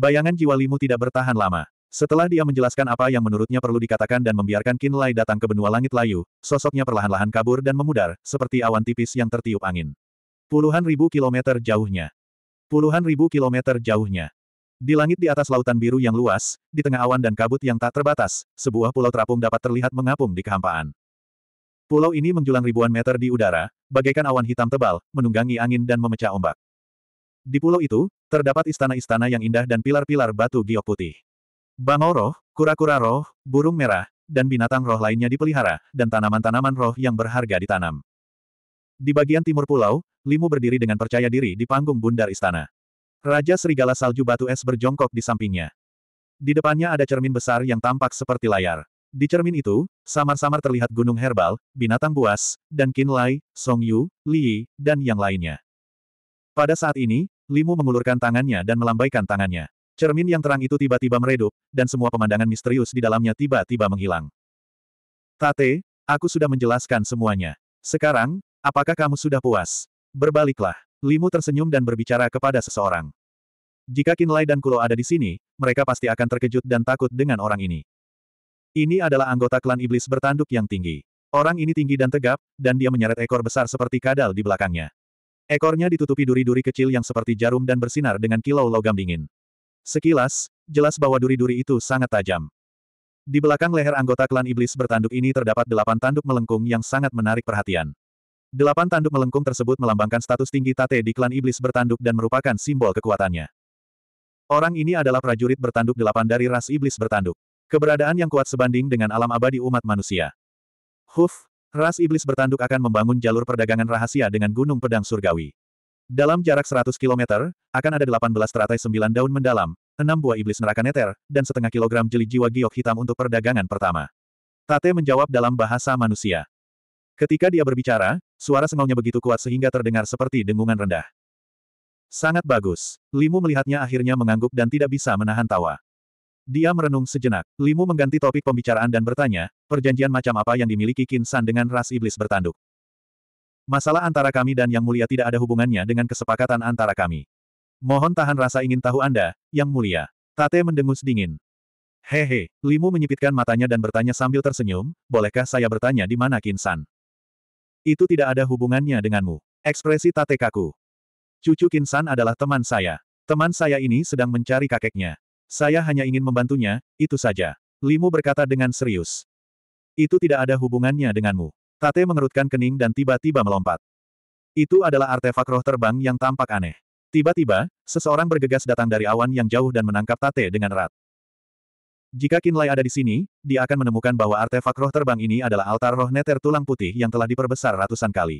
Bayangan jiwa Limu tidak bertahan lama. Setelah dia menjelaskan apa yang menurutnya perlu dikatakan dan membiarkan Qin Lai datang ke benua langit layu, sosoknya perlahan-lahan kabur dan memudar, seperti awan tipis yang tertiup angin. Puluhan ribu kilometer jauhnya. Puluhan ribu kilometer jauhnya. Di langit di atas lautan biru yang luas, di tengah awan dan kabut yang tak terbatas, sebuah pulau terapung dapat terlihat mengapung di kehampaan. Pulau ini menjulang ribuan meter di udara, bagaikan awan hitam tebal, menunggangi angin dan memecah ombak. Di pulau itu, terdapat istana-istana yang indah dan pilar-pilar batu giok putih. Bangau roh, kura-kura roh, burung merah, dan binatang roh lainnya dipelihara, dan tanaman-tanaman roh yang berharga ditanam. Di bagian timur pulau, Limu berdiri dengan percaya diri di panggung bundar istana. Raja Serigala Salju Batu Es berjongkok di sampingnya. Di depannya ada cermin besar yang tampak seperti layar. Di cermin itu, samar-samar terlihat gunung herbal, binatang buas, dan kinlay, songyu, Song Li, dan yang lainnya. Pada saat ini, Limu mengulurkan tangannya dan melambaikan tangannya. Cermin yang terang itu tiba-tiba meredup, dan semua pemandangan misterius di dalamnya tiba-tiba menghilang. Tate, aku sudah menjelaskan semuanya. Sekarang, apakah kamu sudah puas? Berbaliklah. Limu tersenyum dan berbicara kepada seseorang. Jika Kinlay dan Kulo ada di sini, mereka pasti akan terkejut dan takut dengan orang ini. Ini adalah anggota klan iblis bertanduk yang tinggi. Orang ini tinggi dan tegap, dan dia menyeret ekor besar seperti kadal di belakangnya. Ekornya ditutupi duri-duri kecil yang seperti jarum dan bersinar dengan kilau logam dingin. Sekilas, jelas bahwa duri-duri itu sangat tajam. Di belakang leher anggota klan iblis bertanduk ini terdapat delapan tanduk melengkung yang sangat menarik perhatian. Delapan tanduk melengkung tersebut melambangkan status tinggi Tate di klan iblis bertanduk dan merupakan simbol kekuatannya. Orang ini adalah prajurit bertanduk delapan dari ras iblis bertanduk. Keberadaan yang kuat sebanding dengan alam abadi umat manusia. Huf, Ras Iblis bertanduk akan membangun jalur perdagangan rahasia dengan Gunung Pedang Surgawi. Dalam jarak 100 km, akan ada 18 teratai 9 daun mendalam, 6 buah iblis neraka neter, dan setengah kilogram jeli jiwa giok hitam untuk perdagangan pertama. Tate menjawab dalam bahasa manusia. Ketika dia berbicara, suara sengaunya begitu kuat sehingga terdengar seperti dengungan rendah. Sangat bagus. Limu melihatnya akhirnya mengangguk dan tidak bisa menahan tawa. Dia merenung sejenak. Limu mengganti topik pembicaraan dan bertanya, perjanjian macam apa yang dimiliki Kinsan dengan ras iblis bertanduk? Masalah antara kami dan Yang Mulia tidak ada hubungannya dengan kesepakatan antara kami. Mohon tahan rasa ingin tahu Anda, Yang Mulia. Tate mendengus dingin. Hehe, Limu menyipitkan matanya dan bertanya sambil tersenyum, bolehkah saya bertanya di mana Kinsan? Itu tidak ada hubungannya denganmu. Ekspresi Tate kaku. Cucu Kinsan adalah teman saya. Teman saya ini sedang mencari kakeknya. Saya hanya ingin membantunya, itu saja. Limu berkata dengan serius. Itu tidak ada hubungannya denganmu. Tate mengerutkan kening dan tiba-tiba melompat. Itu adalah artefak roh terbang yang tampak aneh. Tiba-tiba, seseorang bergegas datang dari awan yang jauh dan menangkap Tate dengan erat. Jika Kinlay ada di sini, dia akan menemukan bahwa artefak roh terbang ini adalah altar roh neter tulang putih yang telah diperbesar ratusan kali.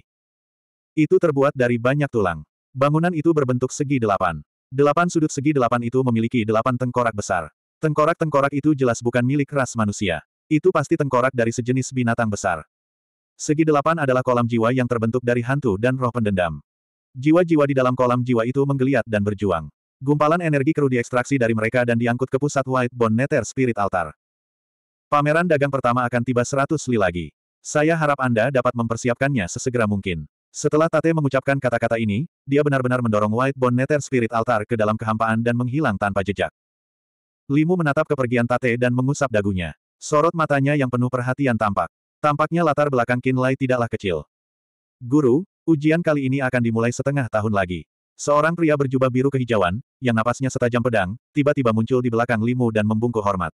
Itu terbuat dari banyak tulang. Bangunan itu berbentuk segi delapan. Delapan sudut segi delapan itu memiliki delapan tengkorak besar. Tengkorak-tengkorak itu jelas bukan milik ras manusia. Itu pasti tengkorak dari sejenis binatang besar. Segi delapan adalah kolam jiwa yang terbentuk dari hantu dan roh pendendam. Jiwa-jiwa di dalam kolam jiwa itu menggeliat dan berjuang. Gumpalan energi keruh diekstraksi dari mereka dan diangkut ke pusat White Bone Nether Spirit Altar. Pameran dagang pertama akan tiba seratus li lagi. Saya harap Anda dapat mempersiapkannya sesegera mungkin. Setelah Tate mengucapkan kata-kata ini, dia benar-benar mendorong White Nether Spirit Altar ke dalam kehampaan dan menghilang tanpa jejak. Limu menatap kepergian Tate dan mengusap dagunya. Sorot matanya yang penuh perhatian tampak. Tampaknya latar belakang Kinlay tidaklah kecil. Guru, ujian kali ini akan dimulai setengah tahun lagi. Seorang pria berjubah biru kehijauan, yang napasnya setajam pedang, tiba-tiba muncul di belakang Limu dan membungkuk hormat.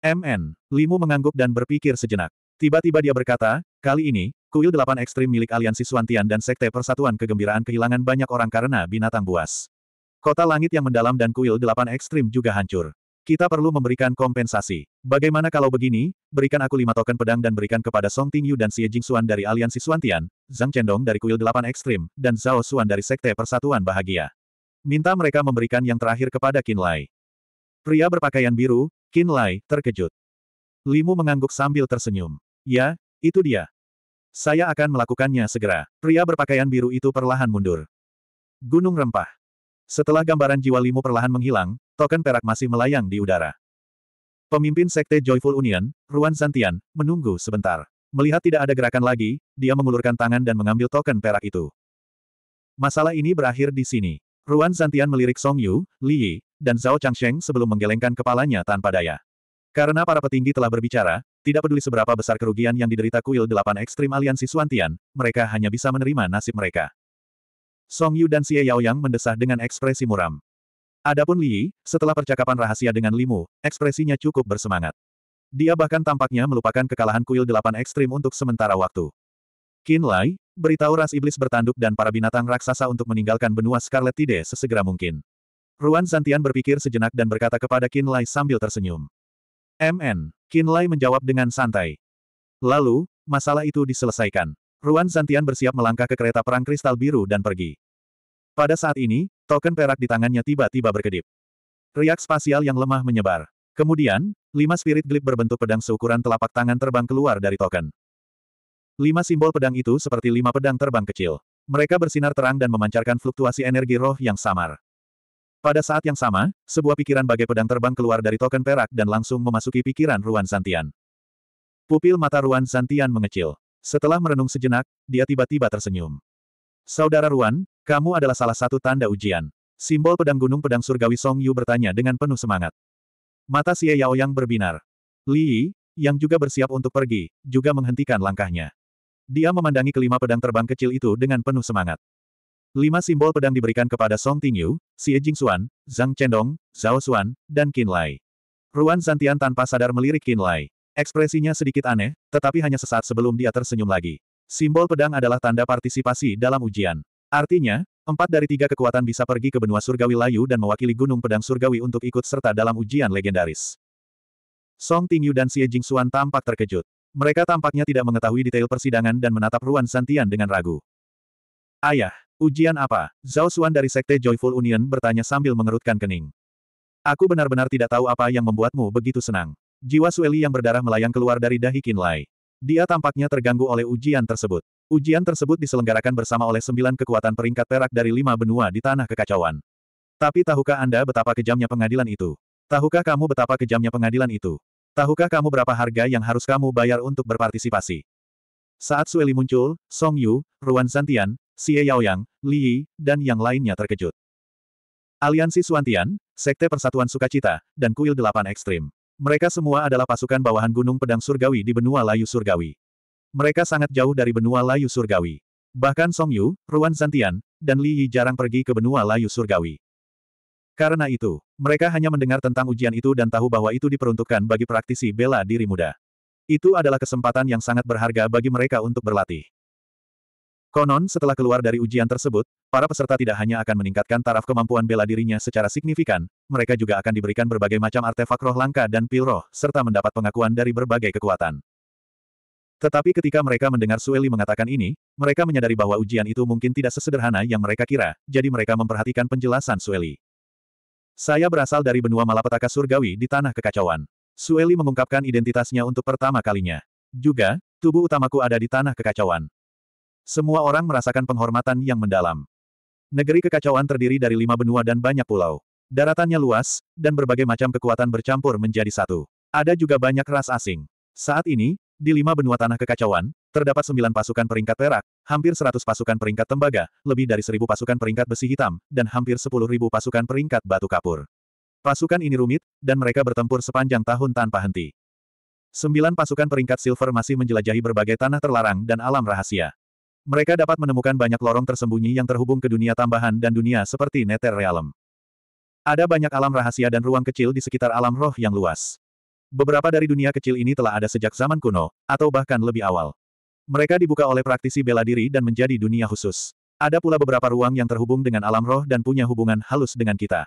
MN. Limu mengangguk dan berpikir sejenak. Tiba-tiba dia berkata, Kali ini, kuil delapan ekstrim milik aliansi Suantian dan Sekte Persatuan Kegembiraan kehilangan banyak orang karena binatang buas. Kota langit yang mendalam dan kuil delapan ekstrim juga hancur. Kita perlu memberikan kompensasi. Bagaimana kalau begini, berikan aku lima token pedang dan berikan kepada Song Tingyu dan Xie Jingxuan dari aliansi Suantian, Zhang Chendong dari kuil delapan ekstrim, dan Zhao Xuan dari Sekte Persatuan Bahagia. Minta mereka memberikan yang terakhir kepada Qin Lai. Pria berpakaian biru, Qin Lai, terkejut. Limu mengangguk sambil tersenyum. Ya, itu dia. Saya akan melakukannya segera. Pria berpakaian biru itu perlahan mundur. Gunung Rempah. Setelah gambaran jiwa limu perlahan menghilang, token perak masih melayang di udara. Pemimpin Sekte Joyful Union, Ruan Santian, menunggu sebentar. Melihat tidak ada gerakan lagi, dia mengulurkan tangan dan mengambil token perak itu. Masalah ini berakhir di sini. Ruan Santian melirik Song Yu, Li Yi, dan Zhao Changsheng sebelum menggelengkan kepalanya tanpa daya. Karena para petinggi telah berbicara, tidak peduli seberapa besar kerugian yang diderita kuil delapan ekstrim aliansi Suantian, mereka hanya bisa menerima nasib mereka. Song Yu dan Xie Yaoyang mendesah dengan ekspresi muram. Adapun Li, Yi, setelah percakapan rahasia dengan Limu, ekspresinya cukup bersemangat. Dia bahkan tampaknya melupakan kekalahan kuil delapan ekstrim untuk sementara waktu. Qin Lai, beritahu ras iblis bertanduk dan para binatang raksasa untuk meninggalkan benua Scarlet Tide sesegera mungkin. Ruan Zantian berpikir sejenak dan berkata kepada Qin Lai sambil tersenyum. MN. Kinlay menjawab dengan santai. Lalu, masalah itu diselesaikan. Ruan Zantian bersiap melangkah ke kereta perang kristal biru dan pergi. Pada saat ini, token perak di tangannya tiba-tiba berkedip. Riak spasial yang lemah menyebar. Kemudian, lima spirit glip berbentuk pedang seukuran telapak tangan terbang keluar dari token. Lima simbol pedang itu seperti lima pedang terbang kecil. Mereka bersinar terang dan memancarkan fluktuasi energi roh yang samar. Pada saat yang sama, sebuah pikiran bagai pedang terbang keluar dari token perak dan langsung memasuki pikiran Ruan Santian. Pupil mata Ruan Santian mengecil. Setelah merenung sejenak, dia tiba-tiba tersenyum. Saudara Ruan, kamu adalah salah satu tanda ujian. Simbol pedang gunung pedang surgawi Song Yu bertanya dengan penuh semangat. Mata Xie yang berbinar. Li, yang juga bersiap untuk pergi, juga menghentikan langkahnya. Dia memandangi kelima pedang terbang kecil itu dengan penuh semangat. Lima simbol pedang diberikan kepada Song Tingyu, Xie Jingxuan, Zhang Chendong, Zhao Xuan, dan Qin Lai. Ruan Zantian tanpa sadar melirik Qin Lai. Ekspresinya sedikit aneh, tetapi hanya sesaat sebelum dia tersenyum lagi. Simbol pedang adalah tanda partisipasi dalam ujian. Artinya, empat dari tiga kekuatan bisa pergi ke benua surgawi layu dan mewakili gunung pedang surgawi untuk ikut serta dalam ujian legendaris. Song Tingyu dan Xie Jingxuan tampak terkejut. Mereka tampaknya tidak mengetahui detail persidangan dan menatap Ruan Zantian dengan ragu. Ayah, Ujian apa? Zhao Xuan dari Sekte Joyful Union bertanya sambil mengerutkan kening. Aku benar-benar tidak tahu apa yang membuatmu begitu senang. Jiwa Sueli yang berdarah melayang keluar dari dahi Qinlai. Dia tampaknya terganggu oleh ujian tersebut. Ujian tersebut diselenggarakan bersama oleh sembilan kekuatan peringkat perak dari lima benua di tanah kekacauan. Tapi tahukah Anda betapa kejamnya pengadilan itu? Tahukah kamu betapa kejamnya pengadilan itu? Tahukah kamu berapa harga yang harus kamu bayar untuk berpartisipasi? Saat Sueli muncul, Song Yu, Ruan Santian, Xie Yaoyang, Li Yi, dan yang lainnya terkejut. Aliansi Suantian, Sekte Persatuan Sukacita, dan Kuil Delapan Ekstrim. Mereka semua adalah pasukan bawahan Gunung Pedang Surgawi di benua Layu Surgawi. Mereka sangat jauh dari benua Layu Surgawi. Bahkan Song Yu, Ruan Santian, dan Li Yi jarang pergi ke benua Layu Surgawi. Karena itu, mereka hanya mendengar tentang ujian itu dan tahu bahwa itu diperuntukkan bagi praktisi bela diri muda. Itu adalah kesempatan yang sangat berharga bagi mereka untuk berlatih. Konon setelah keluar dari ujian tersebut, para peserta tidak hanya akan meningkatkan taraf kemampuan bela dirinya secara signifikan, mereka juga akan diberikan berbagai macam artefak roh langka dan pil roh, serta mendapat pengakuan dari berbagai kekuatan. Tetapi ketika mereka mendengar Sueli mengatakan ini, mereka menyadari bahwa ujian itu mungkin tidak sesederhana yang mereka kira, jadi mereka memperhatikan penjelasan Sueli. Saya berasal dari benua malapetaka surgawi di tanah kekacauan. Sueli mengungkapkan identitasnya untuk pertama kalinya. Juga, tubuh utamaku ada di tanah kekacauan. Semua orang merasakan penghormatan yang mendalam. Negeri kekacauan terdiri dari lima benua dan banyak pulau. Daratannya luas, dan berbagai macam kekuatan bercampur menjadi satu. Ada juga banyak ras asing. Saat ini, di lima benua tanah kekacauan, terdapat sembilan pasukan peringkat perak, hampir seratus pasukan peringkat tembaga, lebih dari seribu pasukan peringkat besi hitam, dan hampir sepuluh ribu pasukan peringkat batu kapur. Pasukan ini rumit, dan mereka bertempur sepanjang tahun tanpa henti. Sembilan pasukan peringkat silver masih menjelajahi berbagai tanah terlarang dan alam rahasia. Mereka dapat menemukan banyak lorong tersembunyi yang terhubung ke dunia tambahan dan dunia seperti Nether Realm. Ada banyak alam rahasia dan ruang kecil di sekitar alam roh yang luas. Beberapa dari dunia kecil ini telah ada sejak zaman kuno, atau bahkan lebih awal. Mereka dibuka oleh praktisi bela diri dan menjadi dunia khusus. Ada pula beberapa ruang yang terhubung dengan alam roh dan punya hubungan halus dengan kita.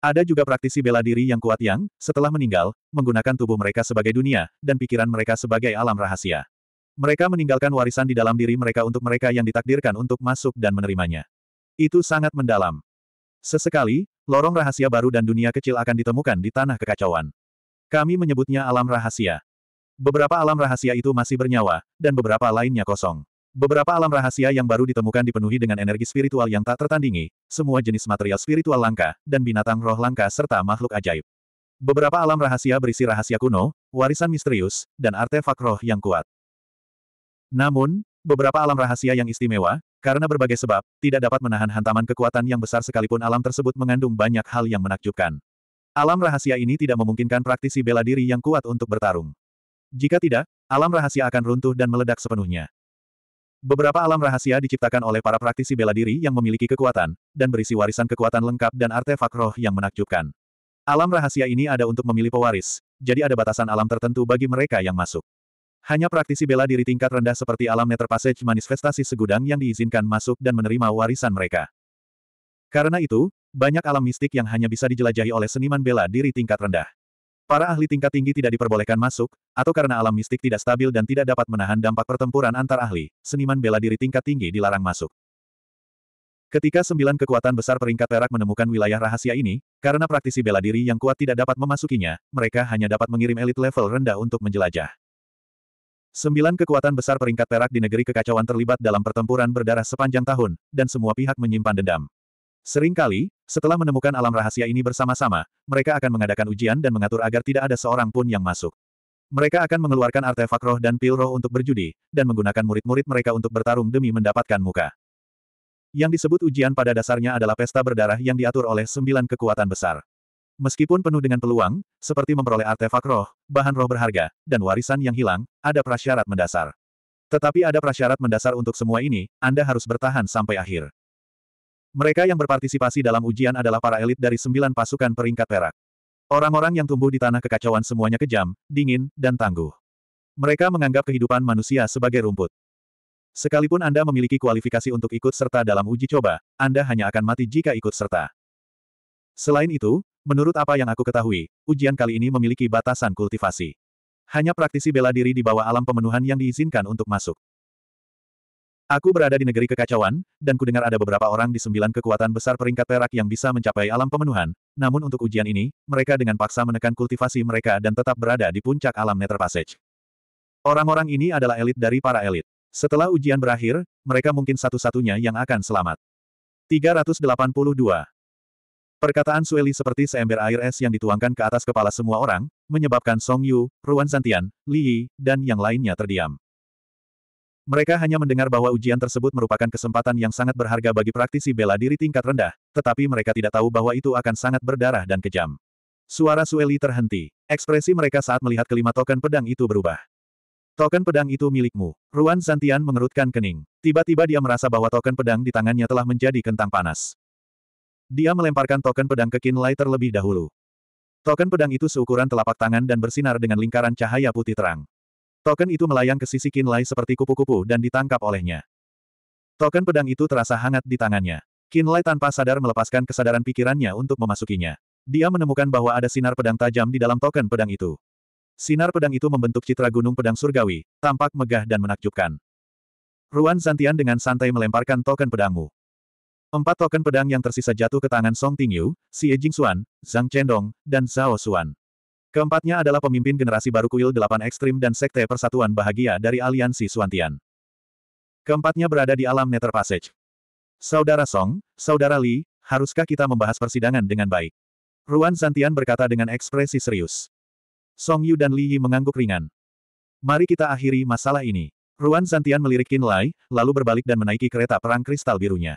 Ada juga praktisi bela diri yang kuat yang, setelah meninggal, menggunakan tubuh mereka sebagai dunia, dan pikiran mereka sebagai alam rahasia. Mereka meninggalkan warisan di dalam diri mereka untuk mereka yang ditakdirkan untuk masuk dan menerimanya. Itu sangat mendalam. Sesekali, lorong rahasia baru dan dunia kecil akan ditemukan di tanah kekacauan. Kami menyebutnya alam rahasia. Beberapa alam rahasia itu masih bernyawa, dan beberapa lainnya kosong. Beberapa alam rahasia yang baru ditemukan dipenuhi dengan energi spiritual yang tak tertandingi, semua jenis material spiritual langka, dan binatang roh langka serta makhluk ajaib. Beberapa alam rahasia berisi rahasia kuno, warisan misterius, dan artefak roh yang kuat. Namun, beberapa alam rahasia yang istimewa, karena berbagai sebab, tidak dapat menahan hantaman kekuatan yang besar sekalipun alam tersebut mengandung banyak hal yang menakjubkan. Alam rahasia ini tidak memungkinkan praktisi bela diri yang kuat untuk bertarung. Jika tidak, alam rahasia akan runtuh dan meledak sepenuhnya. Beberapa alam rahasia diciptakan oleh para praktisi bela diri yang memiliki kekuatan, dan berisi warisan kekuatan lengkap dan artefak roh yang menakjubkan. Alam rahasia ini ada untuk memilih pewaris, jadi ada batasan alam tertentu bagi mereka yang masuk. Hanya praktisi bela diri tingkat rendah seperti alam Nether Passage manifestasi segudang yang diizinkan masuk dan menerima warisan mereka. Karena itu, banyak alam mistik yang hanya bisa dijelajahi oleh seniman bela diri tingkat rendah. Para ahli tingkat tinggi tidak diperbolehkan masuk, atau karena alam mistik tidak stabil dan tidak dapat menahan dampak pertempuran antar ahli, seniman bela diri tingkat tinggi dilarang masuk. Ketika sembilan kekuatan besar peringkat perak menemukan wilayah rahasia ini, karena praktisi bela diri yang kuat tidak dapat memasukinya, mereka hanya dapat mengirim elit level rendah untuk menjelajah. Sembilan kekuatan besar peringkat perak di negeri kekacauan terlibat dalam pertempuran berdarah sepanjang tahun, dan semua pihak menyimpan dendam. Seringkali, setelah menemukan alam rahasia ini bersama-sama, mereka akan mengadakan ujian dan mengatur agar tidak ada seorang pun yang masuk. Mereka akan mengeluarkan artefak roh dan pil roh untuk berjudi, dan menggunakan murid-murid mereka untuk bertarung demi mendapatkan muka. Yang disebut ujian pada dasarnya adalah pesta berdarah yang diatur oleh sembilan kekuatan besar. Meskipun penuh dengan peluang, seperti memperoleh artefak roh, bahan roh berharga, dan warisan yang hilang, ada prasyarat mendasar. Tetapi ada prasyarat mendasar untuk semua ini, Anda harus bertahan sampai akhir. Mereka yang berpartisipasi dalam ujian adalah para elit dari sembilan pasukan peringkat perak. Orang-orang yang tumbuh di tanah kekacauan semuanya kejam, dingin, dan tangguh. Mereka menganggap kehidupan manusia sebagai rumput. Sekalipun Anda memiliki kualifikasi untuk ikut serta dalam uji coba, Anda hanya akan mati jika ikut serta. Selain itu, menurut apa yang aku ketahui, ujian kali ini memiliki batasan kultivasi. Hanya praktisi bela diri di bawah alam pemenuhan yang diizinkan untuk masuk. Aku berada di negeri kekacauan, dan kudengar ada beberapa orang di sembilan kekuatan besar peringkat perak yang bisa mencapai alam pemenuhan, namun untuk ujian ini, mereka dengan paksa menekan kultivasi mereka dan tetap berada di puncak alam Nether Passage. Orang-orang ini adalah elit dari para elit. Setelah ujian berakhir, mereka mungkin satu-satunya yang akan selamat. 382. Perkataan Sueli seperti seember air es yang dituangkan ke atas kepala semua orang, menyebabkan Song Yu, Ruan Santian, Li Yi, dan yang lainnya terdiam. Mereka hanya mendengar bahwa ujian tersebut merupakan kesempatan yang sangat berharga bagi praktisi bela diri tingkat rendah, tetapi mereka tidak tahu bahwa itu akan sangat berdarah dan kejam. Suara Sueli terhenti. Ekspresi mereka saat melihat kelima token pedang itu berubah. Token pedang itu milikmu. Ruan Santian mengerutkan kening. Tiba-tiba dia merasa bahwa token pedang di tangannya telah menjadi kentang panas. Dia melemparkan token pedang ke Kinlai terlebih dahulu. Token pedang itu seukuran telapak tangan dan bersinar dengan lingkaran cahaya putih terang. Token itu melayang ke sisi Kinlay seperti kupu-kupu dan ditangkap olehnya. Token pedang itu terasa hangat di tangannya. Kinlay tanpa sadar melepaskan kesadaran pikirannya untuk memasukinya. Dia menemukan bahwa ada sinar pedang tajam di dalam token pedang itu. Sinar pedang itu membentuk citra gunung pedang surgawi, tampak megah dan menakjubkan. Ruan Zantian dengan santai melemparkan token pedangmu. Empat token pedang yang tersisa jatuh ke tangan Song Tingyu, Xie Jingxuan, Zhang Chendong, dan Zhao Suan. Keempatnya adalah pemimpin generasi baru Kuil delapan Ekstrim dan Sekte Persatuan Bahagia dari Aliansi Suantian. Keempatnya berada di alam Nether Passage. Saudara Song, Saudara Li, haruskah kita membahas persidangan dengan baik? Ruan Santian berkata dengan ekspresi serius. Song Yu dan Li Yi mengangguk ringan. Mari kita akhiri masalah ini. Ruan Santian melirik Qin Lai, lalu berbalik dan menaiki kereta perang kristal birunya.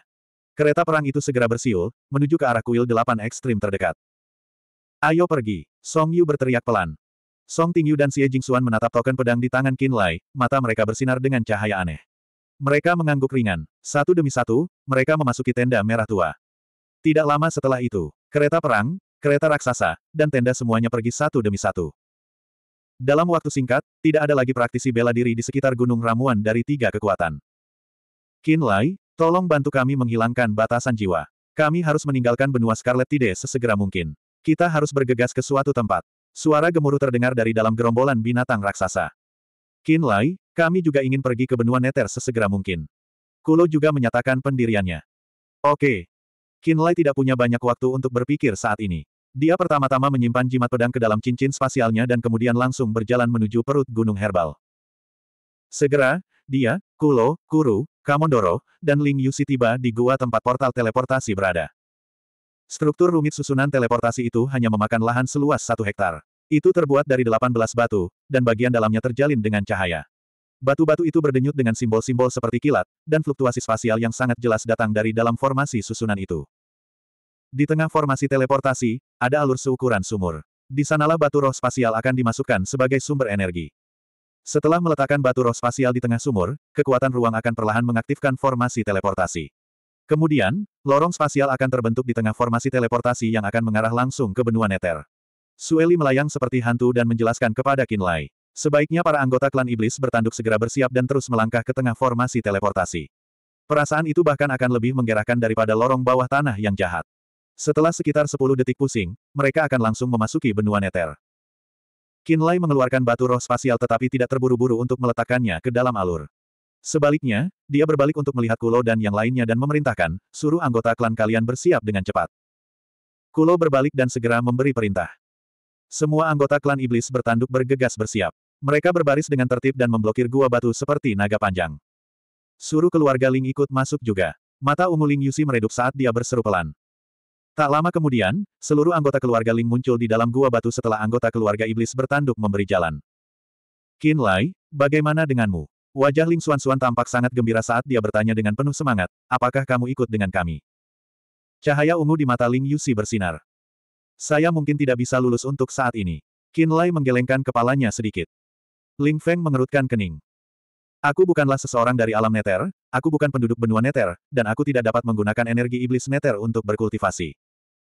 Kereta perang itu segera bersiul, menuju ke arah kuil delapan ekstrim terdekat. Ayo pergi. Song Yu berteriak pelan. Song Tingyu dan Xie Jingxuan menatap token pedang di tangan Qin Lai, mata mereka bersinar dengan cahaya aneh. Mereka mengangguk ringan. Satu demi satu, mereka memasuki tenda merah tua. Tidak lama setelah itu, kereta perang, kereta raksasa, dan tenda semuanya pergi satu demi satu. Dalam waktu singkat, tidak ada lagi praktisi bela diri di sekitar Gunung Ramuan dari tiga kekuatan. Qin Lai, tolong bantu kami menghilangkan batasan jiwa. Kami harus meninggalkan benua Scarlet Tide sesegera mungkin. Kita harus bergegas ke suatu tempat. Suara gemuruh terdengar dari dalam gerombolan binatang raksasa. Lai, kami juga ingin pergi ke benua Neter sesegera mungkin. Kulo juga menyatakan pendiriannya. Oke. Lai tidak punya banyak waktu untuk berpikir saat ini. Dia pertama-tama menyimpan jimat pedang ke dalam cincin spasialnya dan kemudian langsung berjalan menuju perut gunung herbal. Segera, dia, Kulo, Kuru, Kamondoro, dan Ling Yusi tiba di gua tempat portal teleportasi berada. Struktur rumit susunan teleportasi itu hanya memakan lahan seluas satu hektar. Itu terbuat dari 18 batu, dan bagian dalamnya terjalin dengan cahaya. Batu-batu itu berdenyut dengan simbol-simbol seperti kilat, dan fluktuasi spasial yang sangat jelas datang dari dalam formasi susunan itu. Di tengah formasi teleportasi, ada alur seukuran sumur. Di sanalah batu roh spasial akan dimasukkan sebagai sumber energi. Setelah meletakkan batu roh spasial di tengah sumur, kekuatan ruang akan perlahan mengaktifkan formasi teleportasi. Kemudian, lorong spasial akan terbentuk di tengah formasi teleportasi yang akan mengarah langsung ke benua Neter. Sueli melayang seperti hantu dan menjelaskan kepada Kinlay. Sebaiknya para anggota klan iblis bertanduk segera bersiap dan terus melangkah ke tengah formasi teleportasi. Perasaan itu bahkan akan lebih menggerakkan daripada lorong bawah tanah yang jahat. Setelah sekitar 10 detik pusing, mereka akan langsung memasuki benua Neter. Kinlay mengeluarkan batu roh spasial tetapi tidak terburu-buru untuk meletakkannya ke dalam alur. Sebaliknya, dia berbalik untuk melihat Kulo dan yang lainnya dan memerintahkan, suruh anggota klan kalian bersiap dengan cepat. Kulo berbalik dan segera memberi perintah. Semua anggota klan iblis bertanduk bergegas bersiap. Mereka berbaris dengan tertib dan memblokir gua batu seperti naga panjang. Suruh keluarga Ling ikut masuk juga. Mata ungu Ling Yusi meredup saat dia berseru pelan. Tak lama kemudian, seluruh anggota keluarga Ling muncul di dalam gua batu setelah anggota keluarga iblis bertanduk memberi jalan. Qin Lai, bagaimana denganmu? Wajah Ling Xuan Xuan tampak sangat gembira saat dia bertanya dengan penuh semangat, apakah kamu ikut dengan kami? Cahaya ungu di mata Ling Yusi bersinar. Saya mungkin tidak bisa lulus untuk saat ini. Qin Lai menggelengkan kepalanya sedikit. Ling Feng mengerutkan kening. Aku bukanlah seseorang dari alam neter, aku bukan penduduk benua neter, dan aku tidak dapat menggunakan energi iblis neter untuk berkultivasi.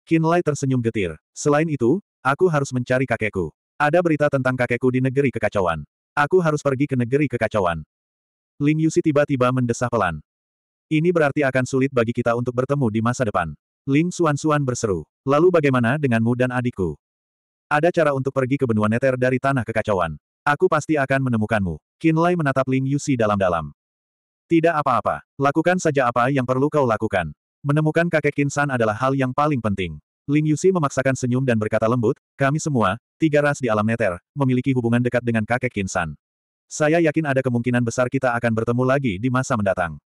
Qin Lai tersenyum getir. Selain itu, aku harus mencari kakekku. Ada berita tentang kakekku di negeri kekacauan. Aku harus pergi ke negeri kekacauan. Ling Yusi tiba-tiba mendesah pelan. Ini berarti akan sulit bagi kita untuk bertemu di masa depan. Ling Suan-Suan berseru. Lalu bagaimana denganmu dan adikku? Ada cara untuk pergi ke benua neter dari tanah kekacauan. Aku pasti akan menemukanmu. Qin Lai menatap Ling Yusi dalam-dalam. Tidak apa-apa. Lakukan saja apa yang perlu kau lakukan. Menemukan kakek Qin Kinsan adalah hal yang paling penting. Ling Yusi memaksakan senyum dan berkata lembut, kami semua, tiga ras di alam neter, memiliki hubungan dekat dengan kakek Qin Kinsan. Saya yakin ada kemungkinan besar kita akan bertemu lagi di masa mendatang.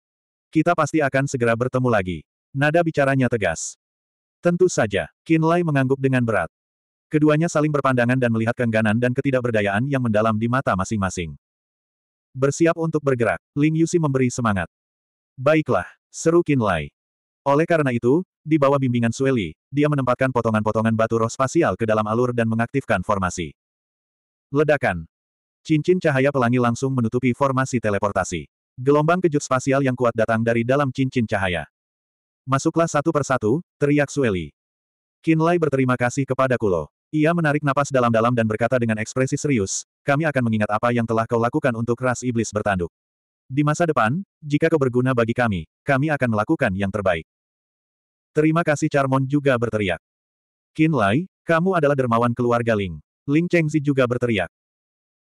Kita pasti akan segera bertemu lagi. Nada bicaranya tegas. Tentu saja, Lai mengangguk dengan berat. Keduanya saling berpandangan dan melihat keengganan dan ketidakberdayaan yang mendalam di mata masing-masing. Bersiap untuk bergerak, Ling Yusi memberi semangat. Baiklah, seru Lai. Oleh karena itu, di bawah bimbingan Sueli, dia menempatkan potongan-potongan batu roh spasial ke dalam alur dan mengaktifkan formasi. Ledakan, Cincin cahaya pelangi langsung menutupi formasi teleportasi. Gelombang kejut spasial yang kuat datang dari dalam cincin cahaya. Masuklah satu persatu, teriak Sueli. Kinlay berterima kasih kepada Kulo. Ia menarik napas dalam-dalam dan berkata dengan ekspresi serius, kami akan mengingat apa yang telah kau lakukan untuk ras iblis bertanduk. Di masa depan, jika kau berguna bagi kami, kami akan melakukan yang terbaik. Terima kasih Charmon juga berteriak. Kinlay, kamu adalah dermawan keluarga Ling. Ling Chengzi juga berteriak.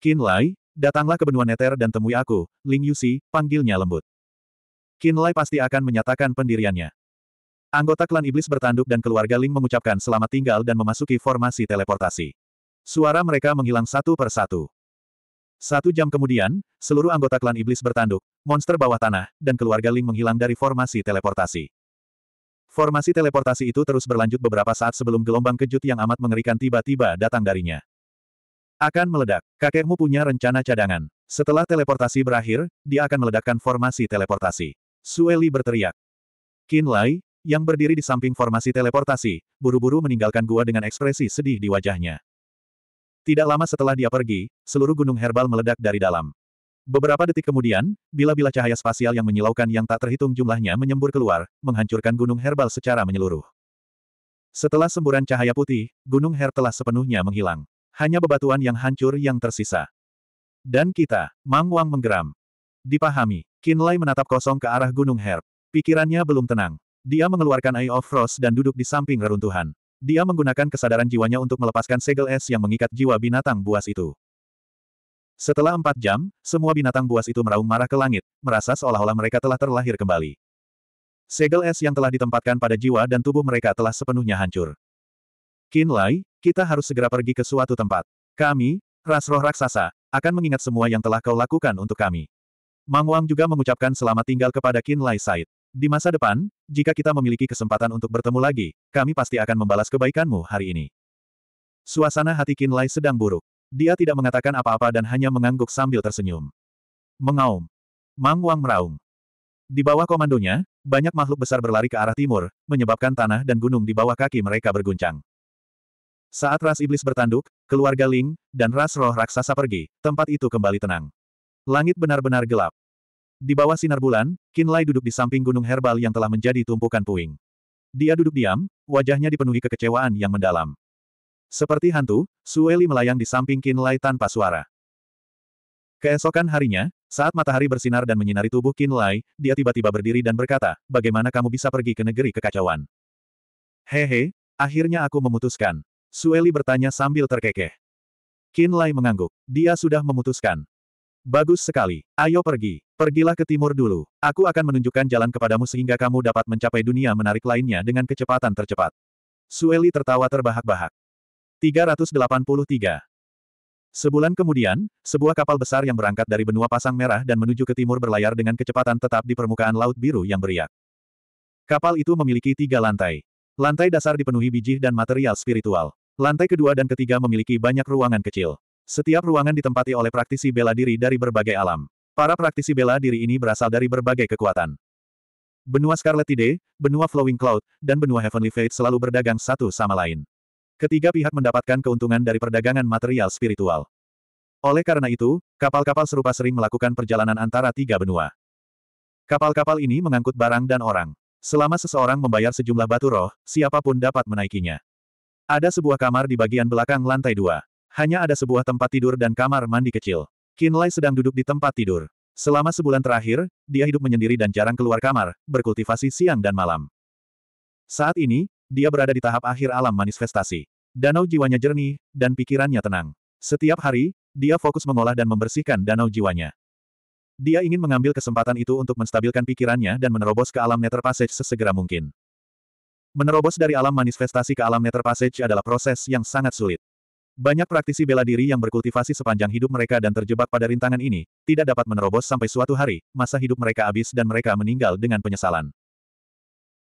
Qin Lai, datanglah ke benua Neter dan temui aku, Ling Yusi, panggilnya lembut. Qin Lai pasti akan menyatakan pendiriannya. Anggota klan iblis bertanduk dan keluarga Ling mengucapkan selamat tinggal dan memasuki formasi teleportasi. Suara mereka menghilang satu per satu. Satu jam kemudian, seluruh anggota klan iblis bertanduk, monster bawah tanah, dan keluarga Ling menghilang dari formasi teleportasi. Formasi teleportasi itu terus berlanjut beberapa saat sebelum gelombang kejut yang amat mengerikan tiba-tiba datang darinya. Akan meledak. Kakekmu punya rencana cadangan. Setelah teleportasi berakhir, dia akan meledakkan formasi teleportasi. Sueli berteriak. Qin Lai, yang berdiri di samping formasi teleportasi, buru-buru meninggalkan gua dengan ekspresi sedih di wajahnya. Tidak lama setelah dia pergi, seluruh gunung herbal meledak dari dalam. Beberapa detik kemudian, bila-bila cahaya spasial yang menyilaukan yang tak terhitung jumlahnya menyembur keluar, menghancurkan gunung herbal secara menyeluruh. Setelah semburan cahaya putih, gunung her telah sepenuhnya menghilang. Hanya bebatuan yang hancur yang tersisa. Dan kita, Mang Wang menggeram. Dipahami, Kinlay menatap kosong ke arah Gunung Herb. Pikirannya belum tenang. Dia mengeluarkan Eye of Frost dan duduk di samping reruntuhan. Dia menggunakan kesadaran jiwanya untuk melepaskan segel es yang mengikat jiwa binatang buas itu. Setelah empat jam, semua binatang buas itu meraung marah ke langit, merasa seolah-olah mereka telah terlahir kembali. Segel es yang telah ditempatkan pada jiwa dan tubuh mereka telah sepenuhnya hancur. Kinlay. Kita harus segera pergi ke suatu tempat. Kami, ras roh raksasa, akan mengingat semua yang telah kau lakukan untuk kami. Mang Wang juga mengucapkan selamat tinggal kepada Qin Lai Said. Di masa depan, jika kita memiliki kesempatan untuk bertemu lagi, kami pasti akan membalas kebaikanmu hari ini. Suasana hati Qin Lai sedang buruk. Dia tidak mengatakan apa-apa dan hanya mengangguk sambil tersenyum. Mengaum. Mang Wang meraung. Di bawah komandonya, banyak makhluk besar berlari ke arah timur, menyebabkan tanah dan gunung di bawah kaki mereka berguncang. Saat ras iblis bertanduk, keluarga Ling, dan ras roh raksasa pergi, tempat itu kembali tenang. Langit benar-benar gelap. Di bawah sinar bulan, Lai duduk di samping gunung herbal yang telah menjadi tumpukan puing. Dia duduk diam, wajahnya dipenuhi kekecewaan yang mendalam. Seperti hantu, Sueli melayang di samping Lai tanpa suara. Keesokan harinya, saat matahari bersinar dan menyinari tubuh Lai, dia tiba-tiba berdiri dan berkata, bagaimana kamu bisa pergi ke negeri kekacauan? Hehe, akhirnya aku memutuskan. Sueli bertanya sambil terkekeh. Qin Lai mengangguk. Dia sudah memutuskan. Bagus sekali. Ayo pergi. Pergilah ke timur dulu. Aku akan menunjukkan jalan kepadamu sehingga kamu dapat mencapai dunia menarik lainnya dengan kecepatan tercepat. Sueli tertawa terbahak-bahak. 383. Sebulan kemudian, sebuah kapal besar yang berangkat dari benua Pasang Merah dan menuju ke timur berlayar dengan kecepatan tetap di permukaan Laut Biru yang beriak. Kapal itu memiliki tiga lantai. Lantai dasar dipenuhi biji dan material spiritual. Lantai kedua dan ketiga memiliki banyak ruangan kecil. Setiap ruangan ditempati oleh praktisi bela diri dari berbagai alam. Para praktisi bela diri ini berasal dari berbagai kekuatan. Benua Scarlet Tide, benua Flowing Cloud, dan benua Heavenly Fate selalu berdagang satu sama lain. Ketiga pihak mendapatkan keuntungan dari perdagangan material spiritual. Oleh karena itu, kapal-kapal serupa sering melakukan perjalanan antara tiga benua. Kapal-kapal ini mengangkut barang dan orang. Selama seseorang membayar sejumlah batu roh, siapapun dapat menaikinya. Ada sebuah kamar di bagian belakang lantai dua. Hanya ada sebuah tempat tidur dan kamar mandi kecil. Kinlay sedang duduk di tempat tidur. Selama sebulan terakhir, dia hidup menyendiri dan jarang keluar kamar, berkultivasi siang dan malam. Saat ini, dia berada di tahap akhir alam manifestasi. Danau jiwanya jernih, dan pikirannya tenang. Setiap hari, dia fokus mengolah dan membersihkan danau jiwanya. Dia ingin mengambil kesempatan itu untuk menstabilkan pikirannya dan menerobos ke alam Nether Passage sesegera mungkin. Menerobos dari alam manifestasi ke alam Nether Passage adalah proses yang sangat sulit. Banyak praktisi bela diri yang berkultivasi sepanjang hidup mereka dan terjebak pada rintangan ini, tidak dapat menerobos sampai suatu hari, masa hidup mereka habis dan mereka meninggal dengan penyesalan.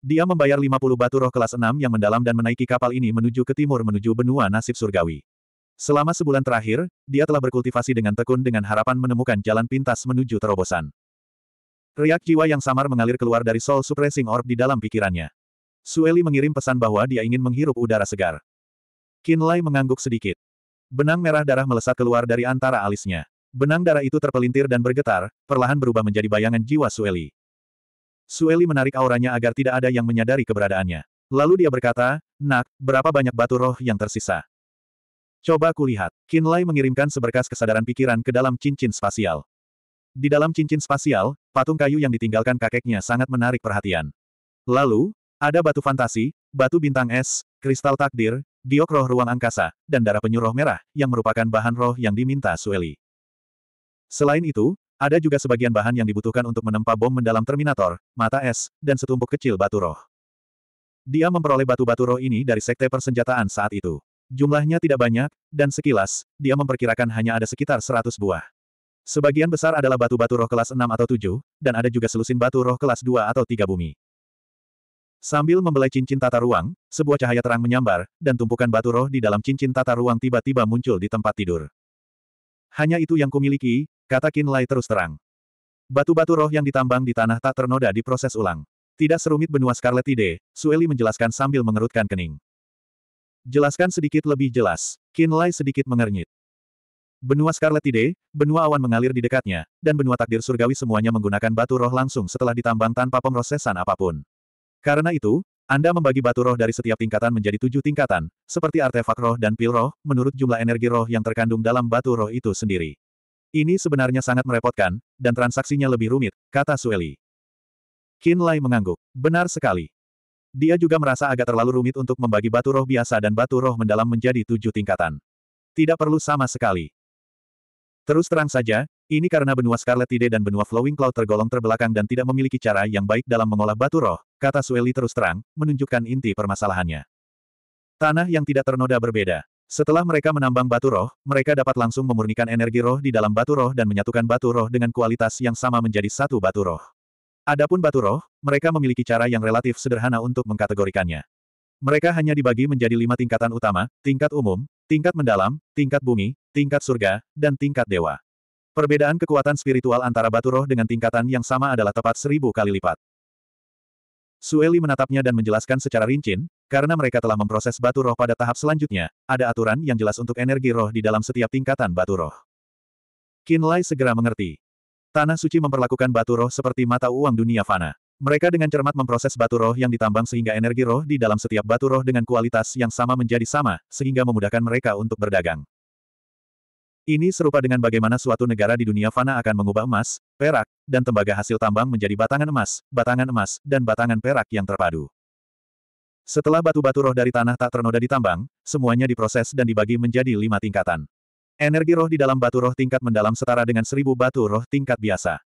Dia membayar 50 batu roh kelas 6 yang mendalam dan menaiki kapal ini menuju ke timur menuju benua nasib surgawi. Selama sebulan terakhir, dia telah berkultivasi dengan tekun dengan harapan menemukan jalan pintas menuju terobosan. Riak jiwa yang samar mengalir keluar dari soul suppressing orb di dalam pikirannya. Sueli mengirim pesan bahwa dia ingin menghirup udara segar. Kinlay mengangguk sedikit. Benang merah darah melesat keluar dari antara alisnya. Benang darah itu terpelintir dan bergetar, perlahan berubah menjadi bayangan jiwa Sueli. Sueli menarik auranya agar tidak ada yang menyadari keberadaannya. Lalu dia berkata, Nak, berapa banyak batu roh yang tersisa? Coba kulihat. Kinlay mengirimkan seberkas kesadaran pikiran ke dalam cincin spasial. Di dalam cincin spasial, patung kayu yang ditinggalkan kakeknya sangat menarik perhatian. Lalu, ada batu fantasi, batu bintang es, kristal takdir, giok roh ruang angkasa, dan darah penyuruh merah, yang merupakan bahan roh yang diminta Sueli. Selain itu, ada juga sebagian bahan yang dibutuhkan untuk menempa bom mendalam Terminator, mata es, dan setumpuk kecil batu roh. Dia memperoleh batu-batu roh ini dari sekte persenjataan saat itu. Jumlahnya tidak banyak, dan sekilas, dia memperkirakan hanya ada sekitar 100 buah. Sebagian besar adalah batu-batu roh kelas 6 atau 7, dan ada juga selusin batu roh kelas 2 atau 3 bumi. Sambil membelai cincin tata ruang, sebuah cahaya terang menyambar, dan tumpukan batu roh di dalam cincin tata ruang tiba-tiba muncul di tempat tidur. Hanya itu yang kumiliki, kata Qin Lai terus terang. Batu-batu roh yang ditambang di tanah tak ternoda diproses ulang. Tidak serumit benua Scarlet Ide, Sueli menjelaskan sambil mengerutkan kening. Jelaskan sedikit lebih jelas. Qin Lai sedikit mengernyit. Benua Scarlet Ide, benua awan mengalir di dekatnya, dan benua takdir surgawi semuanya menggunakan batu roh langsung setelah ditambang tanpa pemrosesan apapun. Karena itu, Anda membagi batu roh dari setiap tingkatan menjadi tujuh tingkatan, seperti artefak roh dan pil roh, menurut jumlah energi roh yang terkandung dalam batu roh itu sendiri. Ini sebenarnya sangat merepotkan, dan transaksinya lebih rumit, kata Sueli. Qin Lai mengangguk. Benar sekali. Dia juga merasa agak terlalu rumit untuk membagi batu roh biasa dan batu roh mendalam menjadi tujuh tingkatan. Tidak perlu sama sekali. Terus terang saja, ini karena benua Scarlet Tide dan benua Flowing Cloud tergolong terbelakang dan tidak memiliki cara yang baik dalam mengolah batu roh, kata Sueli terus terang, menunjukkan inti permasalahannya. Tanah yang tidak ternoda berbeda. Setelah mereka menambang batu roh, mereka dapat langsung memurnikan energi roh di dalam batu roh dan menyatukan batu roh dengan kualitas yang sama menjadi satu batu roh. Adapun batu roh, mereka memiliki cara yang relatif sederhana untuk mengkategorikannya. Mereka hanya dibagi menjadi lima tingkatan utama, tingkat umum, tingkat mendalam, tingkat bumi, tingkat surga, dan tingkat dewa. Perbedaan kekuatan spiritual antara batu roh dengan tingkatan yang sama adalah tepat seribu kali lipat. Sueli menatapnya dan menjelaskan secara rinci, karena mereka telah memproses batu roh pada tahap selanjutnya, ada aturan yang jelas untuk energi roh di dalam setiap tingkatan batu roh. Lai segera mengerti. Tanah suci memperlakukan batu roh seperti mata uang dunia fana. Mereka dengan cermat memproses batu roh yang ditambang sehingga energi roh di dalam setiap batu roh dengan kualitas yang sama menjadi sama, sehingga memudahkan mereka untuk berdagang. Ini serupa dengan bagaimana suatu negara di dunia fana akan mengubah emas, perak, dan tembaga hasil tambang menjadi batangan emas, batangan emas, dan batangan perak yang terpadu. Setelah batu-batu roh dari tanah tak ternoda ditambang, semuanya diproses dan dibagi menjadi lima tingkatan. Energi roh di dalam batu roh tingkat mendalam setara dengan seribu batu roh tingkat biasa.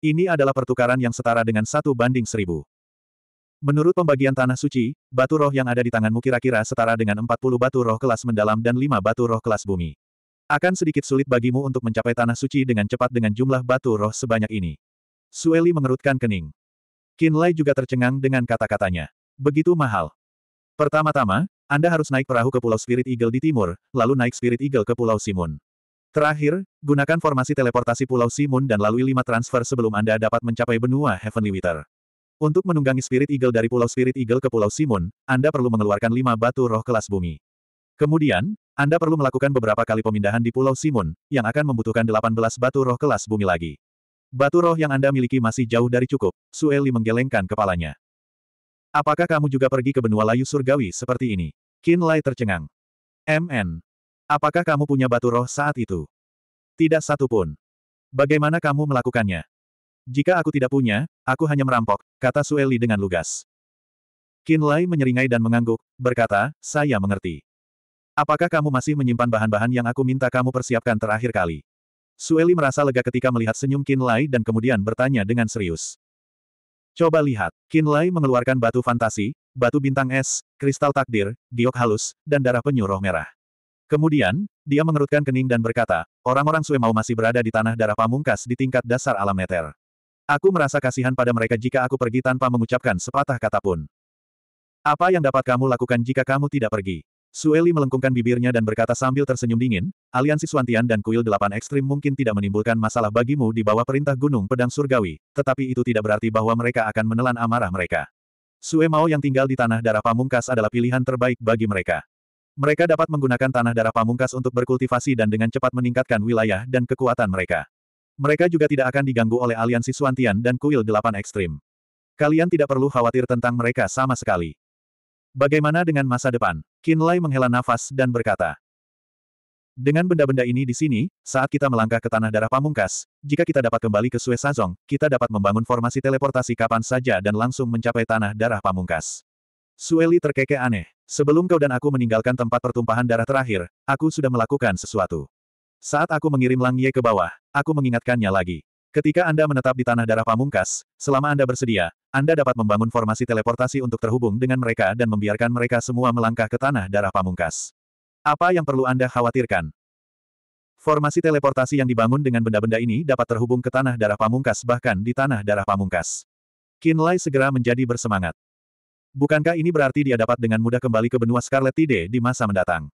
Ini adalah pertukaran yang setara dengan satu banding seribu. Menurut pembagian tanah suci, batu roh yang ada di tanganmu kira-kira setara dengan 40 batu roh kelas mendalam dan 5 batu roh kelas bumi. Akan sedikit sulit bagimu untuk mencapai tanah suci dengan cepat dengan jumlah batu roh sebanyak ini. Sueli mengerutkan kening. Lai juga tercengang dengan kata-katanya. Begitu mahal. Pertama-tama, Anda harus naik perahu ke Pulau Spirit Eagle di timur, lalu naik Spirit Eagle ke Pulau Simun. Terakhir, gunakan formasi teleportasi Pulau Simun dan lalui lima transfer sebelum Anda dapat mencapai benua Heavenly Wither. Untuk menunggangi Spirit Eagle dari Pulau Spirit Eagle ke Pulau Simun, Anda perlu mengeluarkan lima batu roh kelas bumi. Kemudian, Anda perlu melakukan beberapa kali pemindahan di Pulau Simun, yang akan membutuhkan 18 batu roh kelas bumi lagi. Batu roh yang Anda miliki masih jauh dari cukup, Sueli menggelengkan kepalanya. Apakah kamu juga pergi ke benua layu surgawi seperti ini? Lai tercengang. MN. Apakah kamu punya batu roh saat itu? Tidak satu pun. Bagaimana kamu melakukannya? Jika aku tidak punya, aku hanya merampok, kata Sueli dengan lugas. Lai menyeringai dan mengangguk, berkata, saya mengerti. Apakah kamu masih menyimpan bahan-bahan yang aku minta kamu persiapkan terakhir kali? Sueli merasa lega ketika melihat senyum Lai dan kemudian bertanya dengan serius. Coba lihat, Lai mengeluarkan batu fantasi, batu bintang es, kristal takdir, giok halus, dan darah penyuruh merah. Kemudian, dia mengerutkan kening dan berkata, orang-orang Sue mau masih berada di tanah darah pamungkas di tingkat dasar alam meter. Aku merasa kasihan pada mereka jika aku pergi tanpa mengucapkan sepatah kata pun. Apa yang dapat kamu lakukan jika kamu tidak pergi? Sueli melengkungkan bibirnya dan berkata sambil tersenyum dingin, aliansi Suantian dan kuil delapan ekstrim mungkin tidak menimbulkan masalah bagimu di bawah perintah Gunung Pedang Surgawi, tetapi itu tidak berarti bahwa mereka akan menelan amarah mereka. Sue Mao yang tinggal di tanah darah pamungkas adalah pilihan terbaik bagi mereka. Mereka dapat menggunakan tanah darah pamungkas untuk berkultivasi dan dengan cepat meningkatkan wilayah dan kekuatan mereka. Mereka juga tidak akan diganggu oleh aliansi Suantian dan kuil delapan ekstrim. Kalian tidak perlu khawatir tentang mereka sama sekali. Bagaimana dengan masa depan? Kinlay menghela nafas dan berkata. Dengan benda-benda ini di sini, saat kita melangkah ke tanah darah pamungkas, jika kita dapat kembali ke Sue Sazong, kita dapat membangun formasi teleportasi kapan saja dan langsung mencapai tanah darah pamungkas. Sueli terkekeh aneh. Sebelum kau dan aku meninggalkan tempat pertumpahan darah terakhir, aku sudah melakukan sesuatu. Saat aku mengirim Lang Ye ke bawah, aku mengingatkannya lagi. Ketika Anda menetap di tanah darah pamungkas, selama Anda bersedia, Anda dapat membangun formasi teleportasi untuk terhubung dengan mereka dan membiarkan mereka semua melangkah ke tanah darah pamungkas. Apa yang perlu Anda khawatirkan? Formasi teleportasi yang dibangun dengan benda-benda ini dapat terhubung ke tanah darah pamungkas bahkan di tanah darah pamungkas. Kinlay segera menjadi bersemangat. Bukankah ini berarti dia dapat dengan mudah kembali ke benua Scarlet Tide di masa mendatang?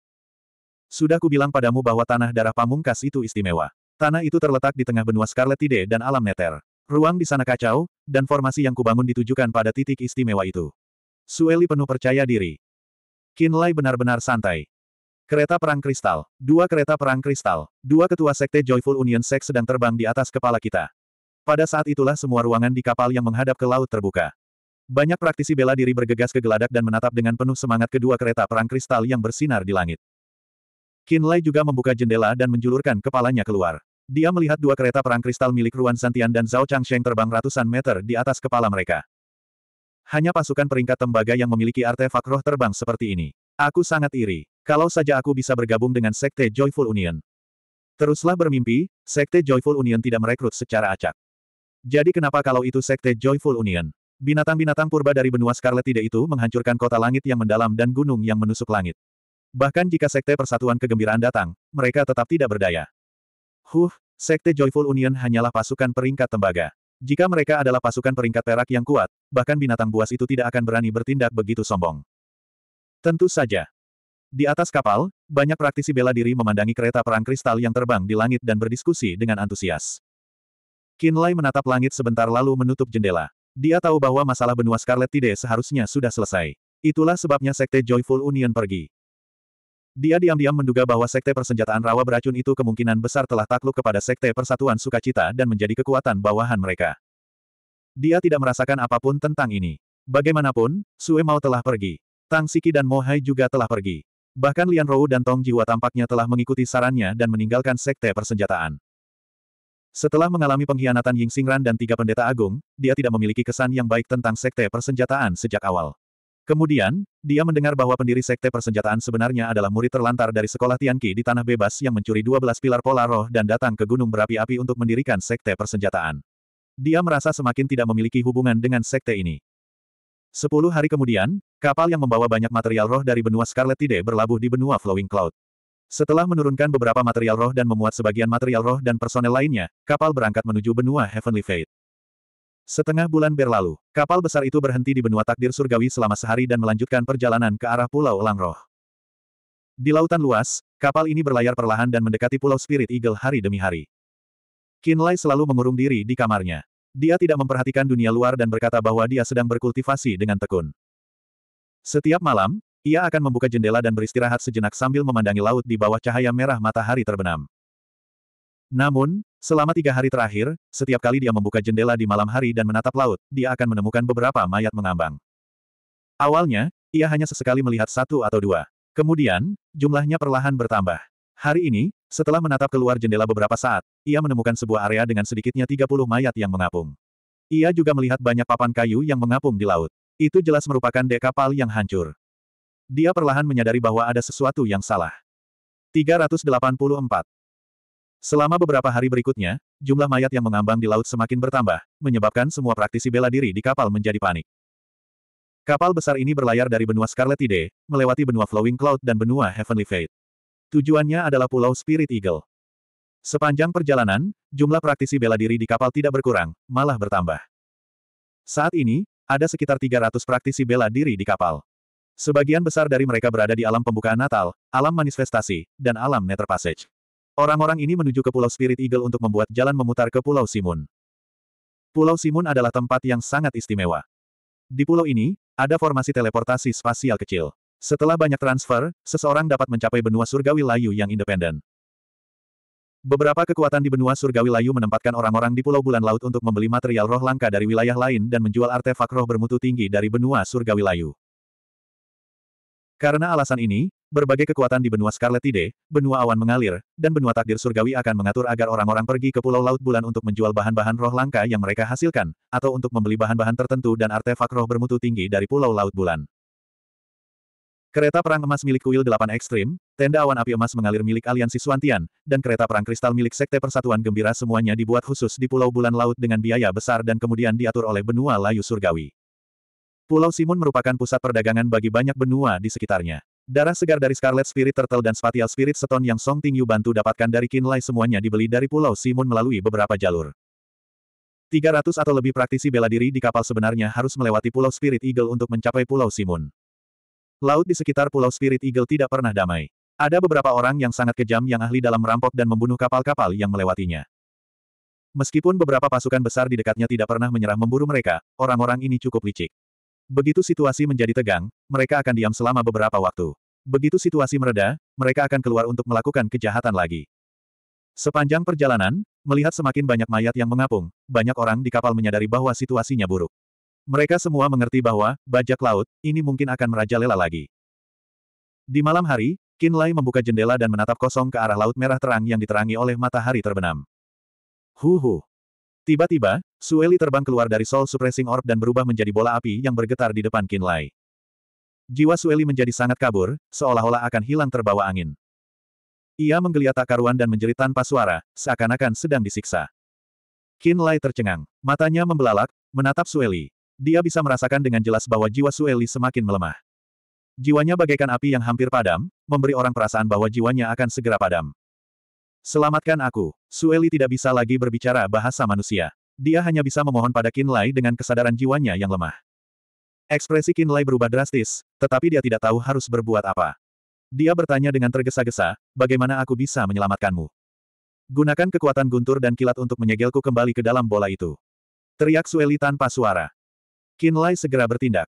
Sudah kubilang padamu bahwa tanah darah pamungkas itu istimewa. Tanah itu terletak di tengah benua Scarlet Tide dan alam Neter. Ruang di sana kacau, dan formasi yang kubangun ditujukan pada titik istimewa itu. Sueli penuh percaya diri. Kinlay benar-benar santai. Kereta Perang Kristal. Dua kereta Perang Kristal. Dua ketua sekte Joyful Union Sect sedang terbang di atas kepala kita. Pada saat itulah semua ruangan di kapal yang menghadap ke laut terbuka. Banyak praktisi bela diri bergegas ke geladak dan menatap dengan penuh semangat kedua kereta Perang Kristal yang bersinar di langit. Kinlay juga membuka jendela dan menjulurkan kepalanya keluar. Dia melihat dua kereta perang kristal milik Ruan Santian dan Zhao Changsheng terbang ratusan meter di atas kepala mereka. Hanya pasukan peringkat tembaga yang memiliki artefak roh terbang seperti ini. Aku sangat iri. Kalau saja aku bisa bergabung dengan Sekte Joyful Union. Teruslah bermimpi, Sekte Joyful Union tidak merekrut secara acak. Jadi kenapa kalau itu Sekte Joyful Union? Binatang-binatang purba dari benua Scarlet tidak itu menghancurkan kota langit yang mendalam dan gunung yang menusuk langit. Bahkan jika Sekte Persatuan Kegembiraan datang, mereka tetap tidak berdaya. Huh, Sekte Joyful Union hanyalah pasukan peringkat tembaga. Jika mereka adalah pasukan peringkat perak yang kuat, bahkan binatang buas itu tidak akan berani bertindak begitu sombong. Tentu saja. Di atas kapal, banyak praktisi bela diri memandangi kereta perang kristal yang terbang di langit dan berdiskusi dengan antusias. Kinlay menatap langit sebentar lalu menutup jendela. Dia tahu bahwa masalah benua Scarlet Tide seharusnya sudah selesai. Itulah sebabnya Sekte Joyful Union pergi. Dia diam-diam menduga bahwa sekte persenjataan rawa beracun itu kemungkinan besar telah takluk kepada sekte persatuan sukacita dan menjadi kekuatan bawahan mereka. Dia tidak merasakan apapun tentang ini. Bagaimanapun, Sue Mao telah pergi. Tang Siki dan Mo Hai juga telah pergi. Bahkan Lian Rou dan Tong Jiwa tampaknya telah mengikuti sarannya dan meninggalkan sekte persenjataan. Setelah mengalami pengkhianatan Ying Xingran dan tiga pendeta agung, dia tidak memiliki kesan yang baik tentang sekte persenjataan sejak awal. Kemudian, dia mendengar bahwa pendiri sekte persenjataan sebenarnya adalah murid terlantar dari sekolah Tianqi di Tanah Bebas yang mencuri 12 pilar pola roh dan datang ke gunung berapi-api untuk mendirikan sekte persenjataan. Dia merasa semakin tidak memiliki hubungan dengan sekte ini. Sepuluh hari kemudian, kapal yang membawa banyak material roh dari benua Scarlet Tide berlabuh di benua Flowing Cloud. Setelah menurunkan beberapa material roh dan memuat sebagian material roh dan personel lainnya, kapal berangkat menuju benua Heavenly Fate. Setengah bulan berlalu, kapal besar itu berhenti di benua takdir surgawi selama sehari dan melanjutkan perjalanan ke arah Pulau Langroh. Di lautan luas, kapal ini berlayar perlahan dan mendekati Pulau Spirit Eagle hari demi hari. Kinlay selalu mengurung diri di kamarnya. Dia tidak memperhatikan dunia luar dan berkata bahwa dia sedang berkultivasi dengan tekun. Setiap malam, ia akan membuka jendela dan beristirahat sejenak sambil memandangi laut di bawah cahaya merah matahari terbenam. Namun, selama tiga hari terakhir, setiap kali dia membuka jendela di malam hari dan menatap laut, dia akan menemukan beberapa mayat mengambang. Awalnya, ia hanya sesekali melihat satu atau dua. Kemudian, jumlahnya perlahan bertambah. Hari ini, setelah menatap keluar jendela beberapa saat, ia menemukan sebuah area dengan sedikitnya 30 mayat yang mengapung. Ia juga melihat banyak papan kayu yang mengapung di laut. Itu jelas merupakan dek kapal yang hancur. Dia perlahan menyadari bahwa ada sesuatu yang salah. 384. Selama beberapa hari berikutnya, jumlah mayat yang mengambang di laut semakin bertambah, menyebabkan semua praktisi bela diri di kapal menjadi panik. Kapal besar ini berlayar dari benua Scarlet Tide, melewati benua Flowing Cloud dan benua Heavenly Fate. Tujuannya adalah Pulau Spirit Eagle. Sepanjang perjalanan, jumlah praktisi bela diri di kapal tidak berkurang, malah bertambah. Saat ini, ada sekitar 300 praktisi bela diri di kapal. Sebagian besar dari mereka berada di alam pembukaan Natal, alam manifestasi, dan alam Nether Passage. Orang-orang ini menuju ke Pulau Spirit Eagle untuk membuat jalan memutar ke Pulau Simun. Pulau Simun adalah tempat yang sangat istimewa. Di pulau ini, ada formasi teleportasi spasial kecil. Setelah banyak transfer, seseorang dapat mencapai benua surgawi layu yang independen. Beberapa kekuatan di benua surgawi layu menempatkan orang-orang di Pulau Bulan Laut untuk membeli material roh langka dari wilayah lain dan menjual artefak roh bermutu tinggi dari benua surgawi layu. Karena alasan ini, Berbagai kekuatan di benua Scarlet Tide, benua awan mengalir, dan benua takdir surgawi akan mengatur agar orang-orang pergi ke Pulau Laut Bulan untuk menjual bahan-bahan roh langka yang mereka hasilkan, atau untuk membeli bahan-bahan tertentu dan artefak roh bermutu tinggi dari Pulau Laut Bulan. Kereta perang emas milik kuil 8 ekstrim, tenda awan api emas mengalir milik aliansi Suantian, dan kereta perang kristal milik Sekte Persatuan Gembira semuanya dibuat khusus di Pulau Bulan Laut dengan biaya besar dan kemudian diatur oleh benua layu surgawi. Pulau Simun merupakan pusat perdagangan bagi banyak benua di sekitarnya. Darah segar dari Scarlet Spirit Turtle dan Spatial Spirit Stone yang Song Tingyu bantu dapatkan dari Kinlay semuanya dibeli dari Pulau Simun melalui beberapa jalur. 300 atau lebih praktisi bela diri di kapal sebenarnya harus melewati Pulau Spirit Eagle untuk mencapai Pulau Simun. Laut di sekitar Pulau Spirit Eagle tidak pernah damai. Ada beberapa orang yang sangat kejam yang ahli dalam merampok dan membunuh kapal-kapal yang melewatinya. Meskipun beberapa pasukan besar di dekatnya tidak pernah menyerah memburu mereka, orang-orang ini cukup licik. Begitu situasi menjadi tegang, mereka akan diam selama beberapa waktu. Begitu situasi mereda, mereka akan keluar untuk melakukan kejahatan lagi. Sepanjang perjalanan, melihat semakin banyak mayat yang mengapung, banyak orang di kapal menyadari bahwa situasinya buruk. Mereka semua mengerti bahwa, bajak laut, ini mungkin akan merajalela lagi. Di malam hari, Kinlay membuka jendela dan menatap kosong ke arah laut merah terang yang diterangi oleh matahari terbenam. Huhu. Tiba-tiba, Sueli terbang keluar dari Soul Suppressing Orb dan berubah menjadi bola api yang bergetar di depan Kinlay. Jiwa Sueli menjadi sangat kabur, seolah-olah akan hilang terbawa angin. Ia menggeliat tak karuan dan menjerit tanpa suara, seakan-akan sedang disiksa. Qin Lai tercengang. Matanya membelalak, menatap Sueli. Dia bisa merasakan dengan jelas bahwa jiwa Sueli semakin melemah. Jiwanya bagaikan api yang hampir padam, memberi orang perasaan bahwa jiwanya akan segera padam. Selamatkan aku. Sueli tidak bisa lagi berbicara bahasa manusia. Dia hanya bisa memohon pada Qin Lai dengan kesadaran jiwanya yang lemah. Ekspresi Kinlay berubah drastis, tetapi dia tidak tahu harus berbuat apa. Dia bertanya dengan tergesa-gesa, bagaimana aku bisa menyelamatkanmu? Gunakan kekuatan guntur dan kilat untuk menyegelku kembali ke dalam bola itu. Teriak Sueli tanpa suara. Kinlay segera bertindak.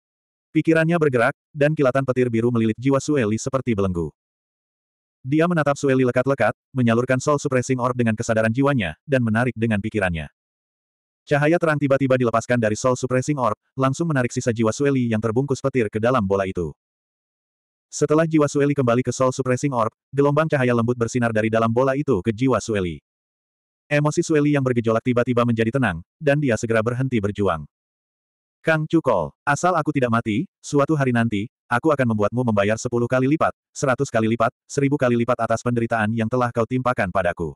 Pikirannya bergerak, dan kilatan petir biru melilit jiwa Sueli seperti belenggu. Dia menatap Sueli lekat-lekat, menyalurkan soul suppressing orb dengan kesadaran jiwanya, dan menarik dengan pikirannya. Cahaya terang tiba-tiba dilepaskan dari Soul Suppressing Orb, langsung menarik sisa jiwa Sueli yang terbungkus petir ke dalam bola itu. Setelah jiwa Sueli kembali ke Soul Suppressing Orb, gelombang cahaya lembut bersinar dari dalam bola itu ke jiwa Sueli. Emosi Sueli yang bergejolak tiba-tiba menjadi tenang, dan dia segera berhenti berjuang. Kang Cukol, asal aku tidak mati, suatu hari nanti, aku akan membuatmu membayar sepuluh kali lipat, seratus kali lipat, seribu kali lipat atas penderitaan yang telah kau timpakan padaku.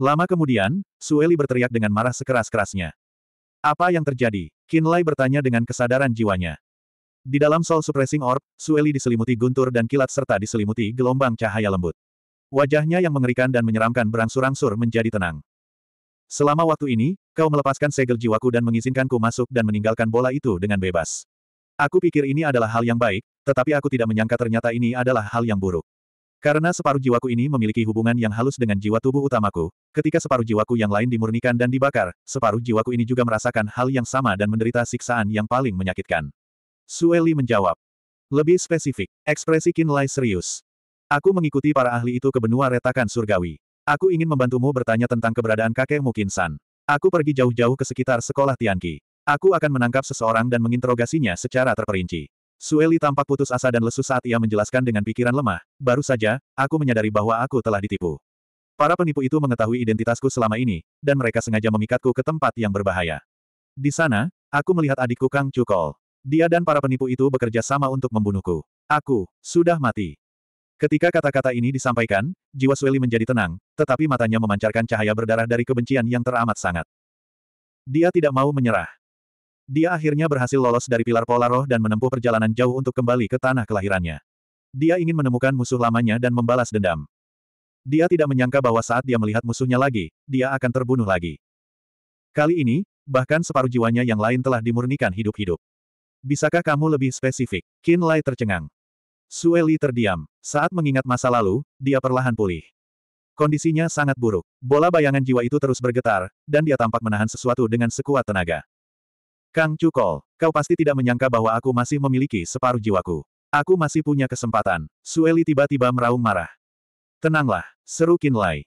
Lama kemudian, Sueli berteriak dengan marah sekeras-kerasnya. Apa yang terjadi? Kinlay bertanya dengan kesadaran jiwanya. Di dalam Soul Suppressing Orb, Sueli diselimuti guntur dan kilat serta diselimuti gelombang cahaya lembut. Wajahnya yang mengerikan dan menyeramkan berangsur-angsur menjadi tenang. Selama waktu ini, kau melepaskan segel jiwaku dan mengizinkanku masuk dan meninggalkan bola itu dengan bebas. Aku pikir ini adalah hal yang baik, tetapi aku tidak menyangka ternyata ini adalah hal yang buruk. Karena separuh jiwaku ini memiliki hubungan yang halus dengan jiwa tubuh utamaku, ketika separuh jiwaku yang lain dimurnikan dan dibakar, separuh jiwaku ini juga merasakan hal yang sama dan menderita siksaan yang paling menyakitkan. Sueli menjawab. Lebih spesifik, ekspresi Kinlay serius. Aku mengikuti para ahli itu ke benua retakan surgawi. Aku ingin membantumu bertanya tentang keberadaan kakekmu Kinsan. Aku pergi jauh-jauh ke sekitar sekolah Tianqi. Aku akan menangkap seseorang dan menginterogasinya secara terperinci. Sueli tampak putus asa dan lesu saat ia menjelaskan dengan pikiran lemah, baru saja, aku menyadari bahwa aku telah ditipu. Para penipu itu mengetahui identitasku selama ini, dan mereka sengaja memikatku ke tempat yang berbahaya. Di sana, aku melihat adikku Kang Cukol. Dia dan para penipu itu bekerja sama untuk membunuhku. Aku, sudah mati. Ketika kata-kata ini disampaikan, jiwa Sueli menjadi tenang, tetapi matanya memancarkan cahaya berdarah dari kebencian yang teramat sangat. Dia tidak mau menyerah. Dia akhirnya berhasil lolos dari pilar pola roh dan menempuh perjalanan jauh untuk kembali ke tanah kelahirannya. Dia ingin menemukan musuh lamanya dan membalas dendam. Dia tidak menyangka bahwa saat dia melihat musuhnya lagi, dia akan terbunuh lagi. Kali ini, bahkan separuh jiwanya yang lain telah dimurnikan hidup-hidup. Bisakah kamu lebih spesifik? Qin Lai tercengang. Sueli terdiam. Saat mengingat masa lalu, dia perlahan pulih. Kondisinya sangat buruk. Bola bayangan jiwa itu terus bergetar, dan dia tampak menahan sesuatu dengan sekuat tenaga. Kang Cukol, kau pasti tidak menyangka bahwa aku masih memiliki separuh jiwaku. Aku masih punya kesempatan. Sueli tiba-tiba meraung marah. Tenanglah, seru Kinlay.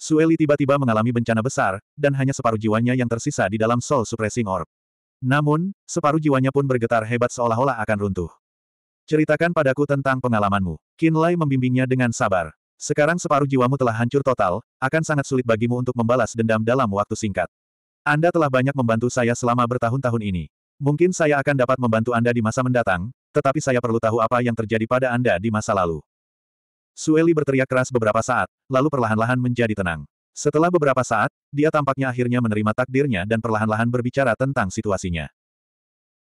Sueli tiba-tiba mengalami bencana besar, dan hanya separuh jiwanya yang tersisa di dalam Soul Suppressing Orb. Namun, separuh jiwanya pun bergetar hebat seolah-olah akan runtuh. Ceritakan padaku tentang pengalamanmu. Kinlay membimbingnya dengan sabar. Sekarang separuh jiwamu telah hancur total, akan sangat sulit bagimu untuk membalas dendam dalam waktu singkat. Anda telah banyak membantu saya selama bertahun-tahun ini. Mungkin saya akan dapat membantu Anda di masa mendatang, tetapi saya perlu tahu apa yang terjadi pada Anda di masa lalu. Sueli berteriak keras beberapa saat, lalu perlahan-lahan menjadi tenang. Setelah beberapa saat, dia tampaknya akhirnya menerima takdirnya dan perlahan-lahan berbicara tentang situasinya.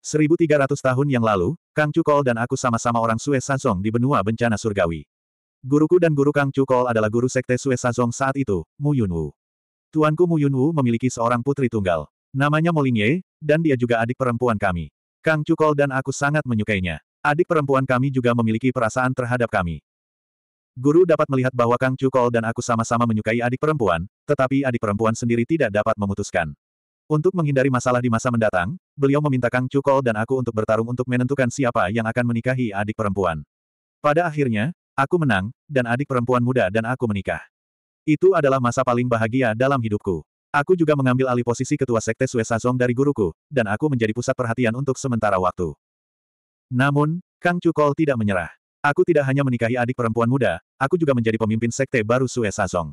1300 tahun yang lalu, Kang Cukol dan aku sama-sama orang Sue Sazong di benua bencana surgawi. Guruku dan guru Kang Cukol adalah guru sekte Sue Sazong saat itu, Mu Yunwu. Tuanku Mu Yunwu memiliki seorang putri tunggal. Namanya Molingye, dan dia juga adik perempuan kami. Kang Cukol dan aku sangat menyukainya. Adik perempuan kami juga memiliki perasaan terhadap kami. Guru dapat melihat bahwa Kang Cukol dan aku sama-sama menyukai adik perempuan, tetapi adik perempuan sendiri tidak dapat memutuskan. Untuk menghindari masalah di masa mendatang, beliau meminta Kang Cukol dan aku untuk bertarung untuk menentukan siapa yang akan menikahi adik perempuan. Pada akhirnya, aku menang, dan adik perempuan muda dan aku menikah. Itu adalah masa paling bahagia dalam hidupku. Aku juga mengambil alih posisi ketua sekte Sue Sazong dari guruku, dan aku menjadi pusat perhatian untuk sementara waktu. Namun, Kang Cukol tidak menyerah. Aku tidak hanya menikahi adik perempuan muda, aku juga menjadi pemimpin sekte baru Sue Sazong.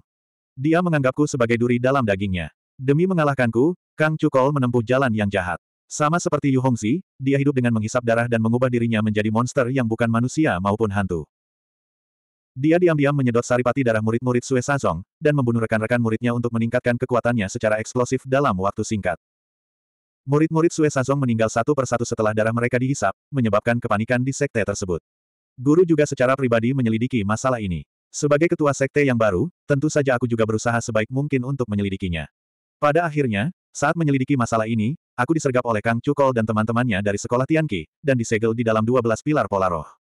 Dia menganggapku sebagai duri dalam dagingnya. Demi mengalahkanku, Kang Cukol menempuh jalan yang jahat. Sama seperti Yu Hongzi, dia hidup dengan menghisap darah dan mengubah dirinya menjadi monster yang bukan manusia maupun hantu. Dia diam-diam menyedot saripati darah murid-murid Sue Sazong, dan membunuh rekan-rekan muridnya untuk meningkatkan kekuatannya secara eksplosif dalam waktu singkat. Murid-murid Sue Sazong meninggal satu persatu setelah darah mereka dihisap, menyebabkan kepanikan di sekte tersebut. Guru juga secara pribadi menyelidiki masalah ini. Sebagai ketua sekte yang baru, tentu saja aku juga berusaha sebaik mungkin untuk menyelidikinya. Pada akhirnya, saat menyelidiki masalah ini, aku disergap oleh Kang Cukol dan teman-temannya dari sekolah Tianqi, dan disegel di dalam 12 pilar pola roh.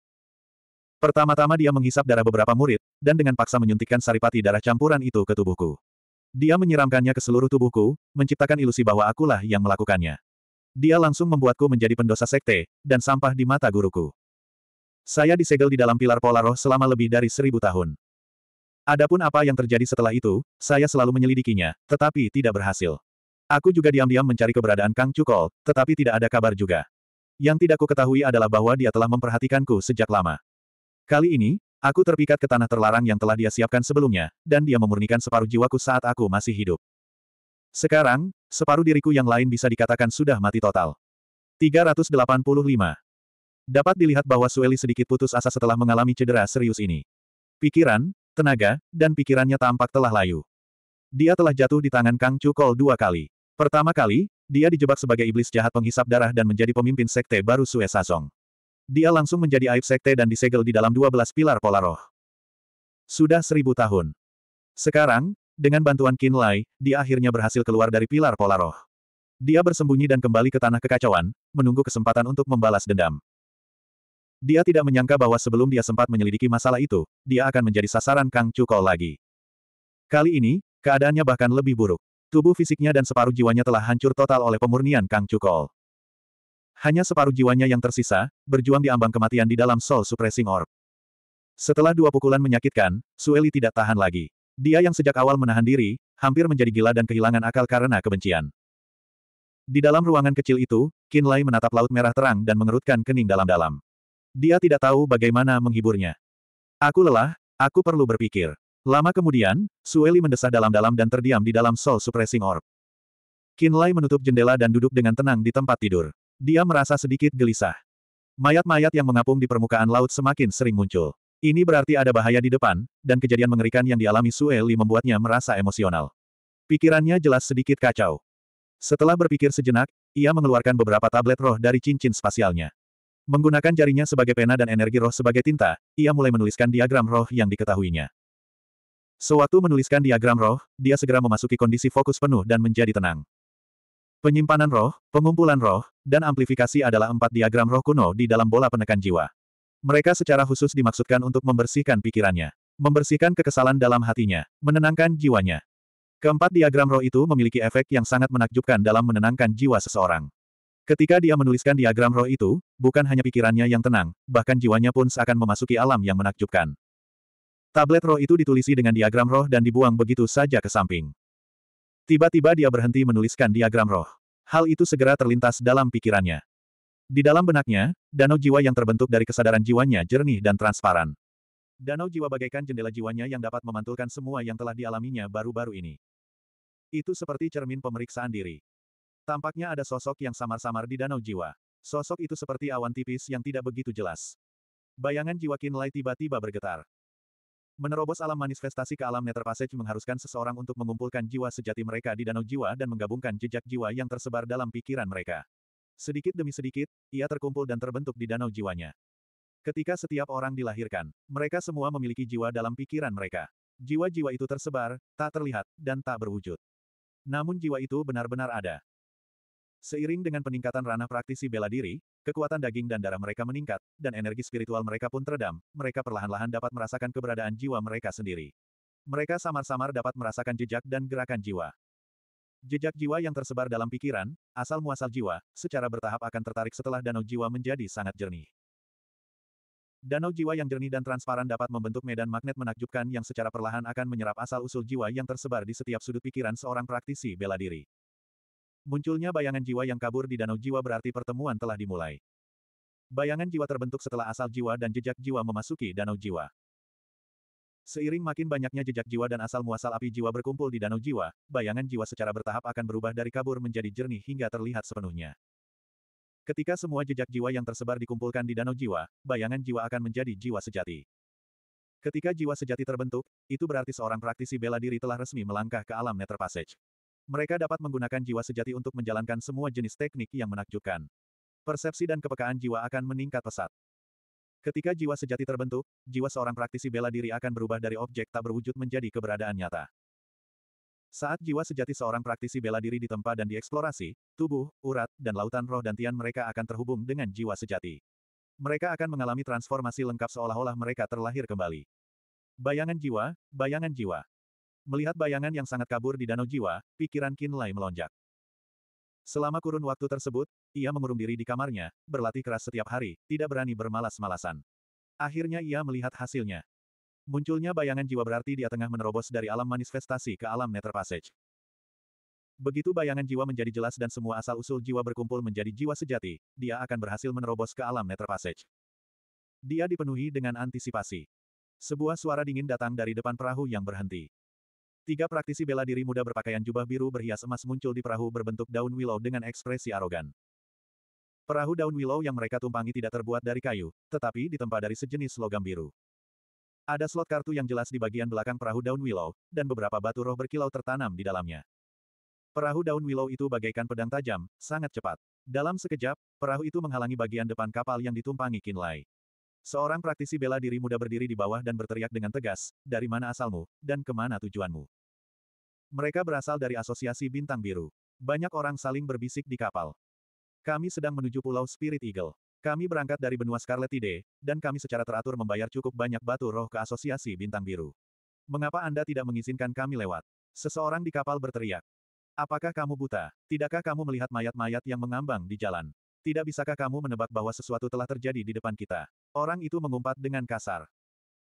Pertama-tama dia menghisap darah beberapa murid, dan dengan paksa menyuntikkan saripati darah campuran itu ke tubuhku. Dia menyiramkannya ke seluruh tubuhku, menciptakan ilusi bahwa akulah yang melakukannya. Dia langsung membuatku menjadi pendosa sekte, dan sampah di mata guruku. Saya disegel di dalam pilar pola roh selama lebih dari seribu tahun. Adapun apa yang terjadi setelah itu, saya selalu menyelidikinya, tetapi tidak berhasil. Aku juga diam-diam mencari keberadaan Kang Cukol, tetapi tidak ada kabar juga. Yang tidak ku ketahui adalah bahwa dia telah memperhatikanku sejak lama. Kali ini, aku terpikat ke tanah terlarang yang telah dia siapkan sebelumnya, dan dia memurnikan separuh jiwaku saat aku masih hidup. Sekarang, separuh diriku yang lain bisa dikatakan sudah mati total. 385. Dapat dilihat bahwa Sueli sedikit putus asa setelah mengalami cedera serius ini. Pikiran, tenaga, dan pikirannya tampak telah layu. Dia telah jatuh di tangan Kang Cukol dua kali. Pertama kali, dia dijebak sebagai iblis jahat penghisap darah dan menjadi pemimpin sekte baru Sue Sasong. Dia langsung menjadi aib sekte dan disegel di dalam 12 pilar pola roh. Sudah seribu tahun. Sekarang, dengan bantuan Qin Lai, dia akhirnya berhasil keluar dari pilar pola roh. Dia bersembunyi dan kembali ke tanah kekacauan, menunggu kesempatan untuk membalas dendam. Dia tidak menyangka bahwa sebelum dia sempat menyelidiki masalah itu, dia akan menjadi sasaran Kang Cukol lagi. Kali ini, keadaannya bahkan lebih buruk. Tubuh fisiknya dan separuh jiwanya telah hancur total oleh pemurnian Kang Cukol. Hanya separuh jiwanya yang tersisa, berjuang di ambang kematian di dalam Soul Suppressing Orb. Setelah dua pukulan menyakitkan, Sueli tidak tahan lagi. Dia yang sejak awal menahan diri, hampir menjadi gila dan kehilangan akal karena kebencian. Di dalam ruangan kecil itu, Kinlay menatap laut merah terang dan mengerutkan kening dalam-dalam. Dia tidak tahu bagaimana menghiburnya. Aku lelah, aku perlu berpikir. Lama kemudian, Sueli mendesah dalam-dalam dan terdiam di dalam Soul Suppressing Orb. Kinlay menutup jendela dan duduk dengan tenang di tempat tidur. Dia merasa sedikit gelisah. Mayat-mayat yang mengapung di permukaan laut semakin sering muncul. Ini berarti ada bahaya di depan, dan kejadian mengerikan yang dialami Sueli membuatnya merasa emosional. Pikirannya jelas sedikit kacau. Setelah berpikir sejenak, ia mengeluarkan beberapa tablet roh dari cincin spasialnya. Menggunakan jarinya sebagai pena dan energi roh sebagai tinta, ia mulai menuliskan diagram roh yang diketahuinya. Sewaktu menuliskan diagram roh, dia segera memasuki kondisi fokus penuh dan menjadi tenang. Penyimpanan roh, pengumpulan roh, dan amplifikasi adalah empat diagram roh kuno di dalam bola penekan jiwa. Mereka secara khusus dimaksudkan untuk membersihkan pikirannya, membersihkan kekesalan dalam hatinya, menenangkan jiwanya. Keempat diagram roh itu memiliki efek yang sangat menakjubkan dalam menenangkan jiwa seseorang. Ketika dia menuliskan diagram roh itu, bukan hanya pikirannya yang tenang, bahkan jiwanya pun seakan memasuki alam yang menakjubkan. Tablet roh itu ditulisi dengan diagram roh dan dibuang begitu saja ke samping. Tiba-tiba dia berhenti menuliskan diagram roh. Hal itu segera terlintas dalam pikirannya. Di dalam benaknya, danau jiwa yang terbentuk dari kesadaran jiwanya jernih dan transparan. Danau jiwa bagaikan jendela jiwanya yang dapat memantulkan semua yang telah dialaminya baru-baru ini. Itu seperti cermin pemeriksaan diri. Tampaknya ada sosok yang samar-samar di danau jiwa. Sosok itu seperti awan tipis yang tidak begitu jelas. Bayangan jiwa Kinlay tiba-tiba bergetar. Menerobos alam manifestasi ke alam Nether Passage mengharuskan seseorang untuk mengumpulkan jiwa sejati mereka di danau jiwa dan menggabungkan jejak jiwa yang tersebar dalam pikiran mereka. Sedikit demi sedikit, ia terkumpul dan terbentuk di danau jiwanya. Ketika setiap orang dilahirkan, mereka semua memiliki jiwa dalam pikiran mereka. Jiwa-jiwa itu tersebar, tak terlihat, dan tak berwujud. Namun jiwa itu benar-benar ada. Seiring dengan peningkatan ranah praktisi bela diri, kekuatan daging dan darah mereka meningkat, dan energi spiritual mereka pun teredam, mereka perlahan-lahan dapat merasakan keberadaan jiwa mereka sendiri. Mereka samar-samar dapat merasakan jejak dan gerakan jiwa. Jejak jiwa yang tersebar dalam pikiran, asal-muasal jiwa, secara bertahap akan tertarik setelah danau jiwa menjadi sangat jernih. Danau jiwa yang jernih dan transparan dapat membentuk medan magnet menakjubkan yang secara perlahan akan menyerap asal-usul jiwa yang tersebar di setiap sudut pikiran seorang praktisi bela diri. Munculnya bayangan jiwa yang kabur di danau jiwa berarti pertemuan telah dimulai. Bayangan jiwa terbentuk setelah asal jiwa dan jejak jiwa memasuki danau jiwa. Seiring makin banyaknya jejak jiwa dan asal-muasal api jiwa berkumpul di danau jiwa, bayangan jiwa secara bertahap akan berubah dari kabur menjadi jernih hingga terlihat sepenuhnya. Ketika semua jejak jiwa yang tersebar dikumpulkan di danau jiwa, bayangan jiwa akan menjadi jiwa sejati. Ketika jiwa sejati terbentuk, itu berarti seorang praktisi bela diri telah resmi melangkah ke alam Nether Passage. Mereka dapat menggunakan jiwa sejati untuk menjalankan semua jenis teknik yang menakjubkan. Persepsi dan kepekaan jiwa akan meningkat pesat. Ketika jiwa sejati terbentuk, jiwa seorang praktisi bela diri akan berubah dari objek tak berwujud menjadi keberadaan nyata. Saat jiwa sejati seorang praktisi bela diri ditempa dan dieksplorasi, tubuh, urat, dan lautan roh dan tian mereka akan terhubung dengan jiwa sejati. Mereka akan mengalami transformasi lengkap seolah-olah mereka terlahir kembali. Bayangan jiwa, bayangan jiwa. Melihat bayangan yang sangat kabur di danau jiwa, pikiran Qin Lai melonjak. Selama kurun waktu tersebut, ia mengurung diri di kamarnya, berlatih keras setiap hari, tidak berani bermalas-malasan. Akhirnya ia melihat hasilnya. Munculnya bayangan jiwa berarti dia tengah menerobos dari alam manifestasi ke alam nether passage. Begitu bayangan jiwa menjadi jelas dan semua asal-usul jiwa berkumpul menjadi jiwa sejati, dia akan berhasil menerobos ke alam nether passage. Dia dipenuhi dengan antisipasi. Sebuah suara dingin datang dari depan perahu yang berhenti. Tiga praktisi bela diri muda berpakaian jubah biru berhias emas muncul di perahu berbentuk daun willow dengan ekspresi arogan. Perahu daun willow yang mereka tumpangi tidak terbuat dari kayu, tetapi ditempa dari sejenis logam biru. Ada slot kartu yang jelas di bagian belakang perahu daun willow, dan beberapa batu roh berkilau tertanam di dalamnya. Perahu daun willow itu bagaikan pedang tajam, sangat cepat. Dalam sekejap, perahu itu menghalangi bagian depan kapal yang ditumpangi Kinlay. Seorang praktisi bela diri muda berdiri di bawah dan berteriak dengan tegas, dari mana asalmu, dan kemana tujuanmu. Mereka berasal dari asosiasi bintang biru. Banyak orang saling berbisik di kapal. Kami sedang menuju Pulau Spirit Eagle. Kami berangkat dari benua Scarlet Tide, dan kami secara teratur membayar cukup banyak batu roh ke asosiasi bintang biru. Mengapa Anda tidak mengizinkan kami lewat? Seseorang di kapal berteriak. Apakah kamu buta? Tidakkah kamu melihat mayat-mayat yang mengambang di jalan? Tidak bisakah kamu menebak bahwa sesuatu telah terjadi di depan kita? Orang itu mengumpat dengan kasar.